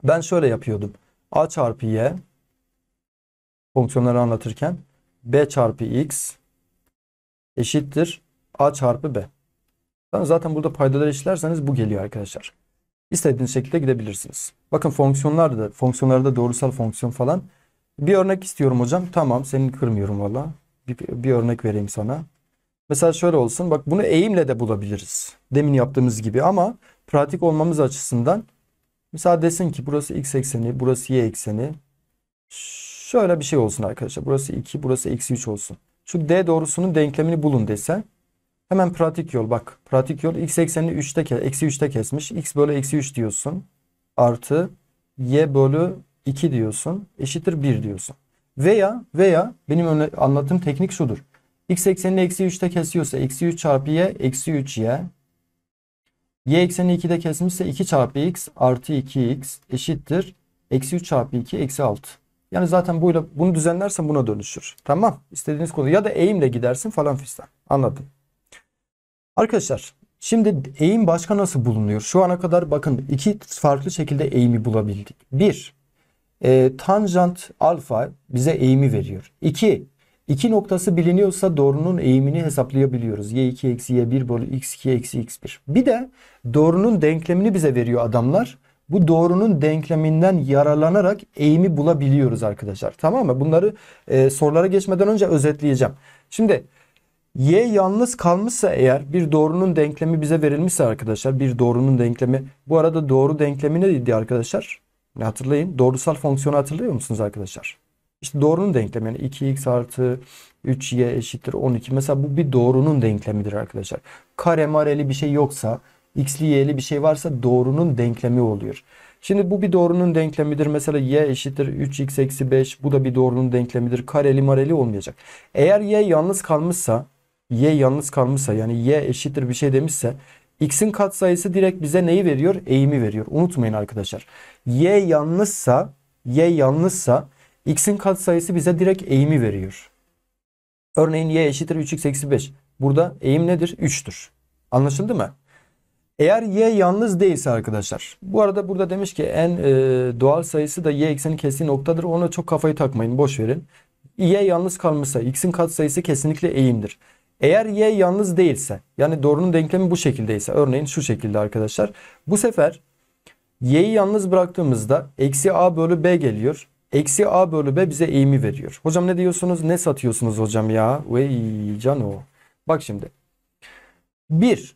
Ben şöyle yapıyordum. a çarpı y fonksiyonları anlatırken b çarpı x eşittir A çarpı B. Zaten burada paydaları işlerseniz bu geliyor arkadaşlar. İstediğiniz şekilde gidebilirsiniz. Bakın fonksiyonlarda, fonksiyonlarda doğrusal fonksiyon falan. Bir örnek istiyorum hocam. Tamam seni kırmıyorum valla. Bir, bir örnek vereyim sana. Mesela şöyle olsun. Bak bunu eğimle de bulabiliriz. Demin yaptığımız gibi ama pratik olmamız açısından mesela desin ki burası x ekseni, burası y ekseni. Şöyle bir şey olsun arkadaşlar. Burası 2, burası x 3 olsun. Şu d doğrusunun denklemini bulun desen Hemen pratik yol bak. Pratik yol x eksenini 3'te eksi 3'te kesmiş. x bölü eksi 3 diyorsun. Artı y bölü 2 diyorsun. Eşittir 1 diyorsun. Veya veya benim öne, anlattığım teknik şudur. x eksenini eksi 3'te kesiyorsa eksi 3 çarpı y eksi 3y. y eksenini 2'de kesmişse 2 çarpı x artı 2x eşittir. Eksi 3 çarpı 2 eksi 6. Yani zaten buyla, bunu düzenlersen buna dönüşür. Tamam. İstediğiniz konu. Ya da eğimle gidersin falan fistan. anladın. Arkadaşlar şimdi eğim başka nasıl bulunuyor? Şu ana kadar bakın iki farklı şekilde eğimi bulabildik. Bir, e, tanjant alfa bize eğimi veriyor. İki, iki noktası biliniyorsa doğrunun eğimini hesaplayabiliyoruz. y2 eksi y1 bölü x2 eksi x1. Bir de doğrunun denklemini bize veriyor adamlar. Bu doğrunun denkleminden yararlanarak eğimi bulabiliyoruz arkadaşlar. Tamam mı? Bunları e, sorulara geçmeden önce özetleyeceğim. Şimdi y yalnız kalmışsa eğer bir doğrunun denklemi bize verilmişse arkadaşlar bir doğrunun denklemi bu arada doğru denklemi ne neydi arkadaşlar? hatırlayın? Doğrusal fonksiyonu hatırlıyor musunuz arkadaşlar? İşte doğrunun denklemi yani 2x artı 3y eşittir 12. Mesela bu bir doğrunun denklemidir arkadaşlar. Kare mareli bir şey yoksa x'li y'li bir şey varsa doğrunun denklemi oluyor. Şimdi bu bir doğrunun denklemidir. Mesela y eşittir 3x eksi 5 bu da bir doğrunun denklemidir. Kareli mareli olmayacak. Eğer y yalnız kalmışsa y yalnız kalmışsa yani y eşittir bir şey demişse x'in katsayısı direkt bize neyi veriyor? Eğimi veriyor. Unutmayın arkadaşlar. y yalnızsa y yalnızsa x'in katsayısı bize direkt eğimi veriyor. Örneğin y eşittir 3x eksi 5. Burada eğim nedir? 3'tür. Anlaşıldı mı? Eğer y yalnız değilse arkadaşlar. Bu arada burada demiş ki en e, doğal sayısı da y ekseni kestiği noktadır. Ona çok kafayı takmayın. Boş verin. y yalnız kalmışsa x'in katsayısı kesinlikle eğimdir. Eğer y yalnız değilse yani doğrunun denklemi bu şekildeyse örneğin şu şekilde arkadaşlar. Bu sefer y'yi yalnız bıraktığımızda eksi a bölü b geliyor. Eksi a bölü b bize eğimi veriyor. Hocam ne diyorsunuz? Ne satıyorsunuz hocam ya? Vey o. Bak şimdi. bir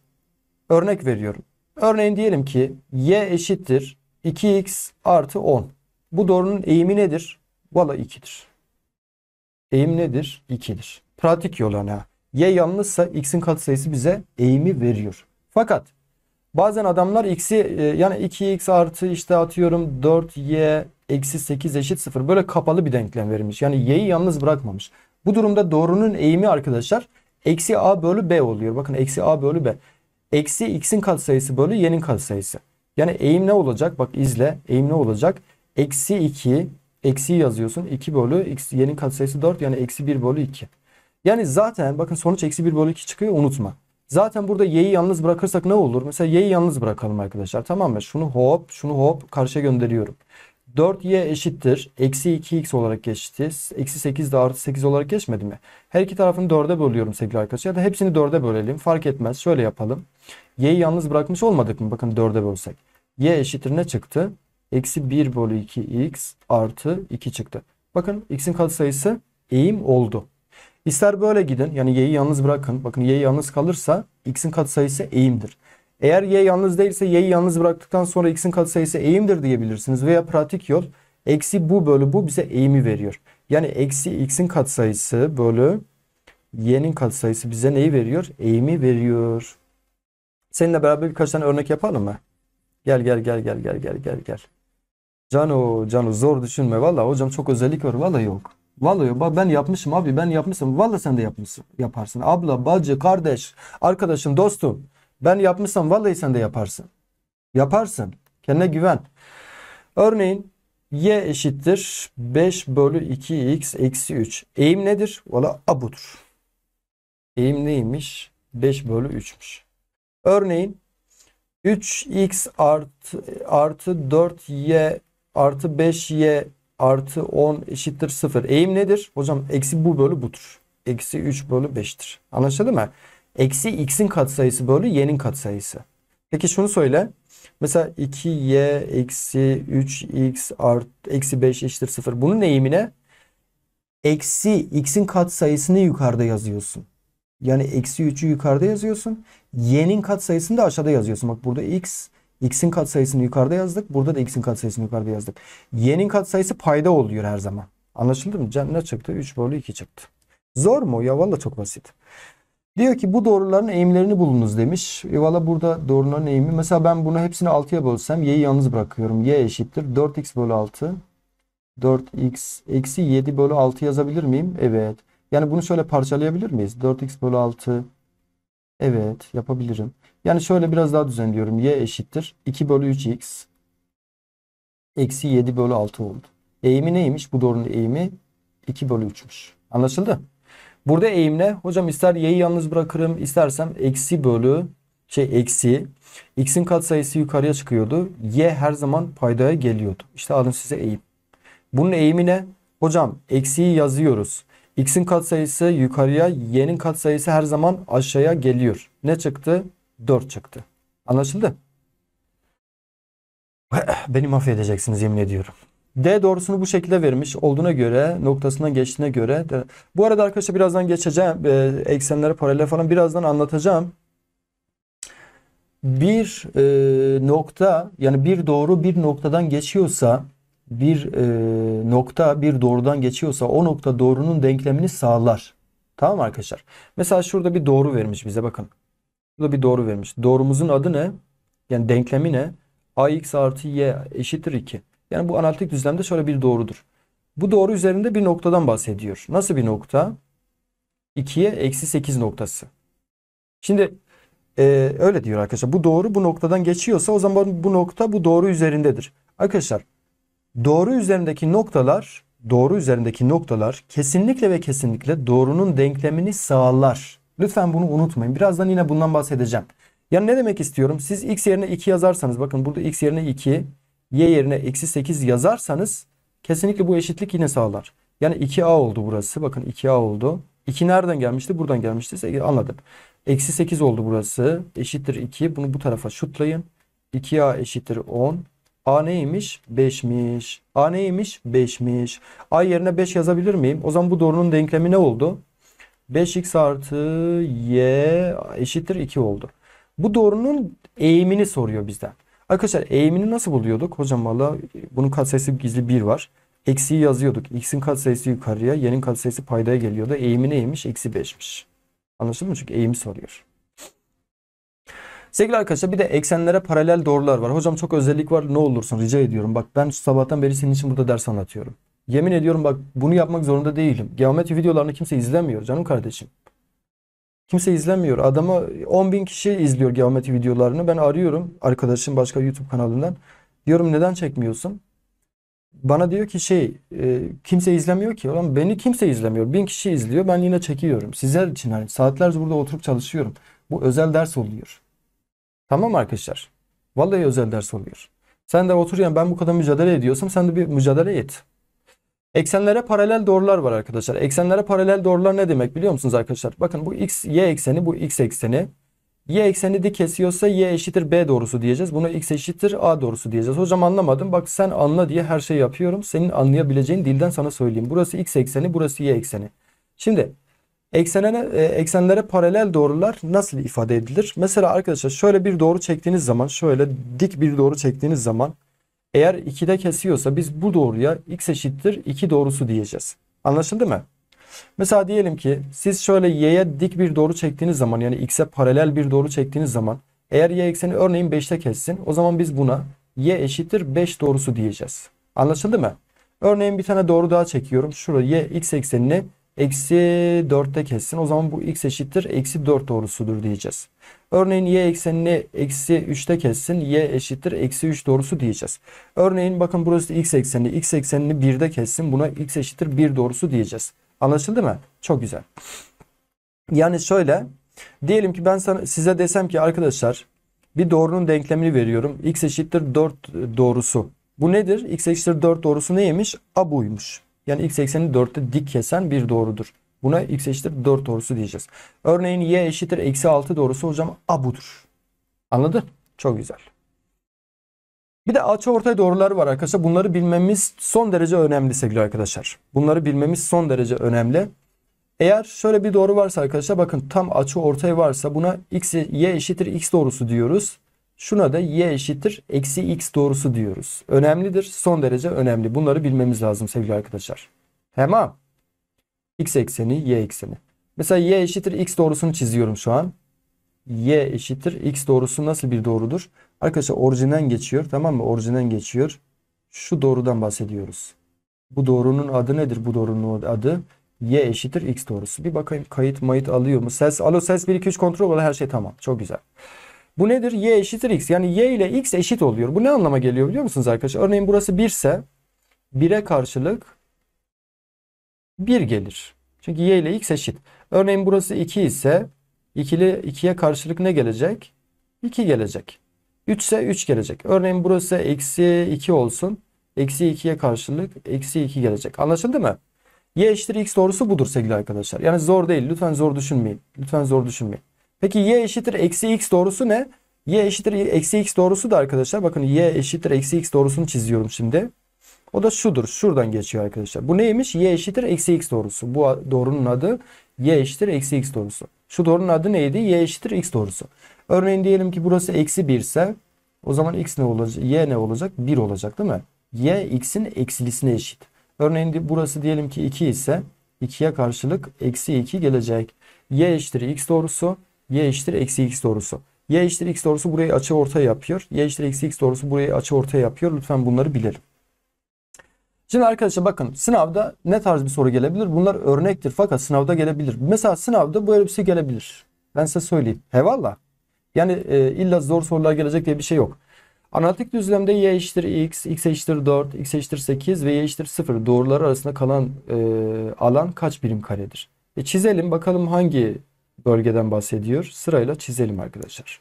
Örnek veriyorum. Örneğin diyelim ki y eşittir 2x artı 10. Bu doğrunun eğimi nedir? Valla 2'dir. Eğim nedir? 2'dir. Pratik yol ana. Hani Y yalnızsa x'in katsayısı bize eğimi veriyor. Fakat bazen adamlar x'i e, yani 2x artı işte atıyorum 4y eksi 8 eşit 0 böyle kapalı bir denklem verilmiş. Yani y'yi yalnız bırakmamış. Bu durumda doğrunun eğimi arkadaşlar eksi a bölü b oluyor. Bakın eksi a bölü b. Eksi x'in katsayısı bölü y'nin katsayısı. Yani eğim ne olacak? Bak izle. Eğim ne olacak? Eksi 2 eksi yazıyorsun. 2 bölü y'nin katsayısı 4 yani eksi 1 bölü 2. Yani zaten bakın sonuç eksi 1 bölü 2 çıkıyor unutma. Zaten burada y'yi yalnız bırakırsak ne olur? Mesela y'yi yalnız bırakalım arkadaşlar. Tamam mı? Şunu hop şunu hop karşıya gönderiyorum. 4y eşittir. Eksi 2x olarak geçti. Eksi 8 de artı 8 olarak geçmedi mi? Her iki tarafını 4'e bölüyorum sevgili arkadaşlar. Ya da hepsini 4'e bölelim. Fark etmez. Şöyle yapalım. y'yi yalnız bırakmış olmadık mı? Bakın 4'e bölsek. y eşittir ne çıktı? Eksi 1 bölü 2x artı 2 çıktı. Bakın x'in katsayısı eğim oldu. İster böyle gidin. Yani y'yi yalnız bırakın. Bakın y yalnız kalırsa x'in katsayısı eğimdir. Eğer y yalnız değilse y'yi yalnız bıraktıktan sonra x'in katsayısı eğimdir diyebilirsiniz. Veya pratik yol eksi bu bölü bu bize eğimi veriyor. Yani eksi x'in katsayısı bölü y'nin katsayısı bize neyi veriyor? Eğimi veriyor. Seninle beraber birkaç tane örnek yapalım mı? Gel gel gel gel gel gel gel gel. Cano Cano zor düşünme. Valla hocam çok özellik var. Valla yok. Vallahi ben yapmışım abi ben yapmışım. Vallahi sen de yapmışsın, yaparsın. Abla, bacı, kardeş, arkadaşım, dostum. Ben yapmışsam vallahi sen de yaparsın. Yaparsın. Kendine güven. Örneğin y eşittir 5 bölü 2x eksi 3. Eğim nedir? Valla abudur. Eğim neymiş? 5 bölü 3'müş. Örneğin 3x artı, artı 4y artı 5y artı 10 eşittir 0. Eğim nedir? Hocam eksi bu bölü budur. Eksi 3 bölü 5'tir. Anlaşıldı mı? Eksi x'in katsayısı bölü y'nin katsayısı. Peki şunu söyle. Mesela 2y eksi 3x artı eksi 5 eşittir 0. Bunun eğimine eksi x'in katsayısını yukarıda yazıyorsun. Yani eksi 3'ü yukarıda yazıyorsun. Y'nin katsayısını da aşağıda yazıyorsun. Bak burada x X'in katsayısını yukarıda yazdık. Burada da X'in katsayısını yukarıda yazdık. Y'nin katsayısı payda oluyor her zaman. Anlaşıldı mı? Can ne çıktı? 3 bölü 2 çıktı. Zor mu? Ya valla çok basit. Diyor ki bu doğruların eğimlerini bulunuz demiş. E valla burada doğruların eğimi. Mesela ben bunu hepsini 6'ya bölsem y'yi yalnız bırakıyorum. y eşittir. 4x bölü 6. 4x eksi 7 bölü 6 yazabilir miyim? Evet. Yani bunu şöyle parçalayabilir miyiz? 4x bölü 6. Evet yapabilirim. Yani şöyle biraz daha düzenliyorum. Y eşittir. 2 bölü 3x eksi 7 bölü 6 oldu. Eğimi neymiş? Bu doğrunun eğimi 2 bölü 3'müş. Anlaşıldı? Burada eğim ne? Hocam ister y'yi yalnız bırakırım istersem eksi bölü şey eksi x'in katsayısı yukarıya çıkıyordu. y her zaman paydaya geliyordu. İşte alın size eğim. Bunun eğimi ne? Hocam eksiyi yazıyoruz. x'in katsayısı yukarıya y'nin katsayısı her zaman aşağıya geliyor. Ne çıktı? 4 çıktı. Anlaşıldı. Beni mahvedeceksiniz yemin ediyorum. D doğrusunu bu şekilde vermiş olduğuna göre noktasından geçtiğine göre bu arada arkadaşlar birazdan geçeceğim e, eksenlere paralel falan birazdan anlatacağım. Bir e, nokta yani bir doğru bir noktadan geçiyorsa bir e, nokta bir doğrudan geçiyorsa o nokta doğrunun denklemini sağlar. Tamam arkadaşlar. Mesela şurada bir doğru vermiş bize bakın. Bu da bir doğru vermiş. Doğrumuzun adı ne? Yani denklemi ne? ax artı y eşittir 2. Yani bu analitik düzlemde şöyle bir doğrudur. Bu doğru üzerinde bir noktadan bahsediyor. Nasıl bir nokta? 2'ye eksi 8 noktası. Şimdi e, öyle diyor arkadaşlar. Bu doğru bu noktadan geçiyorsa o zaman bu nokta bu doğru üzerindedir. Arkadaşlar doğru üzerindeki noktalar doğru üzerindeki noktalar kesinlikle ve kesinlikle doğrunun denklemini sağlar. Lütfen bunu unutmayın. Birazdan yine bundan bahsedeceğim. Yani ne demek istiyorum? Siz x yerine 2 yazarsanız bakın burada x yerine 2, y yerine eksi 8 yazarsanız kesinlikle bu eşitlik yine sağlar. Yani 2a oldu burası. Bakın 2a oldu. 2 nereden gelmişti? Buradan gelmişti. Anladım. Eksi 8 oldu burası. Eşittir 2. Bunu bu tarafa şutlayın. 2a eşittir 10. A neymiş? 5'miş. A neymiş? 5'miş. A yerine 5 yazabilir miyim? O zaman bu doğrunun denklemi ne oldu? 5x artı y eşittir 2 oldu. Bu doğrunun eğimini soruyor bizden. Arkadaşlar eğimini nasıl buluyorduk? Hocam valla bunun katsayısı gizli 1 var. Eksiyi yazıyorduk. X'in katsayısı yukarıya, y'nin katsayısı paydaya geliyordu. Eğimi neymiş? Eksi 5'miş. Anlaşıldı mı? Çünkü eğimi soruyor. Sevgili arkadaşlar bir de eksenlere paralel doğrular var. Hocam çok özellik var ne olursun rica ediyorum. Bak ben şu sabahtan beri senin için burada ders anlatıyorum. Yemin ediyorum bak bunu yapmak zorunda değilim. Geometri videolarını kimse izlemiyor canım kardeşim. Kimse izlemiyor. Adama 10 bin kişi izliyor geometri videolarını. Ben arıyorum arkadaşım başka YouTube kanalından. Diyorum neden çekmiyorsun? Bana diyor ki şey e, kimse izlemiyor ki. Ulan beni kimse izlemiyor. Bin kişi izliyor ben yine çekiyorum. Sizler için hani saatlerce burada oturup çalışıyorum. Bu özel ders oluyor. Tamam arkadaşlar? Vallahi özel ders oluyor. Sen de otur yani ben bu kadar mücadele ediyorsam sen de bir mücadele et. Eksenlere paralel doğrular var arkadaşlar. Eksenlere paralel doğrular ne demek biliyor musunuz arkadaşlar? Bakın bu x, y ekseni bu x ekseni. Y ekseni dik kesiyorsa y eşittir b doğrusu diyeceğiz. Bunu x eşittir a doğrusu diyeceğiz. Hocam anlamadım. Bak sen anla diye her şeyi yapıyorum. Senin anlayabileceğin dilden sana söyleyeyim. Burası x ekseni, burası y ekseni. Şimdi eksenene, e, eksenlere paralel doğrular nasıl ifade edilir? Mesela arkadaşlar şöyle bir doğru çektiğiniz zaman, şöyle dik bir doğru çektiğiniz zaman eğer 2'de kesiyorsa biz bu doğruya x eşittir 2 doğrusu diyeceğiz. Anlaşıldı mı? Mesela diyelim ki siz şöyle y'ye dik bir doğru çektiğiniz zaman yani x'e paralel bir doğru çektiğiniz zaman eğer y ekseni örneğin 5'te kessin o zaman biz buna y eşittir 5 doğrusu diyeceğiz. Anlaşıldı mı? Örneğin bir tane doğru daha çekiyorum. Şuraya y x eksenini Eksi 4'te kessin. O zaman bu x eşittir. Eksi 4 doğrusudur diyeceğiz. Örneğin y eksenini eksi 3'te kessin. Y eşittir. Eksi 3 doğrusu diyeceğiz. Örneğin bakın burası x ekseni. X eksenini 1'de kessin. Buna x eşittir 1 doğrusu diyeceğiz. Anlaşıldı mı? Çok güzel. Yani şöyle. Diyelim ki ben sana, size desem ki arkadaşlar bir doğrunun denklemini veriyorum. X eşittir 4 doğrusu. Bu nedir? X eşittir 4 doğrusu neymiş? A buymuş. Yani x ekseni 4'te dik kesen bir doğrudur. Buna x eşittir 4 doğrusu diyeceğiz. Örneğin y eşittir eksi 6 doğrusu hocam a budur. Anladın? Çok güzel. Bir de açı ortay doğruları var arkadaşlar. Bunları bilmemiz son derece önemli sevgili arkadaşlar. Bunları bilmemiz son derece önemli. Eğer şöyle bir doğru varsa arkadaşlar bakın tam açı ortay varsa buna x, y eşittir x doğrusu diyoruz. Şuna da y eşittir eksi x doğrusu diyoruz. Önemlidir. Son derece önemli. Bunları bilmemiz lazım sevgili arkadaşlar. Tamam. X ekseni, y ekseni. Mesela y eşittir x doğrusunu çiziyorum şu an. y eşittir x doğrusu nasıl bir doğrudur? Arkadaşlar orijinden geçiyor. Tamam mı? Orijinden geçiyor. Şu doğrudan bahsediyoruz. Bu doğrunun adı nedir? Bu doğrunun adı y eşittir x doğrusu. Bir bakayım kayıt mayıt alıyor mu? Ses, alo ses 1 2 3 kontrol her şey tamam. Çok güzel. Bu nedir? Y eşittir x. Yani y ile x eşit oluyor. Bu ne anlama geliyor biliyor musunuz arkadaşlar? Örneğin burası 1 ise 1'e karşılık 1 gelir. Çünkü y ile x eşit. Örneğin burası 2 ise ikili 2'ye karşılık ne gelecek? 2 gelecek. 3 ise 3 gelecek. Örneğin burası eksi 2 olsun. Eksi 2'ye karşılık eksi 2 gelecek. Anlaşıldı mı? Y eşittir x doğrusu budur sevgili arkadaşlar. Yani zor değil. Lütfen zor düşünmeyin. Lütfen zor düşünmeyin. Peki y eşittir eksi x doğrusu ne? y eşittir eksi x doğrusu da arkadaşlar bakın y eşittir eksi x doğrusunu çiziyorum şimdi. O da şudur. Şuradan geçiyor arkadaşlar. Bu neymiş? y eşittir eksi x doğrusu. Bu doğrunun adı y eşittir eksi x doğrusu. Şu doğrunun adı neydi? y eşittir x doğrusu. Örneğin diyelim ki burası eksi 1 ise o zaman x ne olacak? y ne olacak? 1 olacak değil mi? y x'in eksilisine eşit. Örneğin burası diyelim ki 2 ise 2'ye karşılık eksi 2 gelecek. y eşittir x doğrusu y eşittir eksi x doğrusu. Y eşittir x doğrusu burayı açı ortaya yapıyor. Y eşittir eksi x doğrusu burayı açı ortaya yapıyor. Lütfen bunları bilelim. Şimdi arkadaşlar bakın sınavda ne tarz bir soru gelebilir? Bunlar örnektir fakat sınavda gelebilir. Mesela sınavda böyle bir şey gelebilir. Ben size söyleyeyim. Hevalla. Yani e, illa zor sorular gelecek diye bir şey yok. Analitik düzlemde y eşittir x, x eşittir 4, x eşittir 8 ve y eşittir 0 doğruları arasında kalan e, alan kaç birim karedir? E, çizelim bakalım hangi bölgeden bahsediyor. Sırayla çizelim arkadaşlar.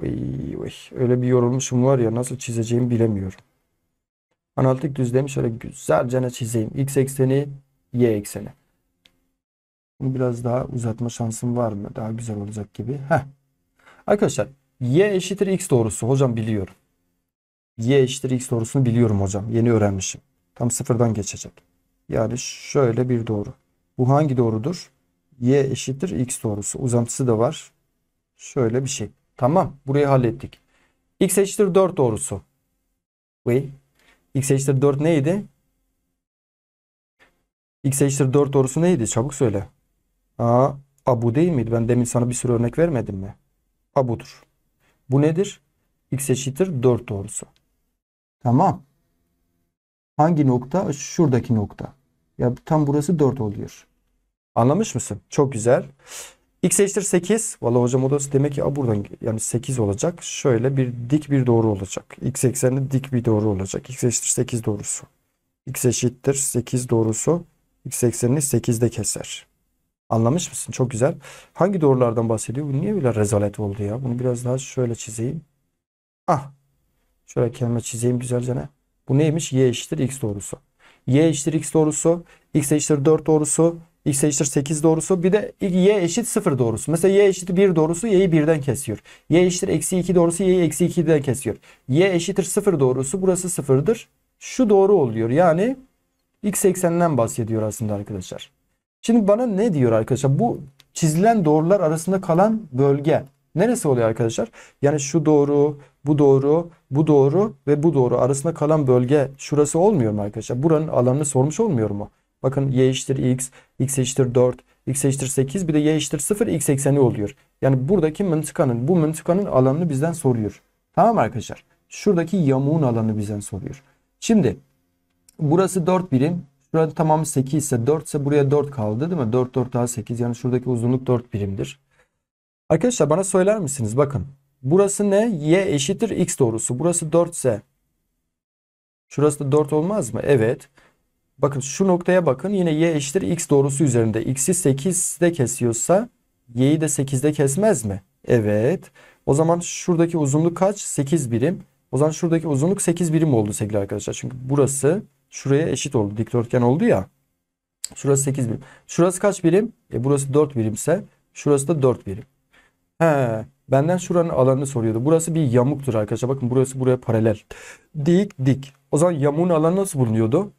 Vay vay. Öyle bir yorulmuşum var ya nasıl çizeceğimi bilemiyorum. Analitik düzlemi şöyle güzelce çizeyim. X ekseni, Y ekseni. Bunu biraz daha uzatma şansım var mı? Daha güzel olacak gibi. Heh. Arkadaşlar Y eşittir X doğrusu. Hocam biliyorum. Y eşittir X doğrusunu biliyorum hocam. Yeni öğrenmişim. Tam sıfırdan geçecek. Yani şöyle bir doğru. Bu hangi doğrudur? y eşittir x doğrusu. Uzantısı da var. Şöyle bir şey. Tamam. Burayı hallettik. x eşittir 4 doğrusu. Wait. x eşittir 4 neydi? x eşittir 4 doğrusu neydi? Çabuk söyle. Aa, abu değil miydi? Ben demin sana bir sürü örnek vermedim mi? Abudur. Bu nedir? x eşittir 4 doğrusu. Tamam. Hangi nokta? Şuradaki nokta. Ya tam burası 4 oluyor. Anlamış mısın? Çok güzel. X eşittir 8. Vallahi hocam o da demek ki a buradan yani 8 olacak. Şöyle bir dik bir doğru olacak. X ekseninde dik bir doğru olacak. X eşittir 8 doğrusu. X eşittir 8 doğrusu. X eksenini 8'de keser. Anlamış mısın? Çok güzel. Hangi doğrulardan bahsediyor? Bu niye böyle rezalet oldu ya? Bunu biraz daha şöyle çizeyim. Ah. Şöyle kelime çizeyim güzelce ne? Bu neymiş? Y eşittir X doğrusu. Y eşittir X doğrusu. X eşittir 4 doğrusu. X eşittir 8 doğrusu. Bir de Y eşit 0 doğrusu. Mesela Y eşit 1 doğrusu Y'yi 1'den kesiyor. Y eşittir eksi 2 doğrusu Y'yi eksi 2'den kesiyor. Y eşittir 0 doğrusu burası 0'dır. Şu doğru oluyor. Yani X ekseninden bahsediyor aslında arkadaşlar. Şimdi bana ne diyor arkadaşlar? Bu çizilen doğrular arasında kalan bölge neresi oluyor arkadaşlar? Yani şu doğru, bu doğru, bu doğru ve bu doğru arasında kalan bölge şurası olmuyor mu arkadaşlar? Buranın alanını sormuş olmuyor mu? Bakın y eşittir x, x eşittir 4, x eşittir 8 bir de y eşittir 0 x ekseni oluyor. Yani buradaki mıntıkanın bu mıntıkanın alanını bizden soruyor. Tamam arkadaşlar? Şuradaki yamuğun alanı bizden soruyor. Şimdi burası 4 birim. şurada tamamı 8 ise 4 ise buraya 4 kaldı değil mi? 4 4 daha 8 yani şuradaki uzunluk 4 birimdir. Arkadaşlar bana söyler misiniz? Bakın burası ne? Y eşittir x doğrusu. Burası 4 ise şurası da 4 olmaz mı? Evet. Bakın şu noktaya bakın. Yine y eşittir x doğrusu üzerinde. x'i 8'de kesiyorsa y'yi de 8'de kesmez mi? Evet. O zaman şuradaki uzunluk kaç? 8 birim. O zaman şuradaki uzunluk 8 birim oldu sevgili arkadaşlar. Çünkü burası şuraya eşit oldu. Dikdörtgen oldu ya. Şurası 8 birim. Şurası kaç birim? E burası 4 birimse şurası da 4 birim. He, benden şuranın alanını soruyordu. Burası bir yamuktur arkadaşlar. Bakın burası buraya paralel. Dik dik. O zaman yamuğun alanı nasıl bulunuyordu?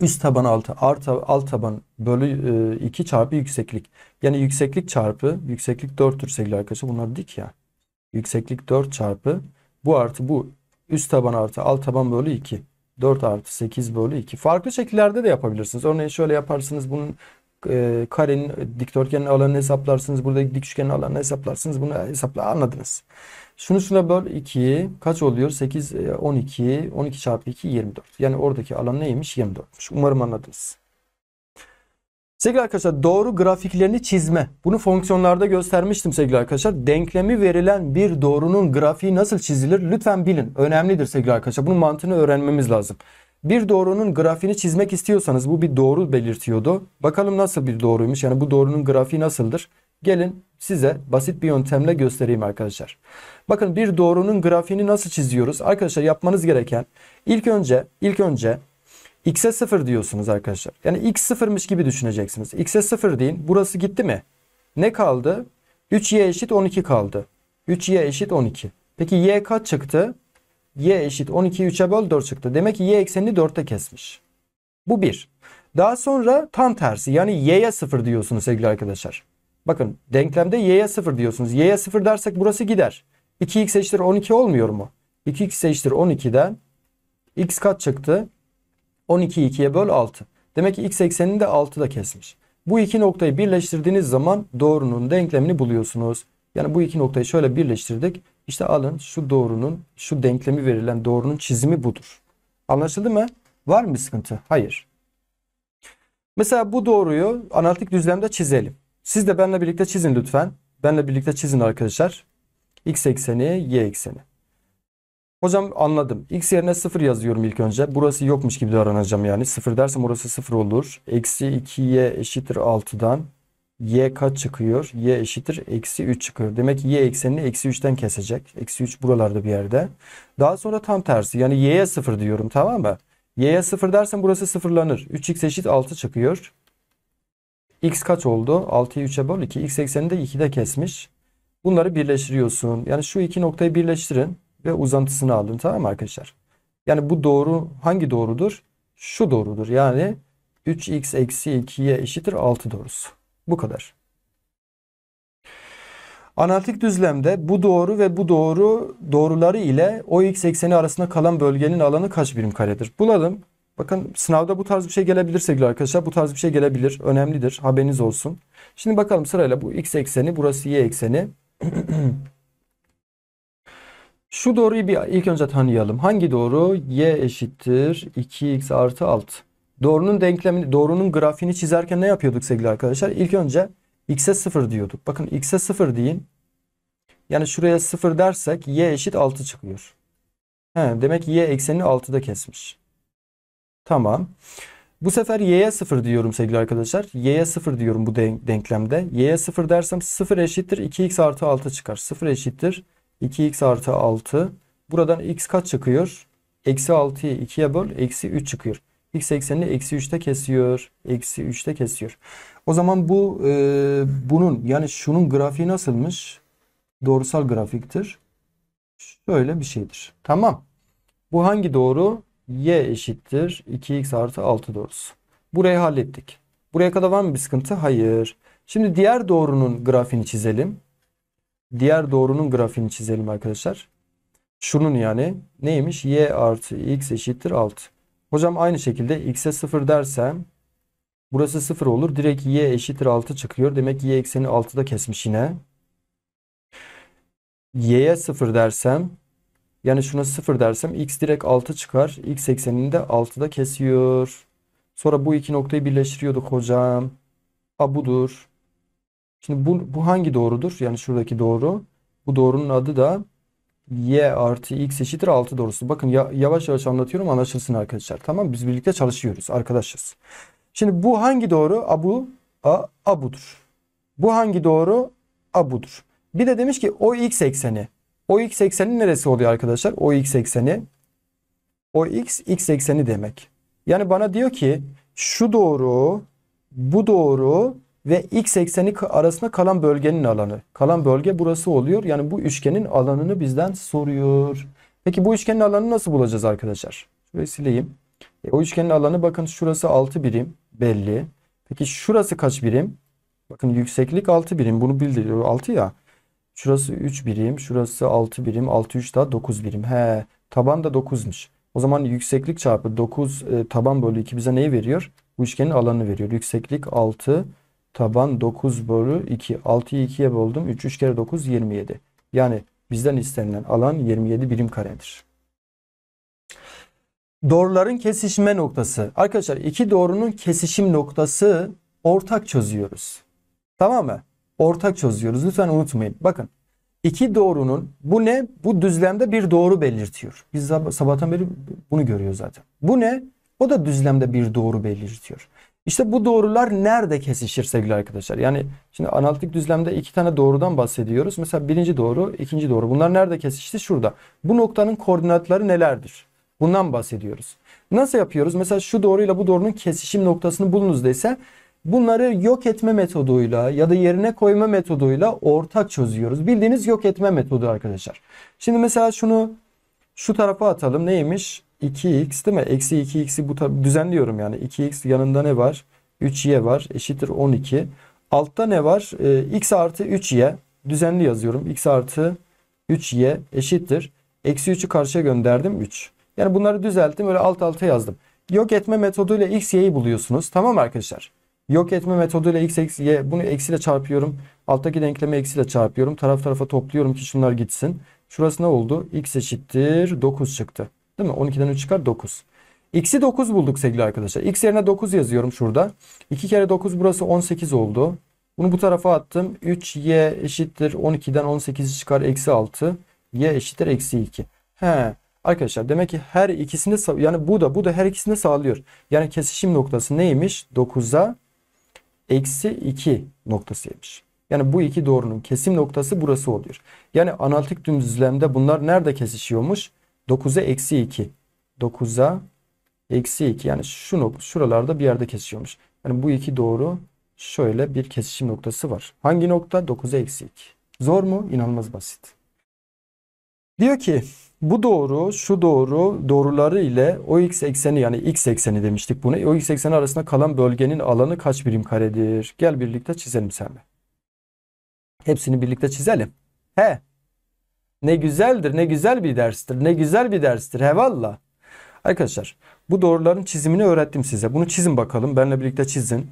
Üst taban altı art alt taban bölü 2 e, çarpı yükseklik. Yani yükseklik çarpı yükseklik 4'tür sevgili arkadaşlar. Bunlar dik ya. Yükseklik 4 çarpı bu artı bu üst taban artı alt taban bölü 2. 4 artı 8 bölü 2. Farklı şekillerde de yapabilirsiniz. Örneğin şöyle yaparsınız. Bunun e, karenin dikdörtgenin alanını hesaplarsınız. burada dik üçgenin alanını hesaplarsınız. Bunu hesapla anladınız. Şunu şuna böl 2'yi kaç oluyor? 8, 12, 12 çarpı 2 24. Yani oradaki alan neymiş? 24'müş. Umarım anladınız. Sevgili arkadaşlar doğru grafiklerini çizme. Bunu fonksiyonlarda göstermiştim sevgili arkadaşlar. Denklemi verilen bir doğrunun grafiği nasıl çizilir lütfen bilin. Önemlidir sevgili arkadaşlar. Bunun mantığını öğrenmemiz lazım. Bir doğrunun grafiğini çizmek istiyorsanız bu bir doğru belirtiyordu. Bakalım nasıl bir doğruymuş yani bu doğrunun grafiği nasıldır? Gelin size basit bir yöntemle göstereyim arkadaşlar. Bakın bir doğrunun grafiğini nasıl çiziyoruz? Arkadaşlar yapmanız gereken ilk önce ilk önce x'e 0 diyorsunuz arkadaşlar. Yani x 0'mış gibi düşüneceksiniz. x'e 0 deyin. Burası gitti mi? Ne kaldı? 3y eşit 12 kaldı. 3y eşit 12. Peki y kaç çıktı? y eşit 12 3'e böl 4 çıktı. Demek ki y eksenini 4'te kesmiş. Bu 1. Daha sonra tam tersi yani y'ye 0 diyorsunuz sevgili arkadaşlar. Bakın denklemde y'ye 0 diyorsunuz. Y'ye 0 dersek burası gider. 2x eşittir 12 olmuyor mu? 2x eşittir 12'den x kat çıktı. 12'yi 2'ye böl 6. Demek ki x eksenini de 6 da kesmiş. Bu iki noktayı birleştirdiğiniz zaman doğrunun denklemini buluyorsunuz. Yani bu iki noktayı şöyle birleştirdik. İşte alın şu doğrunun, şu denklemi verilen doğrunun çizimi budur. Anlaşıldı mı? Var mı sıkıntı? Hayır. Mesela bu doğruyu analitik düzlemde çizelim. Siz de benimle birlikte çizin lütfen. Benimle birlikte çizin arkadaşlar. X ekseni, Y ekseni. Hocam anladım. X yerine 0 yazıyorum ilk önce. Burası yokmuş gibi davranacağım yani. 0 dersem burası 0 olur. Eksi 2y eşittir 6'dan. Y kaç çıkıyor? Y eşittir eksi 3 çıkıyor. Demek ki y eksenini eksi 3'ten kesecek. Eksi 3 buralarda bir yerde. Daha sonra tam tersi. Yani y'ye 0 diyorum tamam mı? Y'ye 0 dersem burası sıfırlanır. 3x eşit 6 çıkıyor. X kaç oldu? 6'yı 3'e böl 2. X eksenini de 2'de kesmiş. Bunları birleştiriyorsun. Yani şu iki noktayı birleştirin ve uzantısını alın. Tamam mı arkadaşlar? Yani bu doğru hangi doğrudur? Şu doğrudur. Yani 3x eksi 2'ye eşittir 6 doğrusu. Bu kadar. Analitik düzlemde bu doğru ve bu doğru doğruları ile o x ekseni arasında kalan bölgenin alanı kaç birim karedir? Bulalım. Bakın sınavda bu tarz bir şey gelebilir sevgili arkadaşlar. Bu tarz bir şey gelebilir. Önemlidir. Haberiniz olsun. Şimdi bakalım sırayla bu x ekseni burası y ekseni. Şu doğruyu bir ilk önce tanıyalım. Hangi doğru? Y eşittir 2x artı 6. Doğrunun denklemini, doğrunun grafiğini çizerken ne yapıyorduk sevgili arkadaşlar? İlk önce x'e 0 diyorduk. Bakın x'e 0 deyin. Yani şuraya 0 dersek y eşit 6 çıkıyor. He, demek y eksenini 6'da kesmiş. Tamam. Bu sefer y'ye 0 diyorum sevgili arkadaşlar. Y'ye 0 diyorum bu denk denklemde. Y'ye 0 dersem 0 eşittir 2x artı 6 çıkar. 0 eşittir 2x artı 6. Buradan x kaç çıkıyor? Eksi 6'yı 2'ye böl. Eksi 3 çıkıyor. X eksenini eksi 3'te kesiyor. Eksi 3'te kesiyor. O zaman bu e, bunun yani şunun grafiği nasılmış? Doğrusal grafiktir. Şöyle bir şeydir. Tamam. Bu hangi doğru? y eşittir 2x artı 6 doğrusu. Burayı hallettik. Buraya kadar var mı bir sıkıntı? Hayır. Şimdi diğer doğrunun grafiğini çizelim. Diğer doğrunun grafiğini çizelim arkadaşlar. Şunun yani neymiş? y artı x eşittir 6. Hocam aynı şekilde x'e 0 dersem burası 0 olur. Direkt y eşittir 6 çıkıyor. Demek y ekseni 6'da kesmiş yine. y'ye 0 dersem yani şuna 0 dersem x direkt 6 çıkar. x eksenini de 6'da kesiyor. Sonra bu iki noktayı birleştiriyorduk hocam. A budur. Şimdi bu, bu hangi doğrudur? Yani şuradaki doğru. Bu doğrunun adı da y artı x eşittir 6 doğrusu. Bakın ya, yavaş yavaş anlatıyorum anlaşılsın arkadaşlar. Tamam biz birlikte çalışıyoruz arkadaşız. Şimdi bu hangi doğru? A bu. A, a budur. Bu hangi doğru? A budur. Bir de demiş ki o x ekseni. O x ekseni neresi oluyor arkadaşlar? O x ekseni. O x x ekseni demek. Yani bana diyor ki şu doğru, bu doğru ve x ekseni arasında kalan bölgenin alanı. Kalan bölge burası oluyor. Yani bu üçgenin alanını bizden soruyor. Peki bu üçgenin alanını nasıl bulacağız arkadaşlar? Şurayı sileyim. E, o üçgenin alanı bakın şurası 6 birim belli. Peki şurası kaç birim? Bakın yükseklik 6 birim. Bunu bildiriyor 6 ya. Şurası 3 birim. Şurası 6 birim. 6 3 daha 9 birim. He. Taban da 9'muş. O zaman yükseklik çarpı 9 e, taban bölü 2 bize neyi veriyor? Bu üçgenin alanı veriyor. Yükseklik 6 taban 9 bölü 2. 6'yı 2'ye böldüm. 3 3 kere 9 27. Yani bizden istenilen alan 27 birim karedir. Doğruların kesişme noktası. Arkadaşlar iki doğrunun kesişim noktası ortak çözüyoruz. Tamam mı? ortak çözüyoruz. Lütfen unutmayın. Bakın iki doğrunun bu ne? Bu düzlemde bir doğru belirtiyor. Biz sabahtan beri bunu görüyoruz zaten. Bu ne? O da düzlemde bir doğru belirtiyor. İşte bu doğrular nerede kesişir sevgili arkadaşlar? Yani şimdi analitik düzlemde iki tane doğrudan bahsediyoruz. Mesela birinci doğru, ikinci doğru. Bunlar nerede kesişti? Şurada. Bu noktanın koordinatları nelerdir? Bundan bahsediyoruz. Nasıl yapıyoruz? Mesela şu doğruyla bu doğrunun kesişim noktasını bulunuz dese bunları yok etme metoduyla ya da yerine koyma metoduyla ortak çözüyoruz. Bildiğiniz yok etme metodu arkadaşlar. Şimdi mesela şunu şu tarafa atalım. Neymiş? 2x değil mi? Eksi 2x'i düzenliyorum yani. 2x yanında ne var? 3y var. Eşittir 12. Altta ne var? Ee, x artı 3y. Düzenli yazıyorum. x artı 3y eşittir. Eksi 3'ü karşıya gönderdim 3. Yani bunları düzelttim. böyle alt alta yazdım. Yok etme metoduyla x, y'yi buluyorsunuz. Tamam arkadaşlar? Yok etme metoduyla x y bunu eksiyle çarpıyorum. Alttaki denklemi eksiyle çarpıyorum. Taraf tarafa topluyorum ki şunlar gitsin. Şurası ne oldu? x eşittir 9 çıktı. Değil mi? 12'den 3 çıkar 9. X'i 9 bulduk sevgili arkadaşlar. X yerine 9 yazıyorum şurada. 2 kere 9 burası 18 oldu. Bunu bu tarafa attım. 3y eşittir 12'den 18 çıkar eksi 6. y eşittir eksi 2. He. Arkadaşlar demek ki her ikisini yani bu da bu da her ikisini sağlıyor. Yani kesişim noktası neymiş? 9'a eksi 2 noktasıymış. Yani bu iki doğrunun kesim noktası burası oluyor. Yani analitik düzlemde bunlar nerede kesişiyormuş? 9'a eksi 2. 9'a eksi 2. Yani şu şuralarda bir yerde kesişiyormuş. Yani bu iki doğru şöyle bir kesişim noktası var. Hangi nokta? 9'a eksi 2. Zor mu? İnanılmaz basit. Diyor ki bu doğru, şu doğru doğruları ile o x ekseni yani x ekseni demiştik bunu. O x ekseni arasında kalan bölgenin alanı kaç birim karedir? Gel birlikte çizelim senle. Hepsini birlikte çizelim. He. Ne güzeldir, ne güzel bir derstir, ne güzel bir derstir. He valla. Arkadaşlar bu doğruların çizimini öğrettim size. Bunu çizin bakalım. Benle birlikte çizin.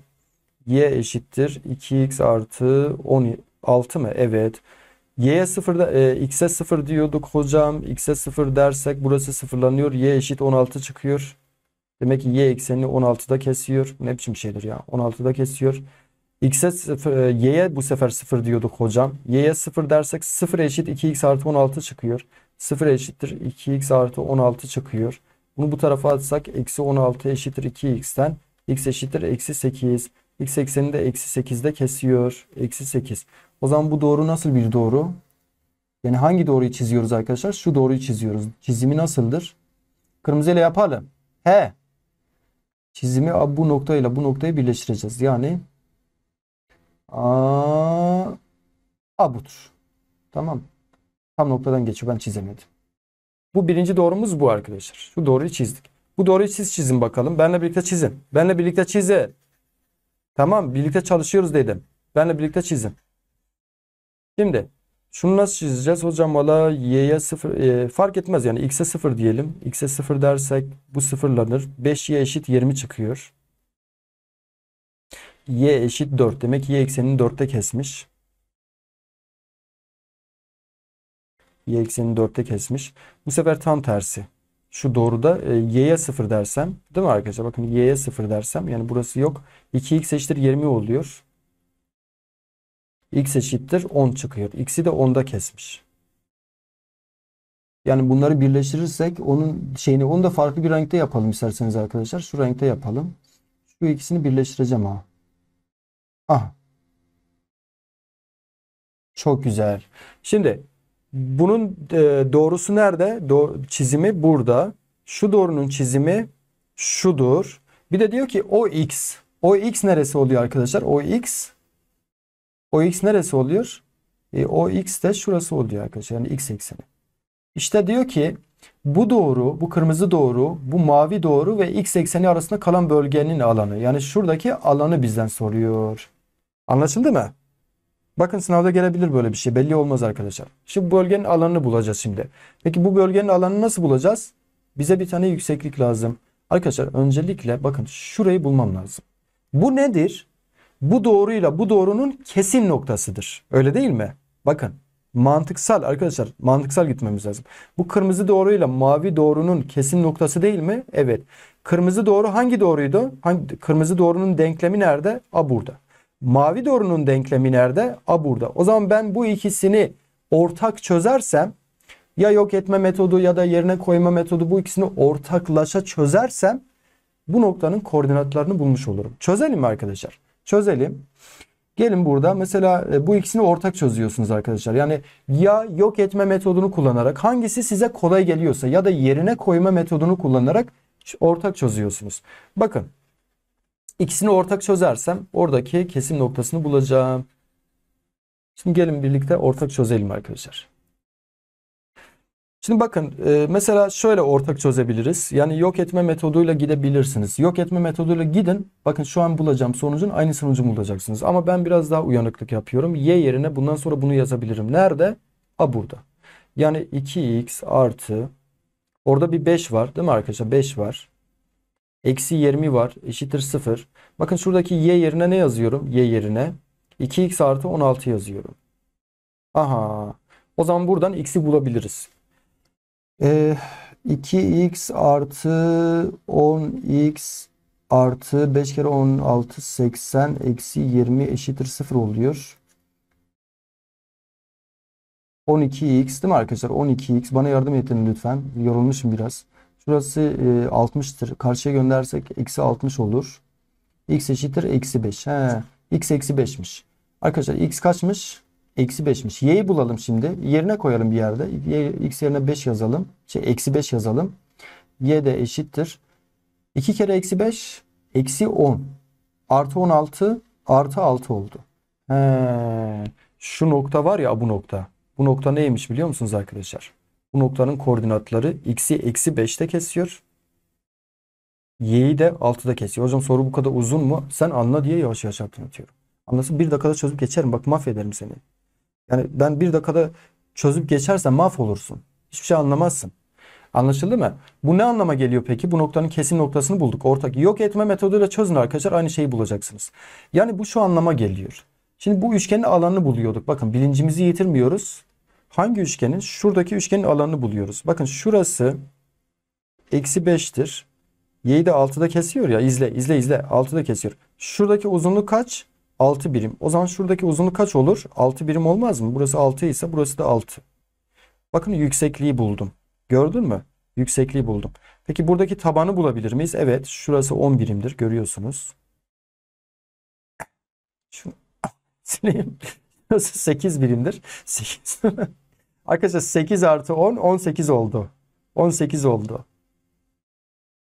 y eşittir 2x artı 16 mı? Evet. Y'ye 0 e, x'e 0 diyorduk hocam. X'e 0 dersek burası sıfırlanıyor. Y eşit 16 çıkıyor. Demek ki y eksenini 16'da kesiyor. Ne biçim şeydir ya? 16'da kesiyor. X'e 0, e, y'ye bu sefer 0 diyorduk hocam. Y'ye 0 dersek 0 eşit 2x artı 16 çıkıyor. 0 eşittir 2x artı 16 çıkıyor. Bunu bu tarafa atsak eksi 16 eşittir 2x'ten x eşittir eksi 8. X eksenini de eksi 8'de kesiyor. Eksi 8. O zaman bu doğru nasıl bir doğru? Yani hangi doğruyu çiziyoruz arkadaşlar? Şu doğruyu çiziyoruz. Çizimi nasıldır? Kırmızıyla yapalım. He. Çizimi bu noktayla bu noktayı birleştireceğiz. Yani a, a budur. Tamam. Tam noktadan geçiyor. Ben çizemedim. Bu birinci doğrumuz bu arkadaşlar. Şu doğruyu çizdik. Bu doğruyu siz çizin bakalım. Benle birlikte çizin. Benle birlikte çizin. Tamam birlikte çalışıyoruz dedim. Benle birlikte çizin. Şimdi şunu nasıl çizeceğiz? Hocam valla y'ye 0 e, fark etmez yani x'e 0 diyelim. x'e 0 dersek bu sıfırlanır. 5y eşit 20 çıkıyor. y eşit 4. Demek y eksenini 4'te kesmiş. y eksenini 4'te kesmiş. Bu sefer tam tersi. Şu doğruda e, y'ye 0 dersem değil mi arkadaşlar? Bakın y'ye 0 dersem yani burası yok. 2x eşittir 20 oluyor x eşittir 10 çıkıyor. X'i de 10'da kesmiş. Yani bunları birleştirirsek onun şeyini onu da farklı bir renkte yapalım isterseniz arkadaşlar. Şu renkte yapalım. Şu ikisini birleştireceğim ha. Ah. Çok güzel. Şimdi bunun e, doğrusu nerede? çizimi burada. Şu doğrunun çizimi şudur. Bir de diyor ki o x. O x neresi oluyor arkadaşlar? O x o x neresi oluyor? E, o x de şurası oluyor arkadaşlar. Yani x ekseni. İşte diyor ki bu doğru, bu kırmızı doğru, bu mavi doğru ve x ekseni arasında kalan bölgenin alanı. Yani şuradaki alanı bizden soruyor. Anlaşıldı mı? Bakın sınavda gelebilir böyle bir şey. Belli olmaz arkadaşlar. Şu bölgenin alanını bulacağız şimdi. Peki bu bölgenin alanını nasıl bulacağız? Bize bir tane yükseklik lazım. Arkadaşlar öncelikle bakın şurayı bulmam lazım. Bu nedir? bu doğruyla bu doğrunun kesin noktasıdır. Öyle değil mi? Bakın mantıksal arkadaşlar mantıksal gitmemiz lazım. Bu kırmızı doğruyla mavi doğrunun kesin noktası değil mi? Evet. Kırmızı doğru hangi doğruydu? Hangi, kırmızı doğrunun denklemi nerede? A burada. Mavi doğrunun denklemi nerede? A burada. O zaman ben bu ikisini ortak çözersem ya yok etme metodu ya da yerine koyma metodu bu ikisini ortaklaşa çözersem bu noktanın koordinatlarını bulmuş olurum. Çözelim mi arkadaşlar? çözelim. Gelin burada mesela e, bu ikisini ortak çözüyorsunuz arkadaşlar. Yani ya yok etme metodunu kullanarak hangisi size kolay geliyorsa ya da yerine koyma metodunu kullanarak ortak çözüyorsunuz. Bakın ikisini ortak çözersem oradaki kesim noktasını bulacağım. Şimdi gelin birlikte ortak çözelim arkadaşlar. Şimdi bakın e, mesela şöyle ortak çözebiliriz. Yani yok etme metoduyla gidebilirsiniz. Yok etme metoduyla gidin. Bakın şu an bulacağım sonucun aynı sonucu bulacaksınız. Ama ben biraz daha uyanıklık yapıyorum. Y yerine bundan sonra bunu yazabilirim. Nerede? A burada. Yani 2x artı orada bir 5 var değil mi arkadaşlar? 5 var. Eksi 20 var. Eşittir 0. Bakın şuradaki y yerine ne yazıyorum? Y yerine 2x artı 16 yazıyorum. Aha. O zaman buradan x'i bulabiliriz. E, 2x artı 10x artı 5 kere 16 80 eksi 20 eşittir 0 oluyor. 12x değil mi arkadaşlar? 12x bana yardım edin lütfen. Yorulmuşum biraz. Şurası e, 60'tır. Karşıya göndersek eksi 60 olur. x eşittir eksi 5. He. x eksi 5'miş. Arkadaşlar x kaçmış? Eksi 5'miş. Y'yi bulalım şimdi. Yerine koyalım bir yerde. Y, x yerine 5 yazalım. Şey eksi 5 yazalım. Y de eşittir. 2 kere eksi 5 eksi 10. Artı 16 artı 6 oldu. He. Şu nokta var ya bu nokta. Bu nokta neymiş biliyor musunuz arkadaşlar? Bu noktanın koordinatları x'i eksi 5'te kesiyor. Y'yi de 6'da kesiyor. Hocam soru bu kadar uzun mu? Sen anla diye yavaş yavaş anlatıyorum. Anlasın bir dakikada çözüp geçerim. Bak mahvederim seni. Yani ben bir dakikada çözüp geçersen mahvolursun. Hiçbir şey anlamazsın. Anlaşıldı mı? Bu ne anlama geliyor peki? Bu noktanın kesin noktasını bulduk. Ortak yok etme metoduyla çözün arkadaşlar. Aynı şeyi bulacaksınız. Yani bu şu anlama geliyor. Şimdi bu üçgenin alanını buluyorduk. Bakın bilincimizi yitirmiyoruz. Hangi üçgenin? Şuradaki üçgenin alanını buluyoruz. Bakın şurası eksi 5'tir. Y'yi de 6'da kesiyor ya. İzle izle izle. 6'da kesiyor. Şuradaki uzunluk kaç? 6 birim. O zaman şuradaki uzunluk kaç olur? 6 birim olmaz mı? Burası 6 ise burası da 6. Bakın yüksekliği buldum. Gördün mü? Yüksekliği buldum. Peki buradaki tabanı bulabilir miyiz? Evet. Şurası 10 birimdir. Görüyorsunuz. Şunu sileyim. Burası 8 birimdir. 8. Arkadaşlar 8 artı 10 18 oldu. 18 oldu.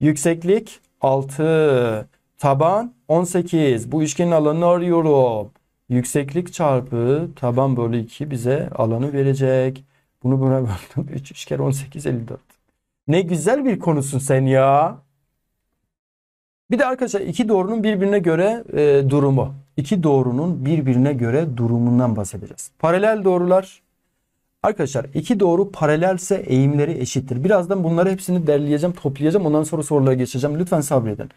Yükseklik 6. Taban 18. Bu üçgenin alanını arıyorum. Yükseklik çarpı taban bölü 2 bize alanı verecek. Bunu buna böldüm. 3, 3 kere 18 54. Ne güzel bir konusun sen ya. Bir de arkadaşlar iki doğrunun birbirine göre e, durumu. İki doğrunun birbirine göre durumundan bahsedeceğiz. Paralel doğrular. Arkadaşlar iki doğru paralelse eğimleri eşittir. Birazdan bunları hepsini derleyeceğim, toplayacağım. Ondan sonra sorulara geçeceğim. Lütfen sabredin.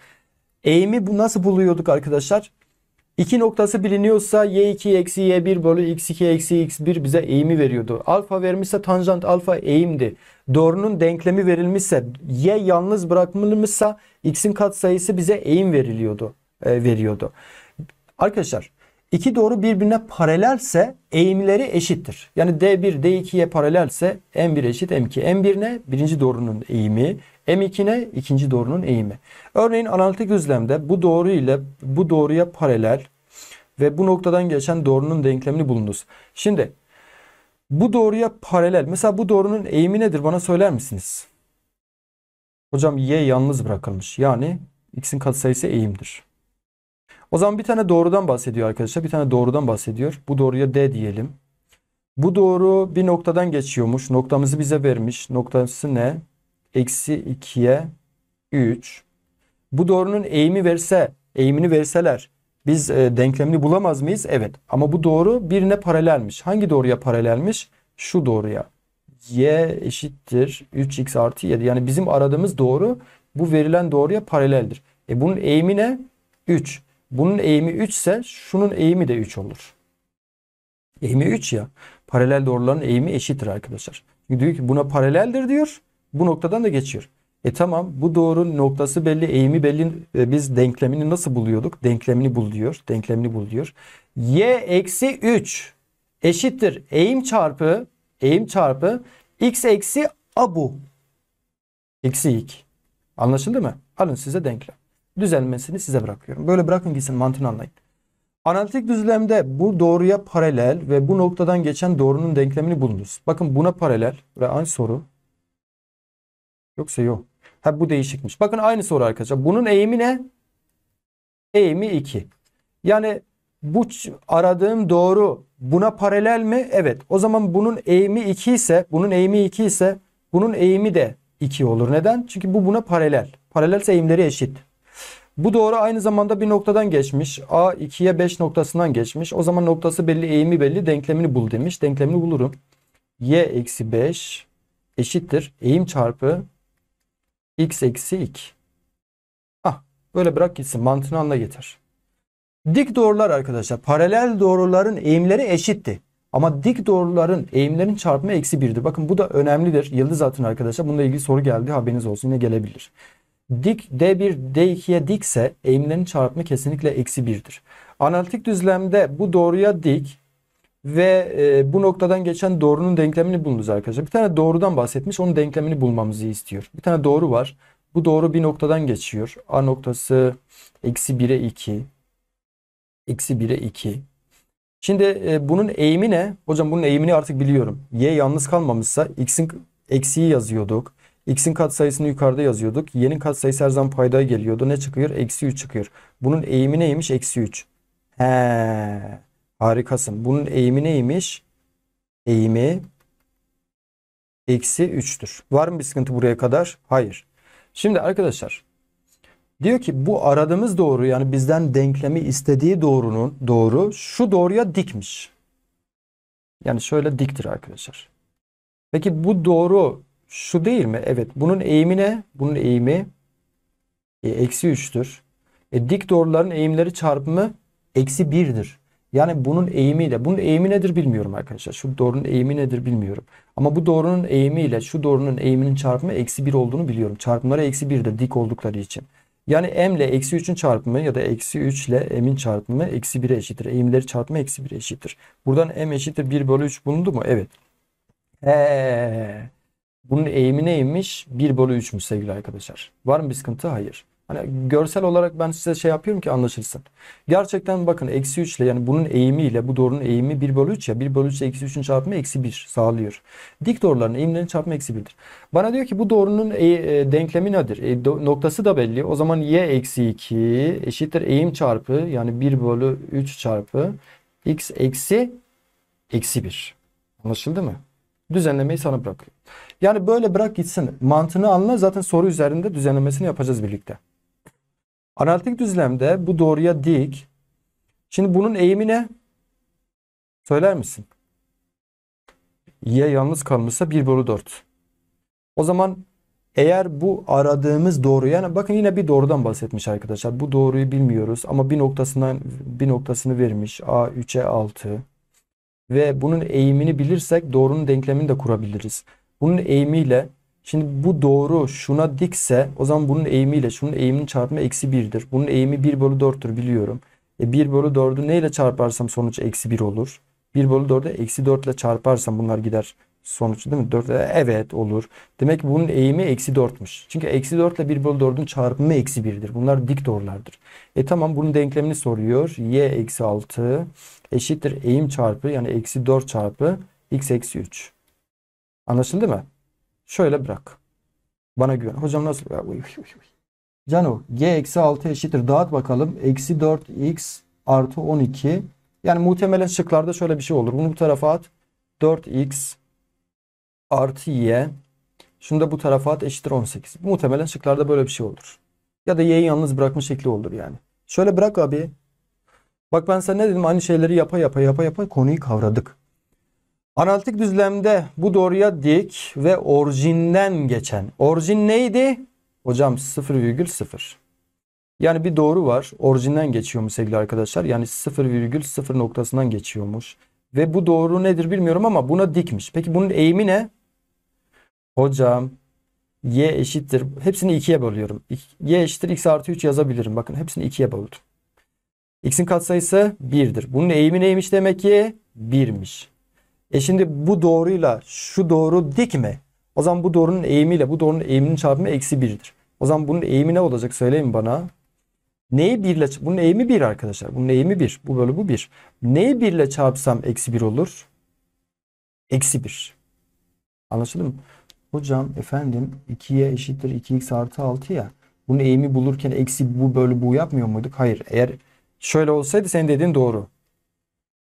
Eğimi bu nasıl buluyorduk arkadaşlar? İki noktası biliniyorsa y2 eksi y1 bölü x2 eksi x1 bize eğimi veriyordu. Alfa vermişse tanjant alfa eğimdi. Doğrunun denklemi verilmişse y yalnız bırakılmışsa x'in katsayısı bize eğim veriliyordu, e, veriyordu. Arkadaşlar İki doğru birbirine paralelse eğimleri eşittir. Yani D1 D2'ye paralelse M1 eşit M2. M1 ne? Birinci doğrunun eğimi. M2 ne? İkinci doğrunun eğimi. Örneğin analitik düzlemde bu doğru ile bu doğruya paralel ve bu noktadan geçen doğrunun denklemini bulunuz. Şimdi bu doğruya paralel. Mesela bu doğrunun eğimi nedir? Bana söyler misiniz? Hocam y yalnız bırakılmış. Yani x'in katsayısı eğimdir. O zaman bir tane doğrudan bahsediyor arkadaşlar. Bir tane doğrudan bahsediyor. Bu doğruya D diyelim. Bu doğru bir noktadan geçiyormuş. Noktamızı bize vermiş. Noktası ne? Eksi 2'ye 3. Bu doğrunun eğimi verse, eğimini verseler biz e, denklemini bulamaz mıyız? Evet. Ama bu doğru birine paralelmiş. Hangi doğruya paralelmiş? Şu doğruya. Y eşittir 3x artı 7. Yani bizim aradığımız doğru bu verilen doğruya paraleldir. E bunun eğimi ne? 3. Bunun eğimi 3 ise şunun eğimi de 3 olur. Eğimi 3 ya. Paralel doğruların eğimi eşittir arkadaşlar. Çünkü diyor ki buna paraleldir diyor. Bu noktadan da geçiyor. E tamam bu doğru noktası belli, eğimi belli. E, biz denklemini nasıl buluyorduk? Denklemini bul diyor. Denklemini bul diyor. Y eksi 3 eşittir. Eğim çarpı eğim çarpı x eksi abu. Eksi 2. Anlaşıldı mı? Alın size denklem düzelmesini size bırakıyorum. Böyle bırakın gitsin mantığını anlayın. Analitik düzlemde bu doğruya paralel ve bu noktadan geçen doğrunun denklemini buldunuz. Bakın buna paralel ve aynı soru. Yoksa yok. Ha bu değişikmiş. Bakın aynı soru arkadaşlar. Bunun eğimi ne? Eğimi 2. Yani bu aradığım doğru buna paralel mi? Evet. O zaman bunun eğimi 2 ise, bunun eğimi 2 ise bunun eğimi de 2 olur. Neden? Çünkü bu buna paralel. Paralelse eğimleri eşit. Bu doğru aynı zamanda bir noktadan geçmiş. A 2'ye 5 noktasından geçmiş. O zaman noktası belli, eğimi belli. Denklemini bul demiş. Denklemini bulurum. Y eksi 5 eşittir. Eğim çarpı x eksi 2. Ah böyle bırak gitsin. Mantığını anla yeter. Dik doğrular arkadaşlar. Paralel doğruların eğimleri eşitti. Ama dik doğruların eğimlerin çarpımı eksi 1'dir. Bakın bu da önemlidir. Yıldız atın arkadaşlar. Bununla ilgili soru geldi. Haberiniz olsun. Yine gelebilir dik D1, D2'ye dikse eğimlerin çarpımı kesinlikle eksi 1'dir. Analitik düzlemde bu doğruya dik ve e, bu noktadan geçen doğrunun denklemini bulunuz arkadaşlar. Bir tane doğrudan bahsetmiş onun denklemini bulmamızı istiyor. Bir tane doğru var. Bu doğru bir noktadan geçiyor. A noktası eksi 1'e 2. Eksi 1'e 2. Şimdi e, bunun eğimi ne? Hocam bunun eğimini artık biliyorum. Y yalnız kalmamışsa x'in eksiği yazıyorduk. X'in katsayısını yukarıda yazıyorduk. Y'nin katsayısı her zaman paydaya geliyordu. Ne çıkıyor? Eksi 3 çıkıyor. Bunun eğimi neymiş? Eksi 3. He, harikasın. Bunun eğimi neymiş? Eğimi eksi 3'tür. Var mı bir sıkıntı buraya kadar? Hayır. Şimdi arkadaşlar diyor ki bu aradığımız doğru yani bizden denklemi istediği doğrunun doğru şu doğruya dikmiş. Yani şöyle diktir arkadaşlar. Peki bu doğru şu değil mi? Evet. Bunun eğimi ne? Bunun eğimi e, eksi 3'tür. E, dik doğruların eğimleri çarpımı eksi 1'dir. Yani bunun eğimiyle, bunun eğimi nedir bilmiyorum arkadaşlar. Şu doğrunun eğimi nedir bilmiyorum. Ama bu doğrunun eğimiyle şu doğrunun eğiminin çarpımı eksi 1 olduğunu biliyorum. Çarpımları eksi 1'dir dik oldukları için. Yani m ile eksi 3'ün çarpımı ya da eksi 3 ile m'in çarpımı eksi 1'e eşittir. Eğimleri çarpımı eksi 1'e eşittir. Buradan m eşittir 1 bölü 3 bulundu mu? Evet. Eee. Bunun eğimi neymiş? 1 bölü 3'müş sevgili arkadaşlar. Var mı bir sıkıntı? Hayır. Hani görsel olarak ben size şey yapıyorum ki anlaşılsın. Gerçekten bakın eksi 3 ile yani bunun eğimiyle bu doğrunun eğimi 1 bölü 3 ya. 1 bölü 3 ile eksi 3'ün çarpımı eksi 1 sağlıyor. Dik doğruların eğimlerinin çarpımı eksi 1'dir. Bana diyor ki bu doğrunun e, e, denklemi nedir? E, do, noktası da belli. O zaman y eksi 2 eşittir eğim çarpı yani 1 bölü 3 çarpı x eksi eksi 1. Anlaşıldı mı? Düzenlemeyi sana bırakıyorum. Yani böyle bırak gitsin. Mantığını anla zaten soru üzerinde düzenlemesini yapacağız birlikte. Analitik düzlemde bu doğruya dik. Şimdi bunun eğimi ne? Söyler misin? Y yalnız kalmışsa 1 bölü 4. O zaman eğer bu aradığımız doğru yani bakın yine bir doğrudan bahsetmiş arkadaşlar. Bu doğruyu bilmiyoruz ama bir noktasından bir noktasını vermiş. A 3'e 6 ve bunun eğimini bilirsek doğrunun denklemini de kurabiliriz bunun eğimiyle şimdi bu doğru şuna dikse o zaman bunun eğimiyle şunun eğiminin çarpımı eksi 1'dir. Bunun eğimi 1 bölü 4'tür biliyorum. E 1 bölü 4'ü neyle çarparsam sonuç eksi 1 olur. 1 bölü 4'ü eksi 4 ile çarparsam bunlar gider sonuç değil mi? 4 ile evet olur. Demek ki bunun eğimi eksi 4'müş. Çünkü eksi 4 ile 1 bölü 4'ün çarpımı eksi 1'dir. Bunlar dik doğrulardır. E tamam bunun denklemini soruyor. Y eksi 6 eşittir eğim çarpı yani eksi 4 çarpı x eksi 3. Anlaşıldı mı? Şöyle bırak. Bana güven. Hocam nasıl? Ya, Canu g eksi 6 eşittir. Dağıt bakalım. Eksi 4x artı 12. Yani muhtemelen şıklarda şöyle bir şey olur. Bunu bu tarafa at. 4x artı y. Şunu da bu tarafa at eşittir 18. Muhtemelen şıklarda böyle bir şey olur. Ya da y'yi yalnız bırakma şekli olur yani. Şöyle bırak abi. Bak ben sana ne dedim? Aynı şeyleri yapa yapa yapa yapa konuyu kavradık. Analitik düzlemde bu doğruya dik ve orijinden geçen. Orijin neydi? Hocam 0,0. Yani bir doğru var. Orijinden geçiyormuş sevgili arkadaşlar? Yani 0,0 noktasından geçiyormuş. Ve bu doğru nedir bilmiyorum ama buna dikmiş. Peki bunun eğimi ne? Hocam y eşittir. Hepsini ikiye bölüyorum. y eşittir x artı 3 yazabilirim. Bakın hepsini ikiye böldüm. x'in katsayısı 1'dir. Bunun eğimi neymiş demek ki? 1'miş. E şimdi bu doğruyla şu doğru dik mi? O zaman bu doğrunun eğimiyle bu doğrunun eğiminin çarpımı eksi 1'dir. O zaman bunun eğimi ne olacak söyleyin bana. Neyi 1 ile bunun eğimi 1 arkadaşlar. Bunun eğimi 1. Bu bölü bu 1. Neyi 1 ile çarpsam eksi 1 olur? Eksi 1. Anlaşıldı mı? Hocam efendim 2'ye eşittir 2x artı 6 ya. Bunun eğimi bulurken eksi bu bölü bu yapmıyor muyduk? Hayır. Eğer şöyle olsaydı senin dediğin doğru.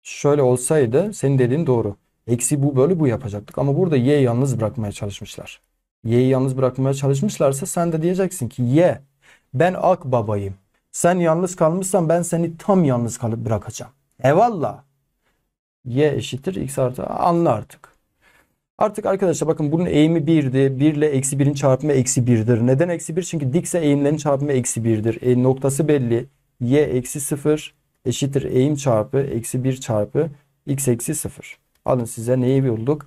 Şöyle olsaydı senin dediğin doğru. Eksi bu bölü bu yapacaktık. Ama burada y yalnız bırakmaya çalışmışlar. Y'yi yalnız bırakmaya çalışmışlarsa sen de diyeceksin ki y ben ak babayım. Sen yalnız kalmışsan ben seni tam yalnız kalıp bırakacağım. Eyvallah. Y eşittir x artı anla artık. Artık arkadaşlar bakın bunun eğimi 1'di. 1 ile eksi 1'in çarpımı eksi 1'dir. Neden eksi 1? Çünkü dikse eğimlerin çarpımı eksi 1'dir. E, noktası belli. Y eksi 0 eşittir eğim çarpı eksi 1 çarpı x eksi 0. Alın size neyi bulduk?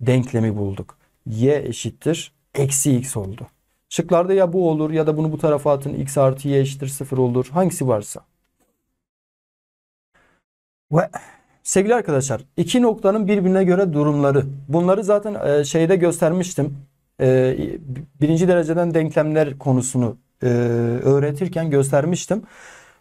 Denklemi bulduk. Y eşittir. Eksi x oldu. Şıklarda ya bu olur ya da bunu bu tarafa atın. X artı y eşittir sıfır olur. Hangisi varsa. Ve sevgili arkadaşlar iki noktanın birbirine göre durumları. Bunları zaten e, şeyde göstermiştim. E, birinci dereceden denklemler konusunu e, öğretirken göstermiştim.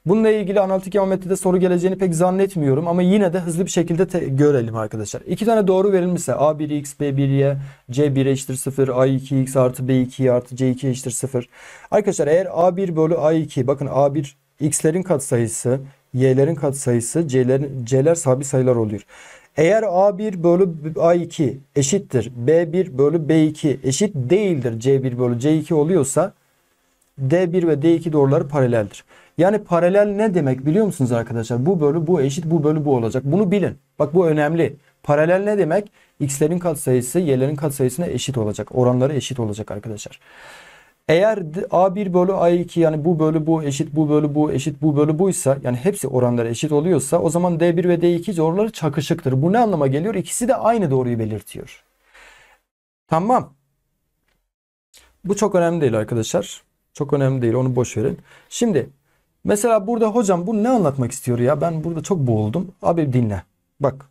Bununla ilgili analitik geometride soru geleceğini pek zannetmiyorum ama yine de hızlı bir şekilde görelim arkadaşlar. İki tane doğru verilmişse A1x, B1'ye, C1 eşittir 0, A2x artı B2 artı C2 eşittir 0. Arkadaşlar eğer A1 bölü A2 bakın A1 x'lerin katsayısı, y'lerin katsayısı, c'lerin c'ler sabit sayılar oluyor. Eğer A1 bölü A2 eşittir B1 bölü B2 eşit değildir C1 bölü C2 oluyorsa D1 ve D2 doğruları paraleldir. Yani paralel ne demek biliyor musunuz arkadaşlar? Bu bölü bu eşit bu bölü bu olacak. Bunu bilin. Bak bu önemli. Paralel ne demek? X'lerin katsayısı Y'lerin katsayısına eşit olacak. Oranları eşit olacak arkadaşlar. Eğer A1 bölü A2 yani bu bölü bu eşit bu bölü bu eşit bu bölü buysa yani hepsi oranları eşit oluyorsa o zaman D1 ve D2 doğruları çakışıktır. Bu ne anlama geliyor? İkisi de aynı doğruyu belirtiyor. Tamam. Bu çok önemli değil arkadaşlar. Çok önemli değil onu boş verin. Şimdi Mesela burada hocam bu ne anlatmak istiyor ya? Ben burada çok boğuldum. Abi dinle. Bak.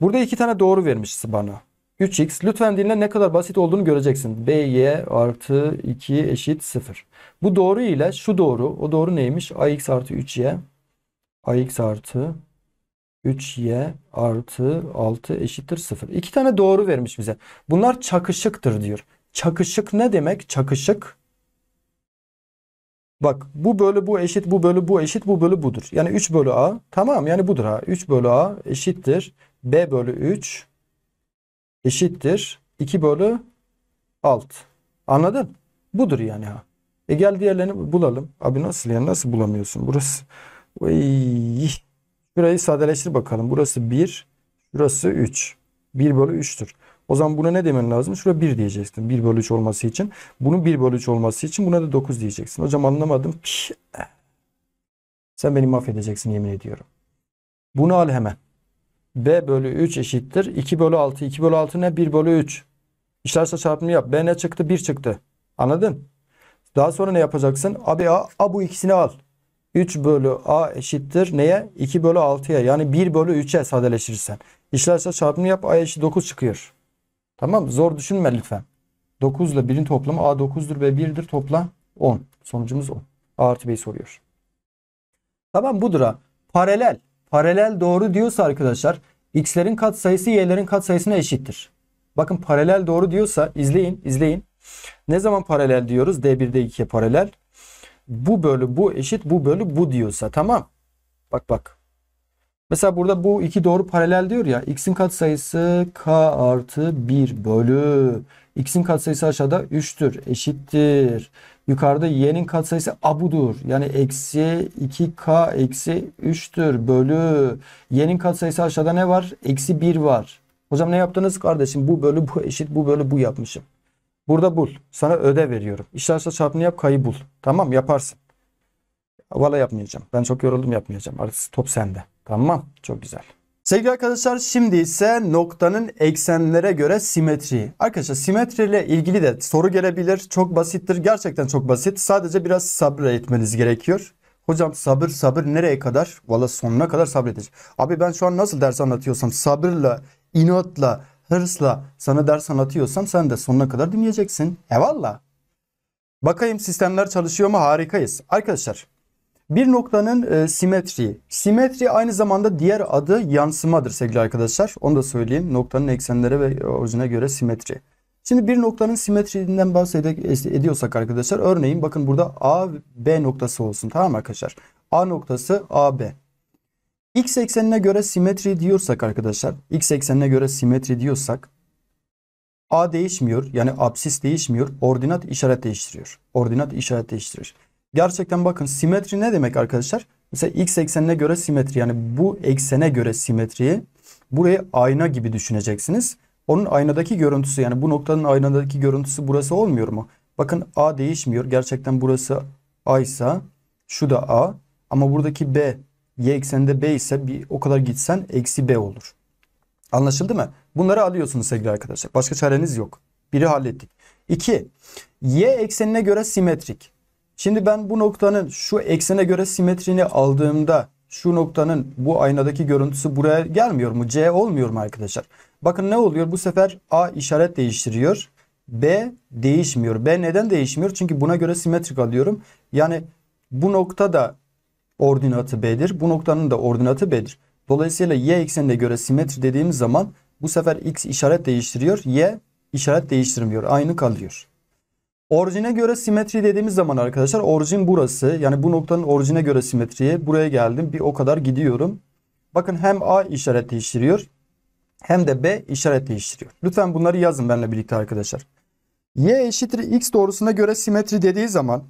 Burada iki tane doğru vermiş bana. 3x lütfen dinle ne kadar basit olduğunu göreceksin. by artı 2 eşit 0. Bu doğru ile şu doğru. O doğru neymiş? ax artı 3y. ax artı 3y artı 6 eşittir 0. İki tane doğru vermiş bize. Bunlar çakışıktır diyor. Çakışık ne demek? Çakışık Bak bu bölü bu eşit bu bölü bu eşit bu bölü budur. Yani 3 bölü A tamam yani budur ha. 3 bölü A eşittir. B bölü 3 eşittir. 2 bölü 6 Anladın? Budur yani ha. E gel diğerlerini bulalım. Abi nasıl yani nasıl bulamıyorsun? Burası Oy. Şurayı sadeleştir bakalım. Burası 1. Şurası 3. 1 bölü 3'tür. O zaman buna ne demen lazım? Şuraya 1 diyeceksin. 1 bölü 3 olması için. Bunun 1 bölü 3 olması için buna da 9 diyeceksin. Hocam anlamadım. Sen beni mahvedeceksin yemin ediyorum. Bunu al hemen. B bölü 3 eşittir. 2 bölü 6. 2 bölü 6 ne? 1 bölü 3. İşlerse çarpımı yap. B ne çıktı? 1 çıktı. Anladın? Daha sonra ne yapacaksın? Abi A, A bu ikisini al. 3 bölü A eşittir. Neye? 2 bölü 6'ya. Yani 1 bölü 3'e sadeleşirsen. İşlerse çarpımı yap. A eşit 9 çıkıyor. Tamam zor düşünme lütfen. 9 ile 1'in toplamı A 9'dur B 1'dir topla 10. Sonucumuz 10. A artı B'yi soruyor. Tamam budur ha. Paralel. Paralel doğru diyorsa arkadaşlar x'lerin katsayısı y'lerin katsayısına eşittir. Bakın paralel doğru diyorsa izleyin izleyin. Ne zaman paralel diyoruz? D1'de 2'ye paralel. Bu bölü bu eşit bu bölü bu diyorsa tamam. Bak bak Mesela burada bu iki doğru paralel diyor ya. X'in katsayısı K artı 1 bölü. X'in katsayısı aşağıda 3'tür. Eşittir. Yukarıda Y'nin katsayısı abudur. Yani eksi 2K eksi 3'tür bölü. Y'nin katsayısı aşağıda ne var? Eksi 1 var. Hocam ne yaptınız kardeşim? Bu bölü bu eşit bu bölü bu yapmışım. Burada bul. Sana öde veriyorum. İşlerse çarpını yap kayı bul. Tamam yaparsın. Valla yapmayacağım. Ben çok yoruldum yapmayacağım. Artık top sende. Tamam çok güzel. Sevgili arkadaşlar şimdi ise noktanın eksenlere göre simetri. Arkadaşlar simetriyle ilgili de soru gelebilir. Çok basittir. Gerçekten çok basit. Sadece biraz sabır etmeniz gerekiyor. Hocam sabır sabır nereye kadar? Valla sonuna kadar sabredeceğim. Abi ben şu an nasıl ders anlatıyorsam sabırla, inatla, hırsla sana ders anlatıyorsam sen de sonuna kadar dinleyeceksin. E valla. Bakayım sistemler çalışıyor mu? Harikayız. Arkadaşlar bir noktanın e, simetri. Simetri aynı zamanda diğer adı yansımadır sevgili arkadaşlar. Onu da söyleyeyim. Noktanın eksenlere ve orijine göre simetri. Şimdi bir noktanın simetriğinden bahsediyorsak arkadaşlar örneğin bakın burada A B noktası olsun tamam arkadaşlar. A noktası A B. X eksenine göre simetri diyorsak arkadaşlar X eksenine göre simetri diyorsak A değişmiyor yani absis değişmiyor. Ordinat işaret değiştiriyor. Ordinat işaret değiştirir. Gerçekten bakın simetri ne demek arkadaşlar? Mesela x eksenine göre simetri yani bu eksene göre simetriyi burayı ayna gibi düşüneceksiniz. Onun aynadaki görüntüsü yani bu noktanın aynadaki görüntüsü burası olmuyor mu? Bakın A değişmiyor. Gerçekten burası A ise şu da A ama buradaki B y ekseninde B ise bir o kadar gitsen eksi B olur. Anlaşıldı mı? Bunları alıyorsunuz sevgili arkadaşlar. Başka çareniz yok. Biri hallettik. 2. Y eksenine göre simetrik. Şimdi ben bu noktanın şu eksene göre simetrini aldığımda şu noktanın bu aynadaki görüntüsü buraya gelmiyor mu? C olmuyor mu arkadaşlar? Bakın ne oluyor? Bu sefer A işaret değiştiriyor. B değişmiyor. B neden değişmiyor? Çünkü buna göre simetrik alıyorum. Yani bu nokta da ordinatı B'dir. Bu noktanın da ordinatı B'dir. Dolayısıyla Y eksenine göre simetri dediğimiz zaman bu sefer X işaret değiştiriyor. Y işaret değiştirmiyor. Aynı kalıyor. Orijine göre simetri dediğimiz zaman arkadaşlar orijin burası. Yani bu noktanın orijine göre simetriye buraya geldim. Bir o kadar gidiyorum. Bakın hem A işaret değiştiriyor hem de B işaret değiştiriyor. Lütfen bunları yazın benimle birlikte arkadaşlar. Y eşittir X doğrusuna göre simetri dediği zaman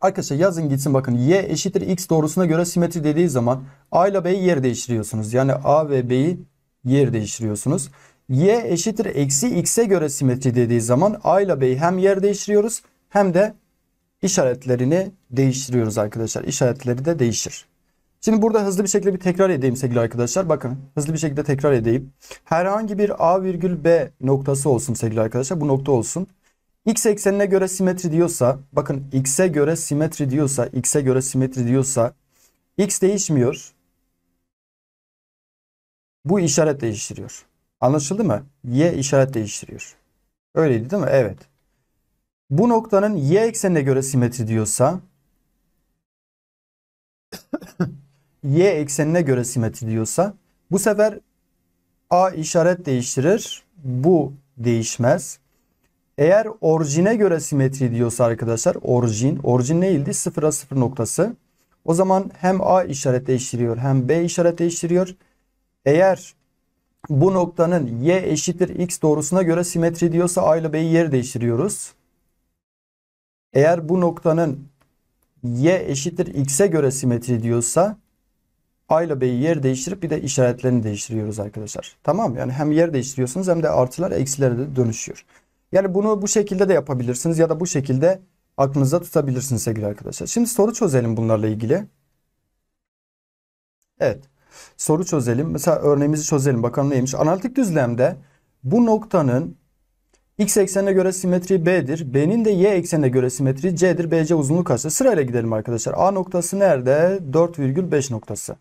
arkadaşlar yazın gitsin bakın Y eşittir X doğrusuna göre simetri dediği zaman A ile B'yi yer değiştiriyorsunuz. Yani A ve B'yi yer değiştiriyorsunuz y eşittir eksi x'e göre simetri dediği zaman a ile b'yi hem yer değiştiriyoruz hem de işaretlerini değiştiriyoruz arkadaşlar. İşaretleri de değişir. Şimdi burada hızlı bir şekilde bir tekrar edeyim sevgili arkadaşlar. Bakın hızlı bir şekilde tekrar edeyim. Herhangi bir A virgül B noktası olsun sevgili arkadaşlar. Bu nokta olsun. X eksenine göre simetri diyorsa bakın X'e göre simetri diyorsa X'e göre simetri diyorsa X değişmiyor. Bu işaret değiştiriyor. Anlaşıldı mı? Y işaret değiştiriyor. Öyleydi değil mi? Evet. Bu noktanın y eksenine göre simetri diyorsa y eksenine göre simetri diyorsa bu sefer a işaret değiştirir. Bu değişmez. Eğer orijine göre simetri diyorsa arkadaşlar orijin. Orijin neydi? Sıfıra sıfır noktası. O zaman hem a işaret değiştiriyor hem b işaret değiştiriyor. Eğer bu noktanın y eşittir x doğrusuna göre simetri diyorsa a ile b'yi yer değiştiriyoruz. Eğer bu noktanın y eşittir x'e göre simetri diyorsa a ile b'yi yer değiştirip bir de işaretlerini değiştiriyoruz arkadaşlar. Tamam yani hem yer değiştiriyorsunuz hem de artılar eksilere de dönüşüyor. Yani bunu bu şekilde de yapabilirsiniz ya da bu şekilde aklınızda tutabilirsiniz sevgili arkadaşlar. Şimdi soru çözelim bunlarla ilgili. Evet soru çözelim. Mesela örneğimizi çözelim. Bakalım neymiş? Analitik düzlemde bu noktanın x eksenine göre simetri b'dir. B'nin de y eksenine göre simetri c'dir. bc uzunluğu kaçtır? Sırayla gidelim arkadaşlar. A noktası nerede? 4,5 noktası.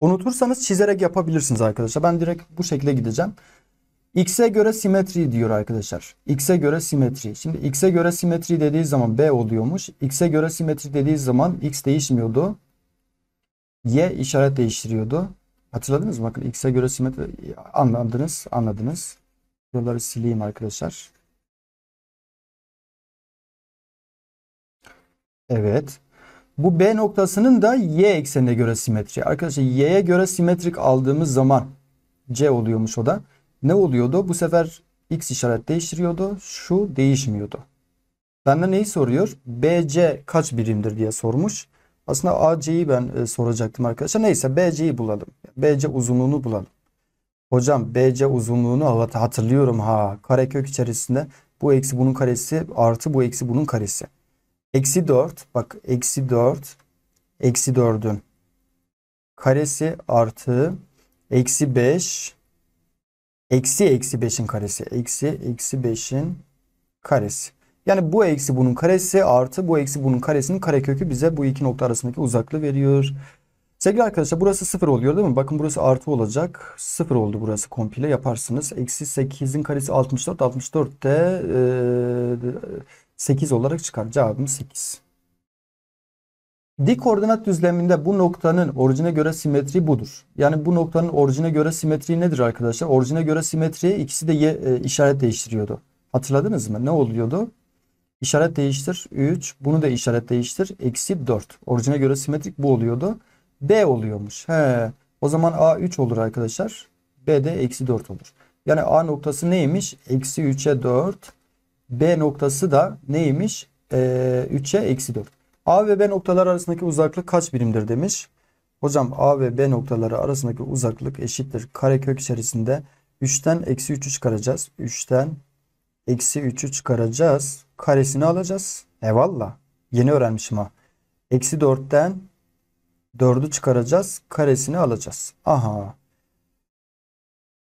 Unutursanız çizerek yapabilirsiniz arkadaşlar. Ben direkt bu şekilde gideceğim. X'e göre simetri diyor arkadaşlar. X'e göre simetri. Şimdi X'e göre simetri dediği zaman B oluyormuş. X'e göre simetri dediği zaman X değişmiyordu. Y işaret değiştiriyordu. Hatırladınız mı? Bakın x'e göre simetri anladınız, anladınız. Buraları sileyim arkadaşlar. Evet. Bu B noktasının da y eksenine göre simetri. Arkadaşlar y'ye göre simetrik aldığımız zaman C oluyormuş o da. Ne oluyordu? Bu sefer x işaret değiştiriyordu. Şu değişmiyordu. Benden neyi soruyor? BC kaç birimdir diye sormuş. Aslında AC'yi ben e, soracaktım arkadaşlar. Neyse BC'yi bulalım. BC uzunluğunu bulalım. Hocam BC uzunluğunu hatırlıyorum ha. Karekök içerisinde bu eksi bunun karesi artı bu eksi bunun karesi. Eksi 4 bak eksi 4 eksi 4'ün karesi artı eksi 5 eksi eksi 5'in karesi. Eksi eksi 5'in karesi. Yani bu eksi bunun karesi artı bu eksi bunun karesinin karekökü bize bu iki nokta arasındaki uzaklığı veriyor. Sevgili arkadaşlar burası 0 oluyor değil mi? Bakın burası artı olacak. 0 oldu burası komple yaparsınız. Eksi 8'in karesi 64. 64 de e, 8 olarak çıkar. Cevabım 8. Dik koordinat düzleminde bu noktanın orijine göre simetri budur. Yani bu noktanın orijine göre simetri nedir arkadaşlar? Orijine göre simetri ikisi de y, e, işaret değiştiriyordu. Hatırladınız mı? Ne oluyordu? İşaret değiştir 3. Bunu da işaret değiştir. Eksi 4. Orijine göre simetrik bu oluyordu. B oluyormuş. He. O zaman A 3 olur arkadaşlar. B de eksi 4 olur. Yani A noktası neymiş? Eksi 3'e 4. B noktası da neymiş? E, ee, 3'e eksi 4. A ve B noktalar arasındaki uzaklık kaç birimdir demiş. Hocam A ve B noktaları arasındaki uzaklık eşittir. Karekök içerisinde 3'ten eksi 3'ü çıkaracağız. 3'ten Eksi 3'ü çıkaracağız. Karesini alacağız. Eyvallah. Yeni öğrenmişim ha. Eksi 4'ten 4'ü çıkaracağız. Karesini alacağız. Aha.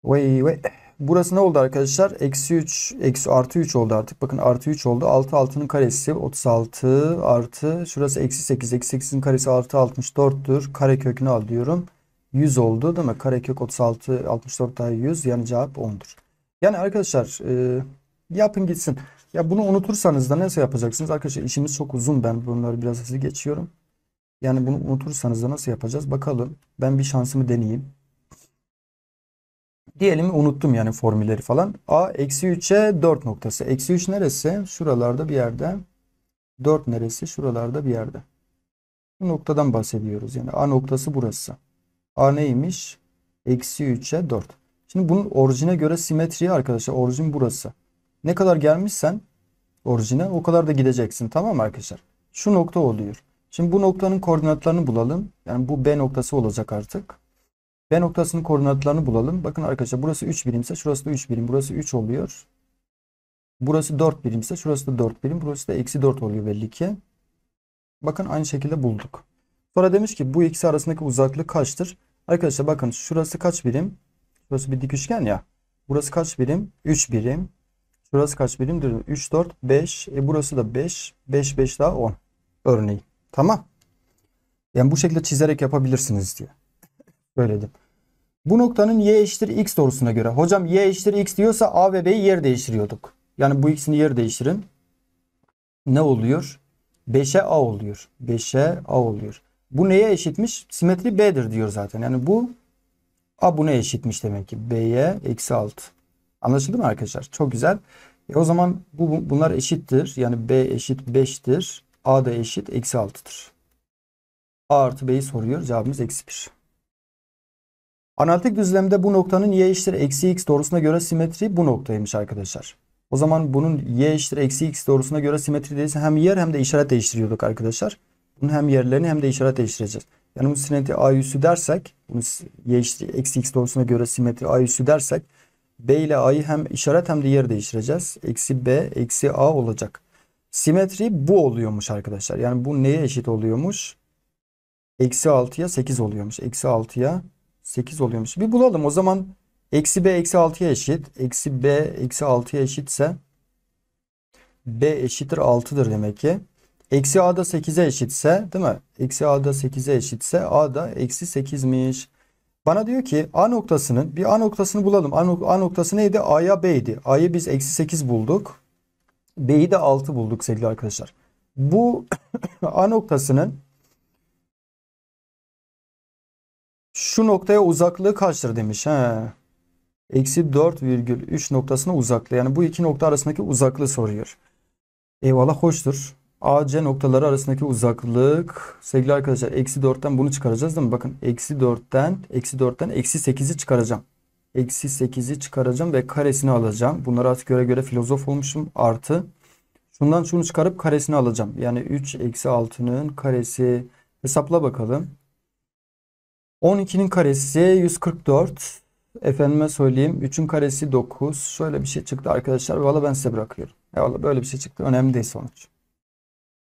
Vay vay. Burası ne oldu arkadaşlar? Eksi 3, eksi artı 3 oldu artık. Bakın artı 3 oldu. 6 6'nın karesi 36 artı şurası eksi 8. Eksi 8'in karesi artı 64'tür. Kare kökünü al diyorum. 100 oldu değil mi? Kare kök 36 64 daha 100. Yani cevap 10'dur. Yani arkadaşlar e Yapın gitsin. Ya bunu unutursanız da nasıl yapacaksınız? Arkadaşlar işimiz çok uzun. Ben bunları biraz hızlı geçiyorum. Yani bunu unutursanız da nasıl yapacağız? Bakalım. Ben bir şansımı deneyeyim. Diyelim unuttum yani formülleri falan. A eksi 3'e 4 noktası. Eksi 3 neresi? Şuralarda bir yerde. 4 neresi? Şuralarda bir yerde. Bu noktadan bahsediyoruz. Yani A noktası burası. A neymiş? Eksi 3'e 4. Şimdi bunun orijine göre simetriye arkadaşlar. Orijin burası. Ne kadar gelmişsen orijine o kadar da gideceksin. Tamam arkadaşlar? Şu nokta oluyor. Şimdi bu noktanın koordinatlarını bulalım. Yani bu B noktası olacak artık. B noktasının koordinatlarını bulalım. Bakın arkadaşlar burası 3 birimse şurası da 3 birim. Burası 3 oluyor. Burası 4 birimse şurası da 4 birim. Burası da eksi 4 oluyor belli ki. Bakın aynı şekilde bulduk. Sonra demiş ki bu ikisi arasındaki uzaklık kaçtır? Arkadaşlar bakın şurası kaç birim? Burası bir dik üçgen ya. Burası kaç birim? 3 birim. Burası kaç birimdir? 3, 4, 5. E burası da 5. 5, 5 daha 10. Örneğin. Tamam. Yani bu şekilde çizerek yapabilirsiniz diye. Söyledim. Bu noktanın y eşittir x doğrusuna göre. Hocam y eşittir x diyorsa a ve b'yi yer değiştiriyorduk. Yani bu ikisini yer değiştirin. Ne oluyor? 5'e a oluyor. 5'e a oluyor. Bu neye eşitmiş? Simetri b'dir diyor zaten. Yani bu a bu ne eşitmiş demek ki. b'ye eksi 6. Anlaşıldı mı arkadaşlar? Çok güzel. E o zaman bu, bunlar eşittir. Yani B eşit 5'tir. A da eşit eksi 6'dır. A artı B'yi soruyor. Cevabımız eksi 1. Analitik düzlemde bu noktanın y eşittir eksi x doğrusuna göre simetri bu noktaymış arkadaşlar. O zaman bunun y eşittir eksi x doğrusuna göre simetri değilse hem yer hem de işaret değiştiriyorduk arkadaşlar. Bunun hem yerlerini hem de işaret değiştireceğiz. Yani bu simetri a üssü dersek, bunu y eşittir eksi x doğrusuna göre simetri a üssü dersek B ile A'yı hem işaret hem de yer değiştireceğiz. Eksi B eksi A olacak. Simetri bu oluyormuş arkadaşlar. Yani bu neye eşit oluyormuş? Eksi 6'ya 8 oluyormuş. Eksi 6'ya 8 oluyormuş. Bir bulalım. O zaman eksi B eksi 6'ya eşit. Eksi B eksi 6'ya eşitse B eşittir 6'dır demek ki. Eksi A da 8'e eşitse değil mi? Eksi A da 8'e eşitse A da eksi 8'miş. Bana diyor ki A noktasının bir A noktasını bulalım. A, nok A noktası neydi? A'ya B'ydi. A'yı biz eksi 8 bulduk. B'yi de 6 bulduk sevgili arkadaşlar. Bu A noktasının şu noktaya uzaklığı kaçtır demiş. He. Eksi 4,3 noktasına uzaklığı. Yani bu iki nokta arasındaki uzaklığı soruyor. Eyvallah hoştur. AC noktaları arasındaki uzaklık sevgili arkadaşlar eksi 4'ten bunu çıkaracağız değil mi? Bakın eksi 4'ten eksi 4'ten eksi 8'i çıkaracağım. Eksi 8'i çıkaracağım ve karesini alacağım. Bunları artık göre göre filozof olmuşum. Artı şundan şunu çıkarıp karesini alacağım. Yani 3 eksi 6'nın karesi hesapla bakalım. 12'nin karesi 144. Efendime söyleyeyim 3'ün karesi 9. Şöyle bir şey çıktı arkadaşlar. Valla ben size bırakıyorum. Eyvallah böyle bir şey çıktı. Önemli değil sonuç.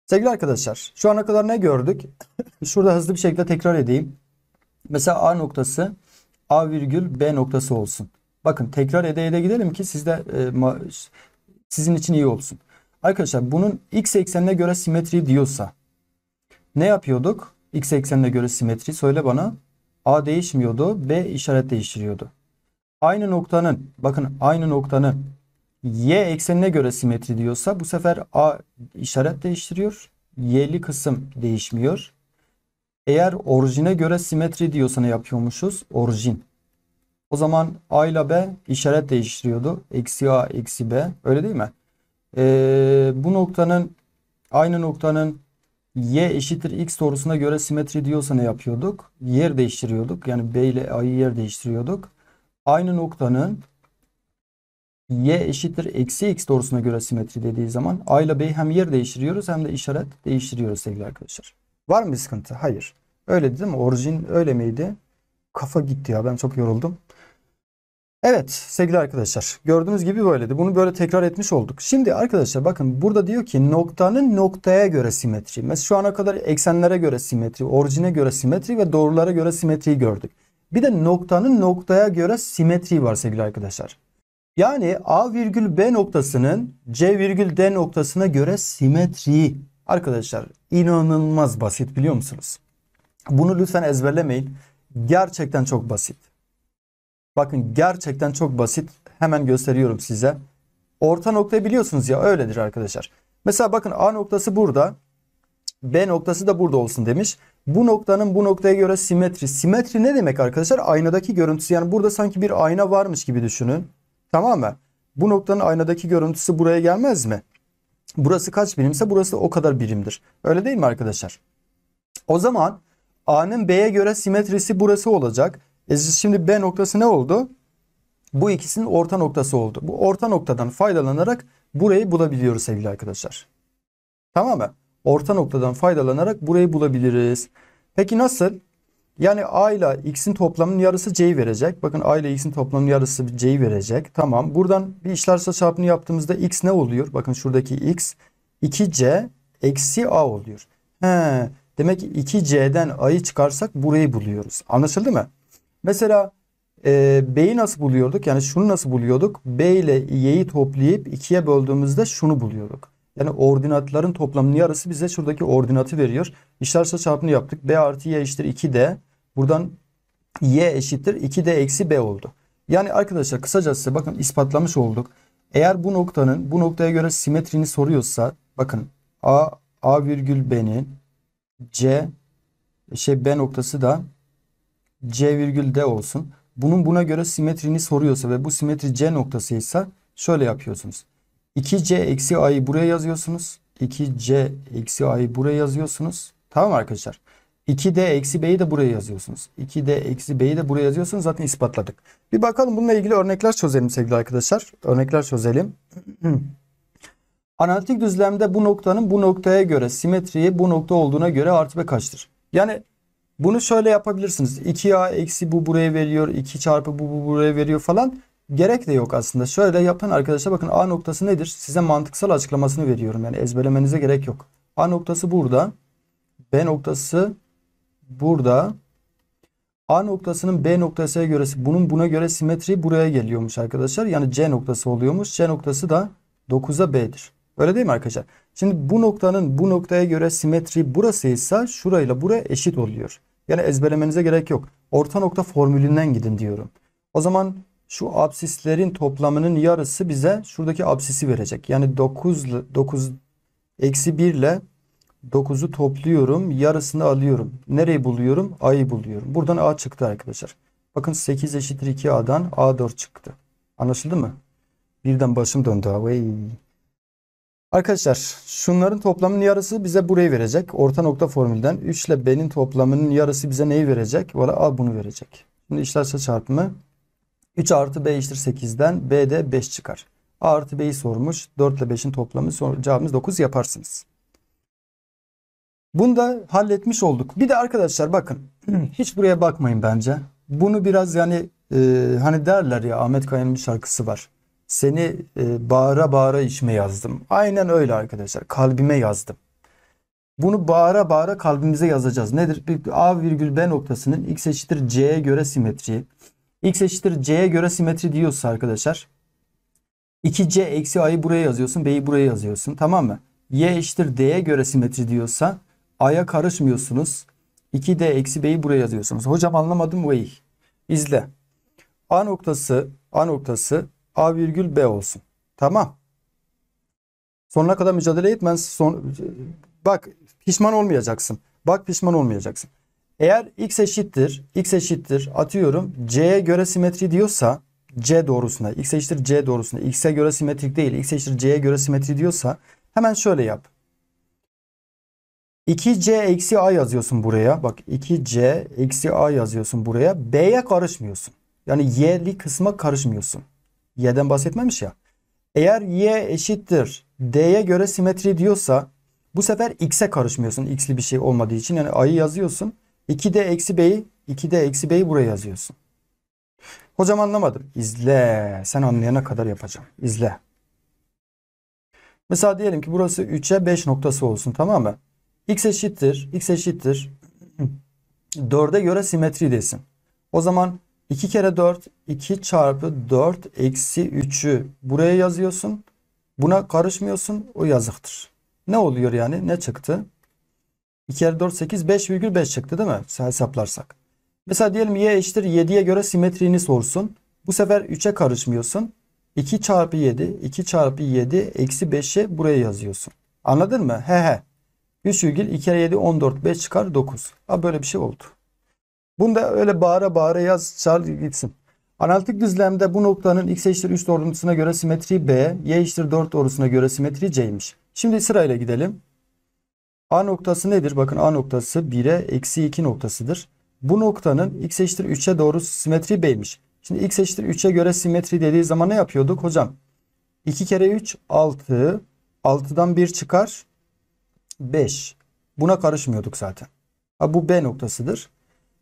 Sevgili arkadaşlar şu ana kadar ne gördük? Şurada hızlı bir şekilde tekrar edeyim. Mesela A noktası A virgül B noktası olsun. Bakın tekrar ede ede gidelim ki sizde e, sizin için iyi olsun. Arkadaşlar bunun x eksenine göre simetri diyorsa ne yapıyorduk? X eksenine göre simetri söyle bana. A değişmiyordu. B işaret değiştiriyordu. Aynı noktanın bakın aynı noktanın y eksenine göre simetri diyorsa bu sefer a işaret değiştiriyor. Y'li kısım değişmiyor. Eğer orijine göre simetri diyorsa ne yapıyormuşuz? Orijin. O zaman a ile b işaret değiştiriyordu. Eksi a eksi b öyle değil mi? Ee, bu noktanın aynı noktanın y eşittir x doğrusuna göre simetri diyorsa ne yapıyorduk? Yer değiştiriyorduk. Yani b ile a'yı yer değiştiriyorduk. Aynı noktanın y eşittir eksi x doğrusuna göre simetri dediği zaman a ile b hem yer değiştiriyoruz hem de işaret değiştiriyoruz sevgili arkadaşlar. Var mı bir sıkıntı? Hayır. Öyle dedim Orijin öyle miydi? Kafa gitti ya ben çok yoruldum. Evet sevgili arkadaşlar gördüğünüz gibi böyledi. Bunu böyle tekrar etmiş olduk. Şimdi arkadaşlar bakın burada diyor ki noktanın noktaya göre simetri. Mesela şu ana kadar eksenlere göre simetri, orijine göre simetri ve doğrulara göre simetriyi gördük. Bir de noktanın noktaya göre simetri var sevgili arkadaşlar. Yani A virgül B noktasının C virgül D noktasına göre simetriği arkadaşlar inanılmaz basit biliyor musunuz? Bunu lütfen ezberlemeyin. Gerçekten çok basit. Bakın gerçekten çok basit. Hemen gösteriyorum size. Orta nokta biliyorsunuz ya öyledir arkadaşlar. Mesela bakın A noktası burada. B noktası da burada olsun demiş. Bu noktanın bu noktaya göre simetri. Simetri ne demek arkadaşlar? Aynadaki görüntüsü. Yani burada sanki bir ayna varmış gibi düşünün. Tamam mı? Bu noktanın aynadaki görüntüsü buraya gelmez mi? Burası kaç birimse burası o kadar birimdir. Öyle değil mi arkadaşlar? O zaman A'nın B'ye göre simetrisi burası olacak. E şimdi B noktası ne oldu? Bu ikisinin orta noktası oldu. Bu orta noktadan faydalanarak burayı bulabiliyoruz sevgili arkadaşlar. Tamam mı? Orta noktadan faydalanarak burayı bulabiliriz. Peki nasıl? Yani a ile x'in toplamının yarısı c'yi verecek. Bakın a ile x'in toplamının yarısı c'yi verecek. Tamam. Buradan bir işler çarpımını yaptığımızda x ne oluyor? Bakın şuradaki x 2c eksi a oluyor. He, demek ki 2c'den a'yı çıkarsak burayı buluyoruz. Anlaşıldı mı? Mesela e, B'yi nasıl buluyorduk? Yani şunu nasıl buluyorduk? B ile Y'yi toplayıp 2'ye böldüğümüzde şunu buluyorduk. Yani ordinatların toplamının yarısı bize şuradaki ordinatı veriyor. İşler çarpımını yaptık. B artı Y eşittir 2D. Buradan Y eşittir 2D eksi B oldu. Yani arkadaşlar kısacası bakın ispatlamış olduk. Eğer bu noktanın bu noktaya göre simetrini soruyorsa bakın A, A virgül B'nin C şey B noktası da C virgül D olsun. Bunun buna göre simetrini soruyorsa ve bu simetri C noktasıysa şöyle yapıyorsunuz. 2c eksi a'yı buraya yazıyorsunuz. 2c eksi a'yı buraya yazıyorsunuz. Tamam arkadaşlar. 2d eksi b'yi de buraya yazıyorsunuz. 2d eksi b'yi de buraya yazıyorsunuz. Zaten ispatladık. Bir bakalım bununla ilgili örnekler çözelim sevgili arkadaşlar. Örnekler çözelim. Analitik düzlemde bu noktanın bu noktaya göre simetriye bu nokta olduğuna göre artı b kaçtır? Yani bunu şöyle yapabilirsiniz. 2a eksi bu buraya veriyor. 2 çarpı bu, bu buraya veriyor falan gerek de yok aslında. Şöyle yapın arkadaşlar bakın A noktası nedir? Size mantıksal açıklamasını veriyorum. Yani ezberlemenize gerek yok. A noktası burada. B noktası burada. A noktasının B noktasına göre bunun buna göre simetri buraya geliyormuş arkadaşlar. Yani C noktası oluyormuş. C noktası da 9'a B'dir. Öyle değil mi arkadaşlar? Şimdi bu noktanın bu noktaya göre simetri burasıysa şurayla buraya eşit oluyor. Yani ezberlemenize gerek yok. Orta nokta formülünden gidin diyorum. O zaman şu absislerin toplamının yarısı bize şuradaki absisi verecek. Yani 9 9 eksi 1 ile 9'u topluyorum. Yarısını alıyorum. Nereyi buluyorum? A'yı buluyorum. Buradan A çıktı arkadaşlar. Bakın 8 eşittir 2A'dan A4 çıktı. Anlaşıldı mı? Birden başım döndü. Vay. Arkadaşlar şunların toplamının yarısı bize burayı verecek. Orta nokta formülden 3 ile B'nin toplamının yarısı bize neyi verecek? Valla A bunu verecek. Şimdi işlerse çarpımı 3 artı b eşittir 8'den b de 5 çıkar. A artı b'yi sormuş. 4 ile 5'in toplamı cevabımız 9 yaparsınız. Bunu da halletmiş olduk. Bir de arkadaşlar bakın hiç buraya bakmayın bence. Bunu biraz yani e, hani derler ya Ahmet Kaya'nın bir şarkısı var. Seni e, bağıra bağıra içme yazdım. Aynen öyle arkadaşlar. Kalbime yazdım. Bunu bağıra bağıra kalbimize yazacağız. Nedir? A virgül B noktasının x eşittir c'ye göre simetriği. X eşittir C'ye göre simetri diyorsa arkadaşlar. 2C eksi A'yı buraya yazıyorsun. B'yi buraya yazıyorsun. Tamam mı? Y eşittir D'ye göre simetri diyorsa A'ya karışmıyorsunuz. 2D eksi B'yi buraya yazıyorsunuz. Hocam anlamadım bu iyi. İzle. A noktası A noktası A virgül B olsun. Tamam. Sonuna kadar mücadele etmez. Son, bak pişman olmayacaksın. Bak pişman olmayacaksın. Eğer x eşittir, x eşittir atıyorum c'ye göre simetri diyorsa c doğrusuna, x eşittir c doğrusuna, x'e göre simetrik değil, x eşittir c'ye göre simetri diyorsa hemen şöyle yap. 2c eksi a yazıyorsun buraya. Bak 2c eksi a yazıyorsun buraya. B'ye karışmıyorsun. Yani y'li kısma karışmıyorsun. Y'den bahsetmemiş ya. Eğer y eşittir d'ye göre simetri diyorsa bu sefer x'e karışmıyorsun. X'li bir şey olmadığı için yani a'yı yazıyorsun. 2D eksi B'yi 2D eksi B'yi buraya yazıyorsun. Hocam anlamadım. İzle. Sen anlayana kadar yapacağım. İzle. Mesela diyelim ki burası 3'e 5 noktası olsun tamam mı? X eşittir. X eşittir. 4'e göre simetri desin. O zaman 2 kere 4 2 çarpı 4 eksi 3'ü buraya yazıyorsun. Buna karışmıyorsun. O yazıktır. Ne oluyor yani? Ne çıktı? 2 kere 4 8 5,5 çıktı değil mi? Hesaplarsak. Mesela diyelim y eşittir 7'ye göre simetriğini sorsun. Bu sefer 3'e karışmıyorsun. 2 çarpı 7 2 çarpı 7 eksi 5'i buraya yazıyorsun. Anladın mı? He he. 3 virgül 2 kere 7 14 5 çıkar 9. Ha böyle bir şey oldu. Bunu da öyle bağıra bağıra yaz çar gitsin. Analitik düzlemde bu noktanın x eşittir 3 doğrultusuna göre simetri B, y eşittir 4 doğrusuna göre simetri C'ymiş. Şimdi sırayla gidelim. A noktası nedir? Bakın A noktası 1'e eksi 2 noktasıdır. Bu noktanın x eşittir 3'e doğru simetri B'ymiş. Şimdi x eşittir 3'e göre simetri dediği zaman ne yapıyorduk hocam? 2 kere 3 6. 6'dan 1 çıkar 5. Buna karışmıyorduk zaten. Ha, bu B noktasıdır.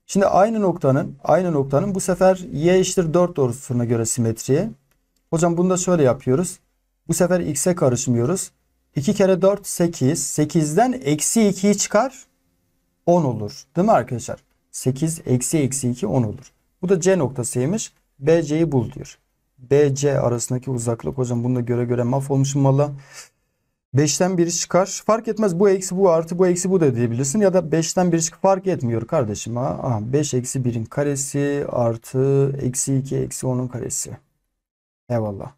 Şimdi aynı noktanın aynı noktanın bu sefer y eşittir 4 doğrusuna göre simetriye. Hocam bunu da şöyle yapıyoruz. Bu sefer x'e karışmıyoruz. 2 kere 4 8. 8'den eksi 2'yi çıkar 10 olur. Değil mi arkadaşlar? 8 eksi eksi 2 10 olur. Bu da C noktasıymış. BC'yi bul diyor. BC arasındaki uzaklık hocam bunu da göre göre mahvolmuşum valla. 5'ten biri çıkar. Fark etmez bu eksi bu artı bu eksi bu da diyebilirsin. Ya da 5'ten biri çıkar fark etmiyor kardeşim. Aha, 5 eksi 1'in karesi artı eksi 2 eksi 10'un karesi. Eyvallah.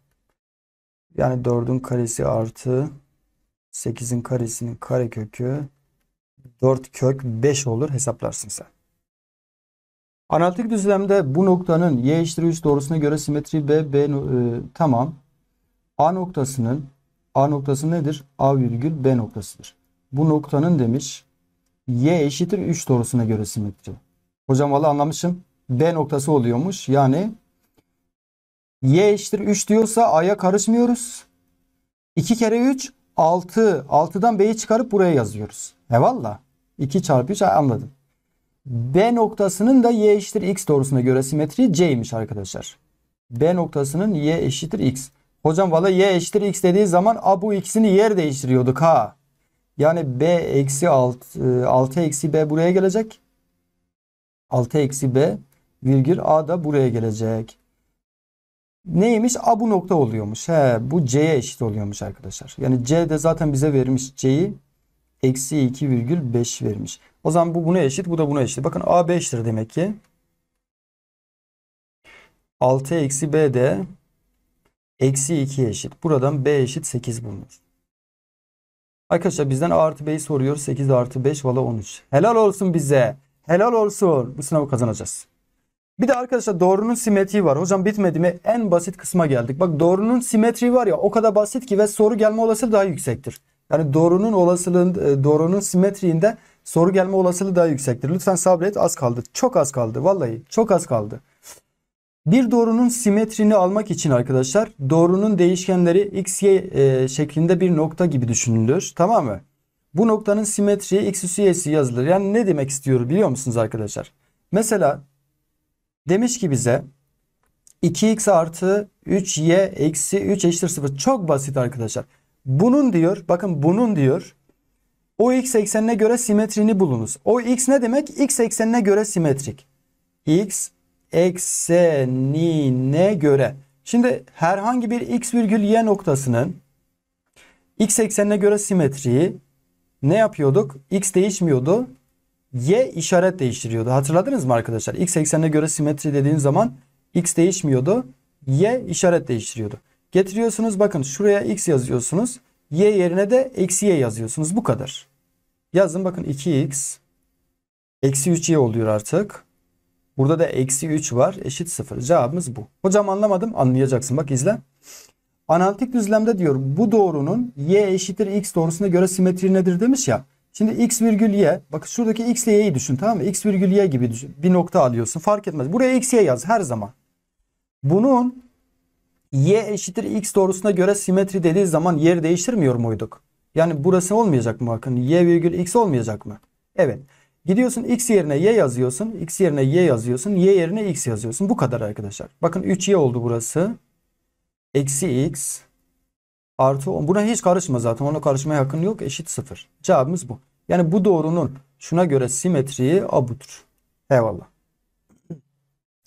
Yani 4'ün karesi artı 8'in karesinin karekökü 4 kök 5 olur hesaplarsın sen. Analitik düzlemde bu noktanın y eşittir 3 doğrusuna göre simetri b, b e, tamam. A noktasının A noktası nedir? A virgül B noktasıdır. Bu noktanın demiş y eşittir 3 doğrusuna göre simetri. Hocam valla anlamışım. B noktası oluyormuş. Yani y eşittir 3 diyorsa a'ya karışmıyoruz. 2 kere 3 6. 6'dan B'yi çıkarıp buraya yazıyoruz. Eyvallah. 2 çarpı 3 anladım. B noktasının da y eşittir x doğrusuna göre simetri c'ymiş arkadaşlar. B noktasının y eşittir x. Hocam valla y eşittir x dediği zaman a bu ikisini yer değiştiriyorduk ha. Yani b eksi 6, 6 e, eksi b buraya gelecek. 6 eksi b virgül a da buraya gelecek neymiş? A bu nokta oluyormuş. He, bu C'ye eşit oluyormuş arkadaşlar. Yani C de zaten bize vermiş C'yi eksi 2,5 vermiş. O zaman bu buna eşit, bu da buna eşit. Bakın A 5'tir demek ki. 6 eksi B de eksi 2 eşit. Buradan B eşit 8 bulunur. Arkadaşlar bizden A artı B'yi soruyor. 8 artı 5 valla 13. Helal olsun bize. Helal olsun. Bu sınavı kazanacağız. Bir de arkadaşlar doğrunun simetriği var. Hocam bitmedi mi? En basit kısma geldik. Bak doğrunun simetriği var ya o kadar basit ki ve soru gelme olasılığı daha yüksektir. Yani doğrunun olasılığın e, doğrunun simetriğinde soru gelme olasılığı daha yüksektir. Lütfen sabret az kaldı. Çok az kaldı vallahi çok az kaldı. Bir doğrunun simetrini almak için arkadaşlar doğrunun değişkenleri x, y e, şeklinde bir nokta gibi düşünülür. Tamam mı? Bu noktanın simetriği x üssü y'si yazılır. Yani ne demek istiyor biliyor musunuz arkadaşlar? Mesela Demiş ki bize 2x artı 3y eksi 3 eşittir 0. Çok basit arkadaşlar. Bunun diyor bakın bunun diyor o x eksenine göre simetrini bulunuz. O x ne demek? x eksenine göre simetrik. x eksenine göre. Şimdi herhangi bir x virgül y noktasının x eksenine göre simetriği ne yapıyorduk? x değişmiyordu y işaret değiştiriyordu. Hatırladınız mı arkadaşlar? X eksenine göre simetri dediğin zaman x değişmiyordu. Y işaret değiştiriyordu. Getiriyorsunuz bakın şuraya x yazıyorsunuz. Y yerine de eksi y yazıyorsunuz. Bu kadar. Yazın bakın 2x eksi 3y oluyor artık. Burada da eksi 3 var eşit 0. Cevabımız bu. Hocam anlamadım anlayacaksın bak izle. Analitik düzlemde diyor bu doğrunun y eşittir x doğrusuna göre simetri nedir demiş ya. Şimdi x virgül y. bakın şuradaki x ile y'yi düşün tamam mı? x virgül y gibi düşün. Bir nokta alıyorsun. Fark etmez. Buraya x y yaz her zaman. Bunun y eşittir x doğrusuna göre simetri dediği zaman yeri değiştirmiyor muyduk? Yani burası olmayacak mı bakın? y virgül x olmayacak mı? Evet. Gidiyorsun x yerine y yazıyorsun. x yerine y yazıyorsun. y yerine x yazıyorsun. Bu kadar arkadaşlar. Bakın 3y oldu burası. Eksi x artı 10. Buna hiç karışma zaten. Ona karışmaya hakkın yok. Eşit 0. Cevabımız bu. Yani bu doğrunun şuna göre simetriği A budur. Eyvallah.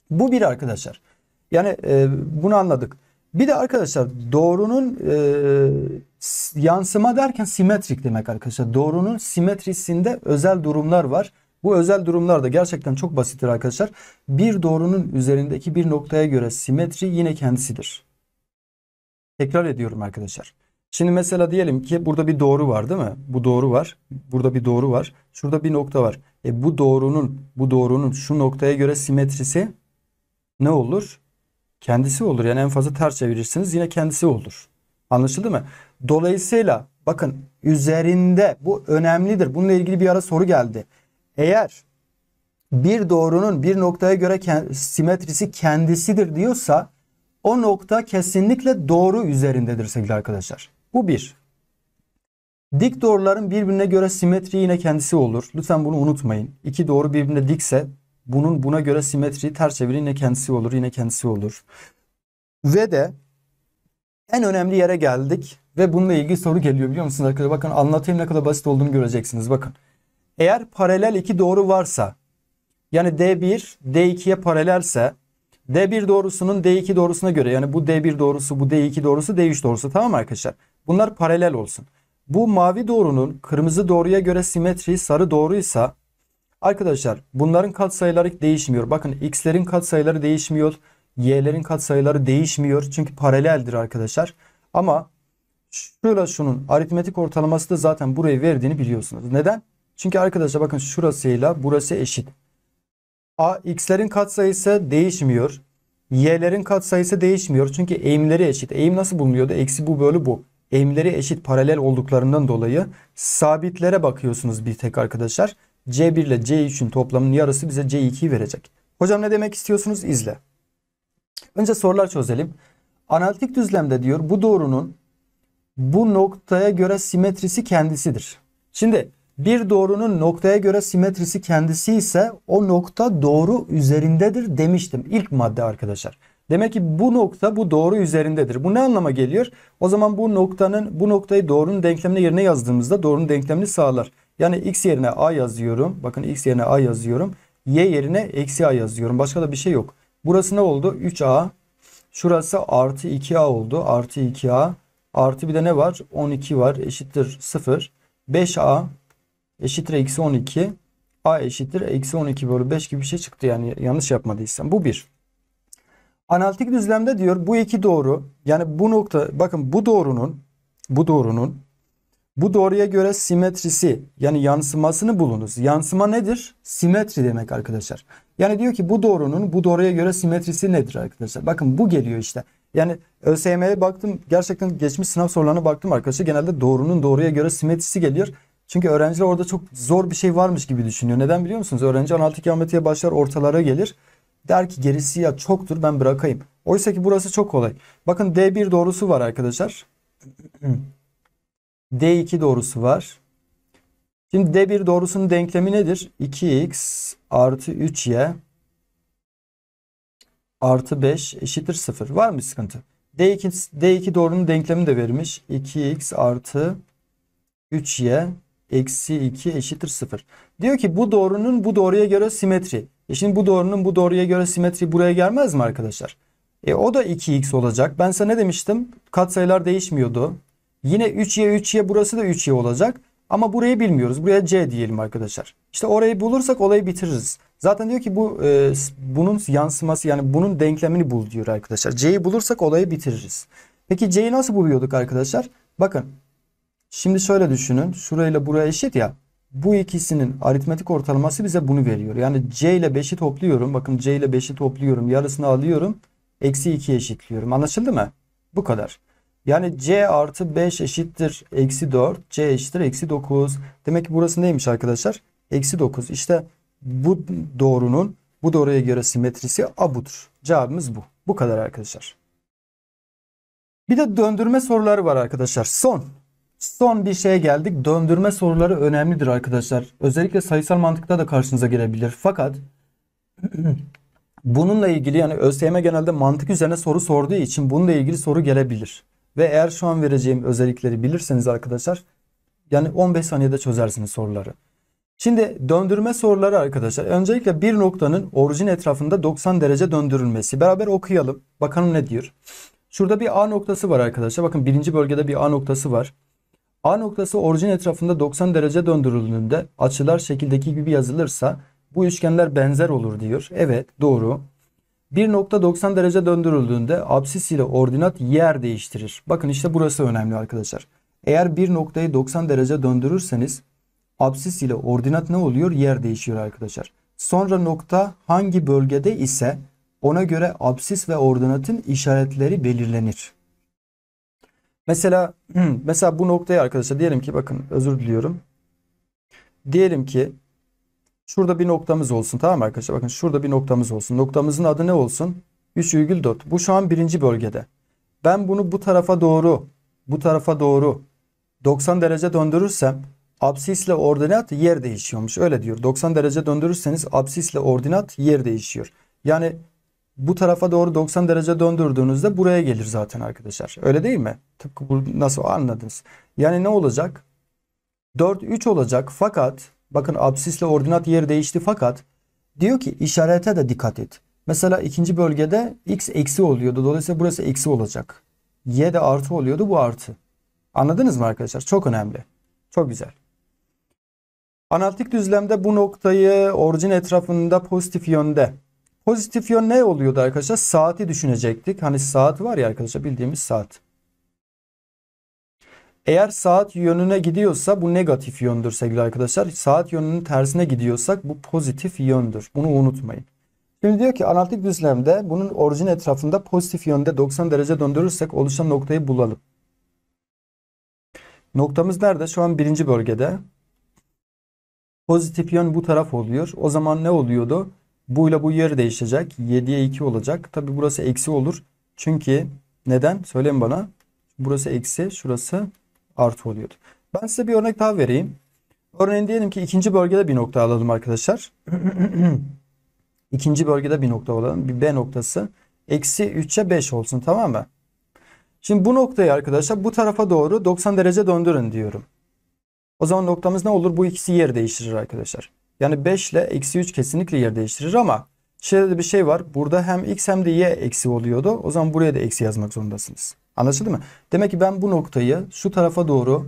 Bu bir arkadaşlar. Yani e, bunu anladık. Bir de arkadaşlar doğrunun e, yansıma derken simetrik demek arkadaşlar. Doğrunun simetrisinde özel durumlar var. Bu özel durumlar da gerçekten çok basittir arkadaşlar. Bir doğrunun üzerindeki bir noktaya göre simetri yine kendisidir. Tekrar ediyorum arkadaşlar. Şimdi mesela diyelim ki burada bir doğru var değil mi? Bu doğru var. Burada bir doğru var. Şurada bir nokta var. E bu doğrunun bu doğrunun şu noktaya göre simetrisi ne olur? Kendisi olur. Yani en fazla ters çevirirsiniz yine kendisi olur. Anlaşıldı mı? Dolayısıyla bakın üzerinde bu önemlidir. Bununla ilgili bir ara soru geldi. Eğer bir doğrunun bir noktaya göre simetrisi kendisidir diyorsa o nokta kesinlikle doğru üzerindedir sevgili arkadaşlar. Bu bir. Dik doğruların birbirine göre simetri yine kendisi olur. Lütfen bunu unutmayın. İki doğru birbirine dikse bunun buna göre simetriyi ters çeviri yine kendisi olur. Yine kendisi olur. Ve de en önemli yere geldik ve bununla ilgili soru geliyor biliyor musunuz arkadaşlar? Bakın anlatayım ne kadar basit olduğunu göreceksiniz. Bakın eğer paralel iki doğru varsa yani D1 D2'ye paralelse D1 doğrusunun D2 doğrusuna göre yani bu D1 doğrusu, bu D2 doğrusu, D3 doğrusu tamam arkadaşlar? Bunlar paralel olsun. Bu mavi doğrunun kırmızı doğruya göre simetri sarı doğruysa arkadaşlar bunların katsayıları değişmiyor. Bakın x'lerin katsayıları değişmiyor. Y'lerin katsayıları değişmiyor. Çünkü paraleldir arkadaşlar. Ama şöyle şunun aritmetik ortalaması da zaten burayı verdiğini biliyorsunuz. Neden? Çünkü arkadaşlar bakın şurasıyla burası eşit. A, x'lerin katsayısı değişmiyor. Y'lerin katsayısı değişmiyor. Çünkü eğimleri eşit. Eğim nasıl bulunuyordu? Eksi bu bölü bu. Eğimleri eşit paralel olduklarından dolayı sabitlere bakıyorsunuz bir tek arkadaşlar. C1 ile C3'ün toplamının yarısı bize C2'yi verecek. Hocam ne demek istiyorsunuz? İzle. Önce sorular çözelim. Analitik düzlemde diyor bu doğrunun bu noktaya göre simetrisi kendisidir. Şimdi bir doğrunun noktaya göre simetrisi kendisi ise o nokta doğru üzerindedir demiştim ilk madde arkadaşlar. Demek ki bu nokta bu doğru üzerindedir. Bu ne anlama geliyor? O zaman bu noktanın bu noktayı doğrunun denklemine yerine yazdığımızda doğrunun denklemini sağlar. Yani x yerine a yazıyorum. Bakın x yerine a yazıyorum. Y yerine eksi a yazıyorum. Başka da bir şey yok. Burası ne oldu? 3a. Şurası artı 2a oldu. Artı 2a. Artı bir de ne var? 12 var. Eşittir 0. 5a eşittir eksi 12. A eşittir eksi 12 bölü 5 gibi bir şey çıktı yani yanlış yapmadıysam. Bu bir. Analitik düzlemde diyor bu iki doğru yani bu nokta bakın bu doğrunun bu doğrunun bu doğruya göre simetrisi yani yansımasını bulunuz. Yansıma nedir? Simetri demek arkadaşlar. Yani diyor ki bu doğrunun bu doğruya göre simetrisi nedir arkadaşlar? Bakın bu geliyor işte. Yani ÖSYM'ye baktım gerçekten geçmiş sınav sorularına baktım arkadaşlar. Genelde doğrunun doğruya göre simetrisi geliyor. Çünkü öğrenciler orada çok zor bir şey varmış gibi düşünüyor. Neden biliyor musunuz? Öğrenci analitik geometriye başlar ortalara gelir. Der ki gerisi ya çoktur ben bırakayım. Oysa ki burası çok kolay. Bakın D1 doğrusu var arkadaşlar. D2 doğrusu var. Şimdi D1 doğrusunun denklemi nedir? 2x artı 3y artı 5 eşittir 0. Var mı sıkıntı? D2, D2 doğrunun denklemi de verilmiş. 2x artı 3y eksi 2 eşittir 0. Diyor ki bu doğrunun bu doğruya göre simetri. E şimdi bu doğrunun bu doğruya göre simetri buraya gelmez mi arkadaşlar? E o da 2x olacak. Ben size ne demiştim? Katsayılar değişmiyordu. Yine 3y 3y burası da 3y olacak. Ama burayı bilmiyoruz. Buraya c diyelim arkadaşlar. İşte orayı bulursak olayı bitiririz. Zaten diyor ki bu e, bunun yansıması yani bunun denklemini bul diyor arkadaşlar. c'yi bulursak olayı bitiririz. Peki c'yi nasıl buluyorduk arkadaşlar? Bakın Şimdi şöyle düşünün. Şurayla buraya eşit ya. Bu ikisinin aritmetik ortalaması bize bunu veriyor. Yani C ile 5'i topluyorum. Bakın C ile 5'i topluyorum. Yarısını alıyorum. Eksi 2 eşitliyorum. Anlaşıldı mı? Bu kadar. Yani C artı 5 eşittir. Eksi 4. C eşittir. Eksi 9. Demek ki burası neymiş arkadaşlar? Eksi 9. İşte bu doğrunun bu doğruya göre simetrisi A budur. Cevabımız bu. Bu kadar arkadaşlar. Bir de döndürme soruları var arkadaşlar. Son Son bir şeye geldik. Döndürme soruları önemlidir arkadaşlar. Özellikle sayısal mantıkta da karşınıza gelebilir. Fakat bununla ilgili yani ÖSYM genelde mantık üzerine soru sorduğu için bununla ilgili soru gelebilir. Ve eğer şu an vereceğim özellikleri bilirseniz arkadaşlar yani 15 saniyede çözersiniz soruları. Şimdi döndürme soruları arkadaşlar. Öncelikle bir noktanın orijin etrafında 90 derece döndürülmesi. Beraber okuyalım. Bakalım ne diyor. Şurada bir A noktası var arkadaşlar. Bakın birinci bölgede bir A noktası var. A noktası orijin etrafında 90 derece döndürüldüğünde açılar şekildeki gibi yazılırsa bu üçgenler benzer olur diyor. Evet doğru. Bir nokta 90 derece döndürüldüğünde absis ile ordinat yer değiştirir. Bakın işte burası önemli arkadaşlar. Eğer bir noktayı 90 derece döndürürseniz absis ile ordinat ne oluyor? Yer değişiyor arkadaşlar. Sonra nokta hangi bölgede ise ona göre absis ve ordinatın işaretleri belirlenir. Mesela hmm, mesela bu noktayı arkadaşlar diyelim ki bakın özür diliyorum. Diyelim ki şurada bir noktamız olsun tamam mı arkadaşlar? Bakın şurada bir noktamız olsun. Noktamızın adı ne olsun? 3,4. Bu şu an birinci bölgede. Ben bunu bu tarafa doğru bu tarafa doğru 90 derece döndürürsem absisle ordinat yer değişiyormuş. Öyle diyor. 90 derece döndürürseniz absisle ordinat yer değişiyor. Yani bu tarafa doğru 90 derece döndürdüğünüzde buraya gelir zaten arkadaşlar. Öyle değil mi? Tıpkı bu nasıl anladınız. Yani ne olacak? 4 3 olacak fakat bakın absisle ordinat yeri değişti fakat diyor ki işarete de dikkat et. Mesela ikinci bölgede x eksi oluyordu. Dolayısıyla burası eksi olacak. Y de artı oluyordu. Bu artı. Anladınız mı arkadaşlar? Çok önemli. Çok güzel. Analitik düzlemde bu noktayı orijin etrafında pozitif yönde Pozitif yön ne oluyordu arkadaşlar? Saati düşünecektik. Hani saat var ya arkadaşlar bildiğimiz saat. Eğer saat yönüne gidiyorsa bu negatif yöndür sevgili arkadaşlar. Saat yönünün tersine gidiyorsak bu pozitif yöndür. Bunu unutmayın. Şimdi diyor ki analitik düzlemde bunun orijin etrafında pozitif yönde 90 derece döndürürsek oluşan noktayı bulalım. Noktamız nerede? Şu an birinci bölgede. Pozitif yön bu taraf oluyor. O zaman ne oluyordu? Bu ile bu yarı değişecek. 7'ye 2 olacak. Tabi burası eksi olur. Çünkü neden? Söyleyin bana. Burası eksi, şurası artı oluyordu. Ben size bir örnek daha vereyim. Örneğin diyelim ki ikinci bölgede bir nokta alalım arkadaşlar. İkinci bölgede bir nokta alalım. Bir B noktası. Eksi 3'e 5 olsun tamam mı? Şimdi bu noktayı arkadaşlar bu tarafa doğru 90 derece döndürün diyorum. O zaman noktamız ne olur? Bu ikisi yer değiştirir arkadaşlar. Yani 5 ile eksi 3 kesinlikle yer değiştirir ama şöyle de bir şey var. Burada hem x hem de y eksi oluyordu. O zaman buraya da eksi yazmak zorundasınız. Anlaşıldı mı? Demek ki ben bu noktayı şu tarafa doğru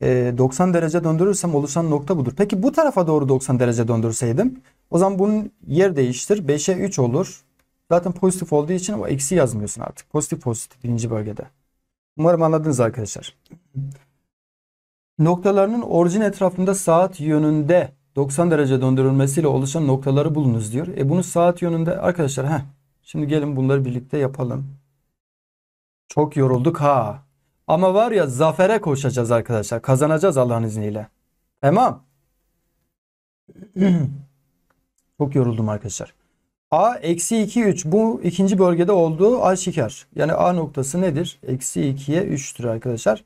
90 e, derece döndürürsem oluşan nokta budur. Peki bu tarafa doğru 90 derece döndürseydim o zaman bunun yer değiştir. 5'e 3 olur. Zaten pozitif olduğu için o eksi yazmıyorsun artık. Pozitif pozitif birinci bölgede. Umarım anladınız arkadaşlar. Noktalarının orijin etrafında saat yönünde 90 derece döndürülmesiyle oluşan noktaları bulunuz diyor. E bunu saat yönünde arkadaşlar Ha şimdi gelin bunları birlikte yapalım. Çok yorulduk ha. Ama var ya zafere koşacağız arkadaşlar. Kazanacağız Allah'ın izniyle. Tamam. Çok yoruldum arkadaşlar. A eksi 2 3 bu ikinci bölgede olduğu aşikar. Yani A noktası nedir? Eksi 2'ye 3'tür arkadaşlar.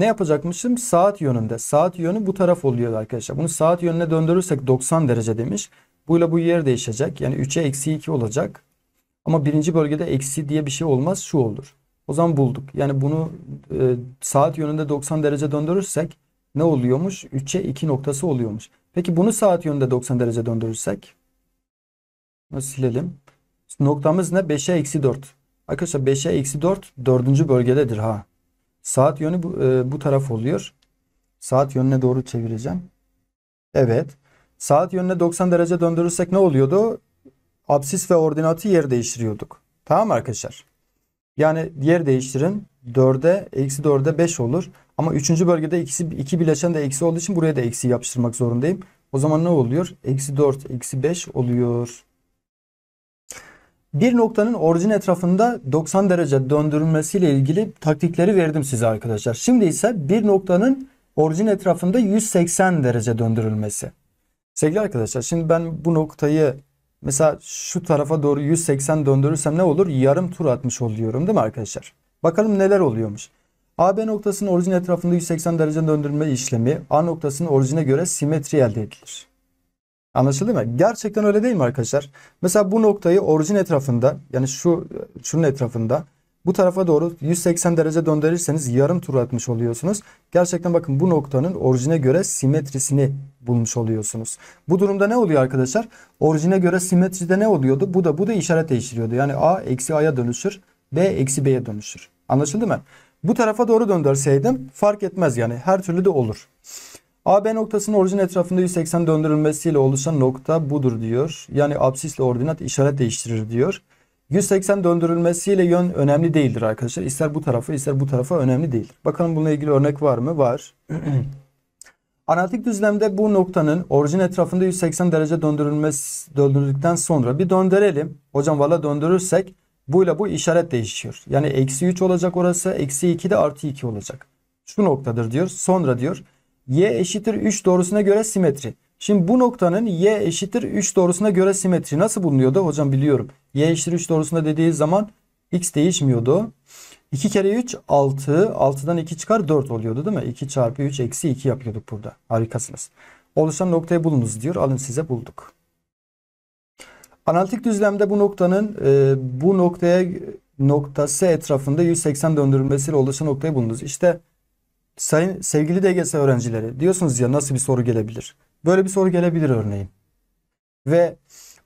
Ne yapacakmışım? Saat yönünde. Saat yönü bu taraf oluyor arkadaşlar. Bunu saat yönüne döndürürsek 90 derece demiş. Buyla bu yer değişecek. Yani 3'e eksi 2 olacak. Ama birinci bölgede eksi diye bir şey olmaz. Şu olur. O zaman bulduk. Yani bunu e, saat yönünde 90 derece döndürürsek ne oluyormuş? 3'e 2 noktası oluyormuş. Peki bunu saat yönünde 90 derece döndürürsek? Bunu silelim. Noktamız ne? 5'e eksi 4. Arkadaşlar 5'e eksi 4 dördüncü bölgededir ha. Saat yönü bu, e, bu taraf oluyor. Saat yönüne doğru çevireceğim. Evet. Saat yönüne 90 derece döndürürsek ne oluyordu? Absis ve ordinatı yer değiştiriyorduk. Tamam arkadaşlar? Yani yer değiştirin. 4'e, eksi 4'e 5 olur. Ama 3. bölgede ikisi, iki bileşen de eksi olduğu için buraya da eksi yapıştırmak zorundayım. O zaman ne oluyor? Eksi 4, eksi 5 oluyor. Bir noktanın orijin etrafında 90 derece döndürülmesiyle ilgili taktikleri verdim size arkadaşlar. Şimdi ise bir noktanın orijin etrafında 180 derece döndürülmesi. Sevgili arkadaşlar şimdi ben bu noktayı mesela şu tarafa doğru 180 döndürürsem ne olur? Yarım tur atmış oluyorum değil mi arkadaşlar? Bakalım neler oluyormuş. AB noktasının orijin etrafında 180 derece döndürme işlemi A noktasının orijine göre simetri elde edilir. Anlaşıldı mı? Gerçekten öyle değil mi arkadaşlar? Mesela bu noktayı orijin etrafında yani şu şunun etrafında bu tarafa doğru 180 derece döndürürseniz yarım tur atmış oluyorsunuz. Gerçekten bakın bu noktanın orijine göre simetrisini bulmuş oluyorsunuz. Bu durumda ne oluyor arkadaşlar? Orijine göre simetride ne oluyordu? Bu da bu da işaret değiştiriyordu. Yani A eksi A'ya dönüşür. B eksi B'ye dönüşür. Anlaşıldı mı? Bu tarafa doğru döndürseydim fark etmez yani her türlü de olur. AB noktasının orijin etrafında 180 döndürülmesiyle oluşan nokta budur diyor. Yani absisle ordinat işaret değiştirir diyor. 180 döndürülmesiyle yön önemli değildir arkadaşlar. İster bu tarafa ister bu tarafa önemli değildir. Bakalım bununla ilgili örnek var mı? Var. Analitik düzlemde bu noktanın orijin etrafında 180 derece döndürülmesi döndürdükten sonra bir döndürelim. Hocam valla döndürürsek bu ile bu işaret değişiyor. Yani eksi 3 olacak orası. Eksi 2 de artı 2 olacak. Şu noktadır diyor. Sonra diyor y eşittir 3 doğrusuna göre simetri. Şimdi bu noktanın y eşittir 3 doğrusuna göre simetri nasıl bulunuyordu? Hocam biliyorum. y eşittir 3 doğrusunda dediği zaman x değişmiyordu. 2 kere 3 6. 6'dan 2 çıkar 4 oluyordu değil mi? 2 çarpı 3 eksi 2 yapıyorduk burada. Harikasınız. Oluşan noktayı bulunuz diyor. Alın size bulduk. Analitik düzlemde bu noktanın e, bu noktaya noktası etrafında 180 döndürülmesiyle oluşan noktayı bulunuz. İşte Sayın sevgili DGS öğrencileri diyorsunuz ya nasıl bir soru gelebilir? Böyle bir soru gelebilir örneğin. Ve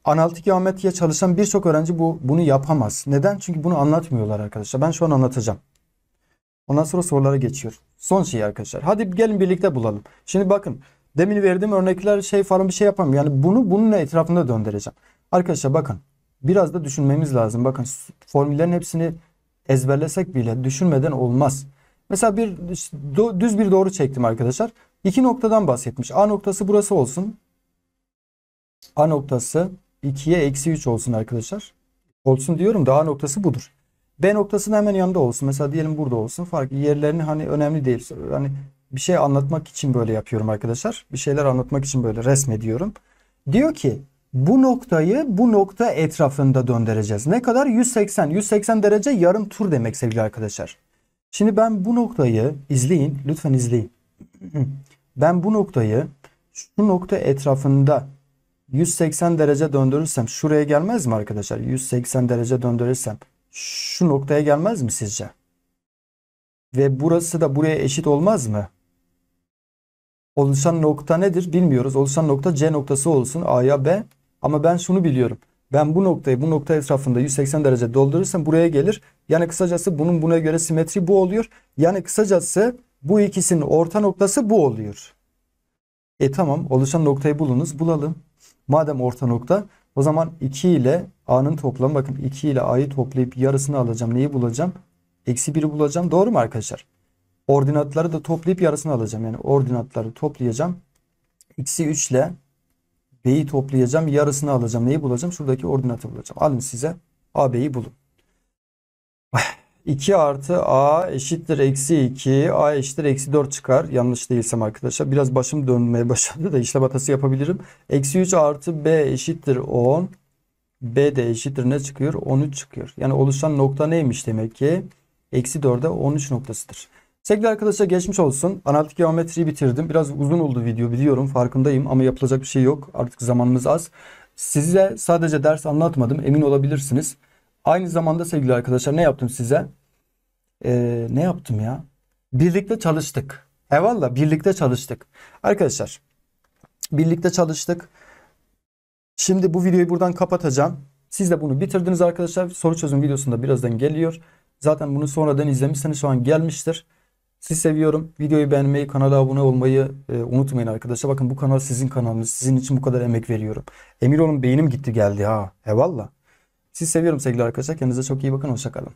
analitik geometriye çalışan birçok öğrenci bu bunu yapamaz. Neden? Çünkü bunu anlatmıyorlar arkadaşlar. Ben şu an anlatacağım. Ondan sonra sorulara geçiyor. Son şey arkadaşlar. Hadi gelin birlikte bulalım. Şimdi bakın demin verdiğim örnekler şey falan bir şey yapamam. Yani bunu bunun etrafında döndüreceğim. Arkadaşlar bakın biraz da düşünmemiz lazım. Bakın formüllerin hepsini ezberlesek bile düşünmeden olmaz. Mesela bir düz bir doğru çektim arkadaşlar. İki noktadan bahsetmiş. A noktası burası olsun. A noktası 2'ye eksi 3 olsun arkadaşlar. Olsun diyorum da A noktası budur. B noktasının hemen yanında olsun. Mesela diyelim burada olsun. Fark yerlerini hani önemli değil. Hani bir şey anlatmak için böyle yapıyorum arkadaşlar. Bir şeyler anlatmak için böyle resmediyorum. Diyor ki bu noktayı bu nokta etrafında döndüreceğiz. Ne kadar? 180. 180 derece yarım tur demek sevgili arkadaşlar. Şimdi ben bu noktayı izleyin. Lütfen izleyin. Ben bu noktayı şu nokta etrafında 180 derece döndürürsem şuraya gelmez mi arkadaşlar? 180 derece döndürürsem şu noktaya gelmez mi sizce? Ve burası da buraya eşit olmaz mı? Oluşan nokta nedir bilmiyoruz. Oluşan nokta C noktası olsun A'ya B. Ama ben şunu biliyorum ben bu noktayı bu nokta etrafında 180 derece doldurursam buraya gelir. Yani kısacası bunun buna göre simetri bu oluyor. Yani kısacası bu ikisinin orta noktası bu oluyor. E tamam oluşan noktayı bulunuz bulalım. Madem orta nokta o zaman 2 ile A'nın toplamı bakın 2 ile A'yı toplayıp yarısını alacağım. Neyi bulacağım? Eksi 1'i bulacağım. Doğru mu arkadaşlar? Ordinatları da toplayıp yarısını alacağım. Yani ordinatları toplayacağım. Eksi 3 ile B'yi toplayacağım. Yarısını alacağım. Neyi bulacağım? Şuradaki ordinatı bulacağım. Alın size AB'yi bulun. 2 artı A eşittir eksi 2. A eşittir eksi 4 çıkar. Yanlış değilsem arkadaşlar. Biraz başım dönmeye başladı da işlem hatası yapabilirim. Eksi 3 artı B eşittir 10. B de eşittir ne çıkıyor? 13 çıkıyor. Yani oluşan nokta neymiş demek ki? Eksi 4'e 13 noktasıdır. Sevgili arkadaşlar geçmiş olsun. Analitik geometriyi bitirdim. Biraz uzun oldu video biliyorum farkındayım ama yapılacak bir şey yok. Artık zamanımız az. Size sadece ders anlatmadım emin olabilirsiniz. Aynı zamanda sevgili arkadaşlar ne yaptım size? Ee, ne yaptım ya? Birlikte çalıştık. Eyvallah birlikte çalıştık. Arkadaşlar birlikte çalıştık. Şimdi bu videoyu buradan kapatacağım. Siz de bunu bitirdiniz arkadaşlar. Soru çözüm videosunda birazdan geliyor. Zaten bunu sonradan izlemişseniz şu an gelmiştir. Sizi seviyorum. Videoyu beğenmeyi, kanala abone olmayı e, unutmayın arkadaşlar. Bakın bu kanal sizin kanalınız. Sizin için bu kadar emek veriyorum. Emir olun beynim gitti geldi ha. Eyvallah. Sizi seviyorum sevgili arkadaşlar. Kendinize çok iyi bakın. Hoşçakalın.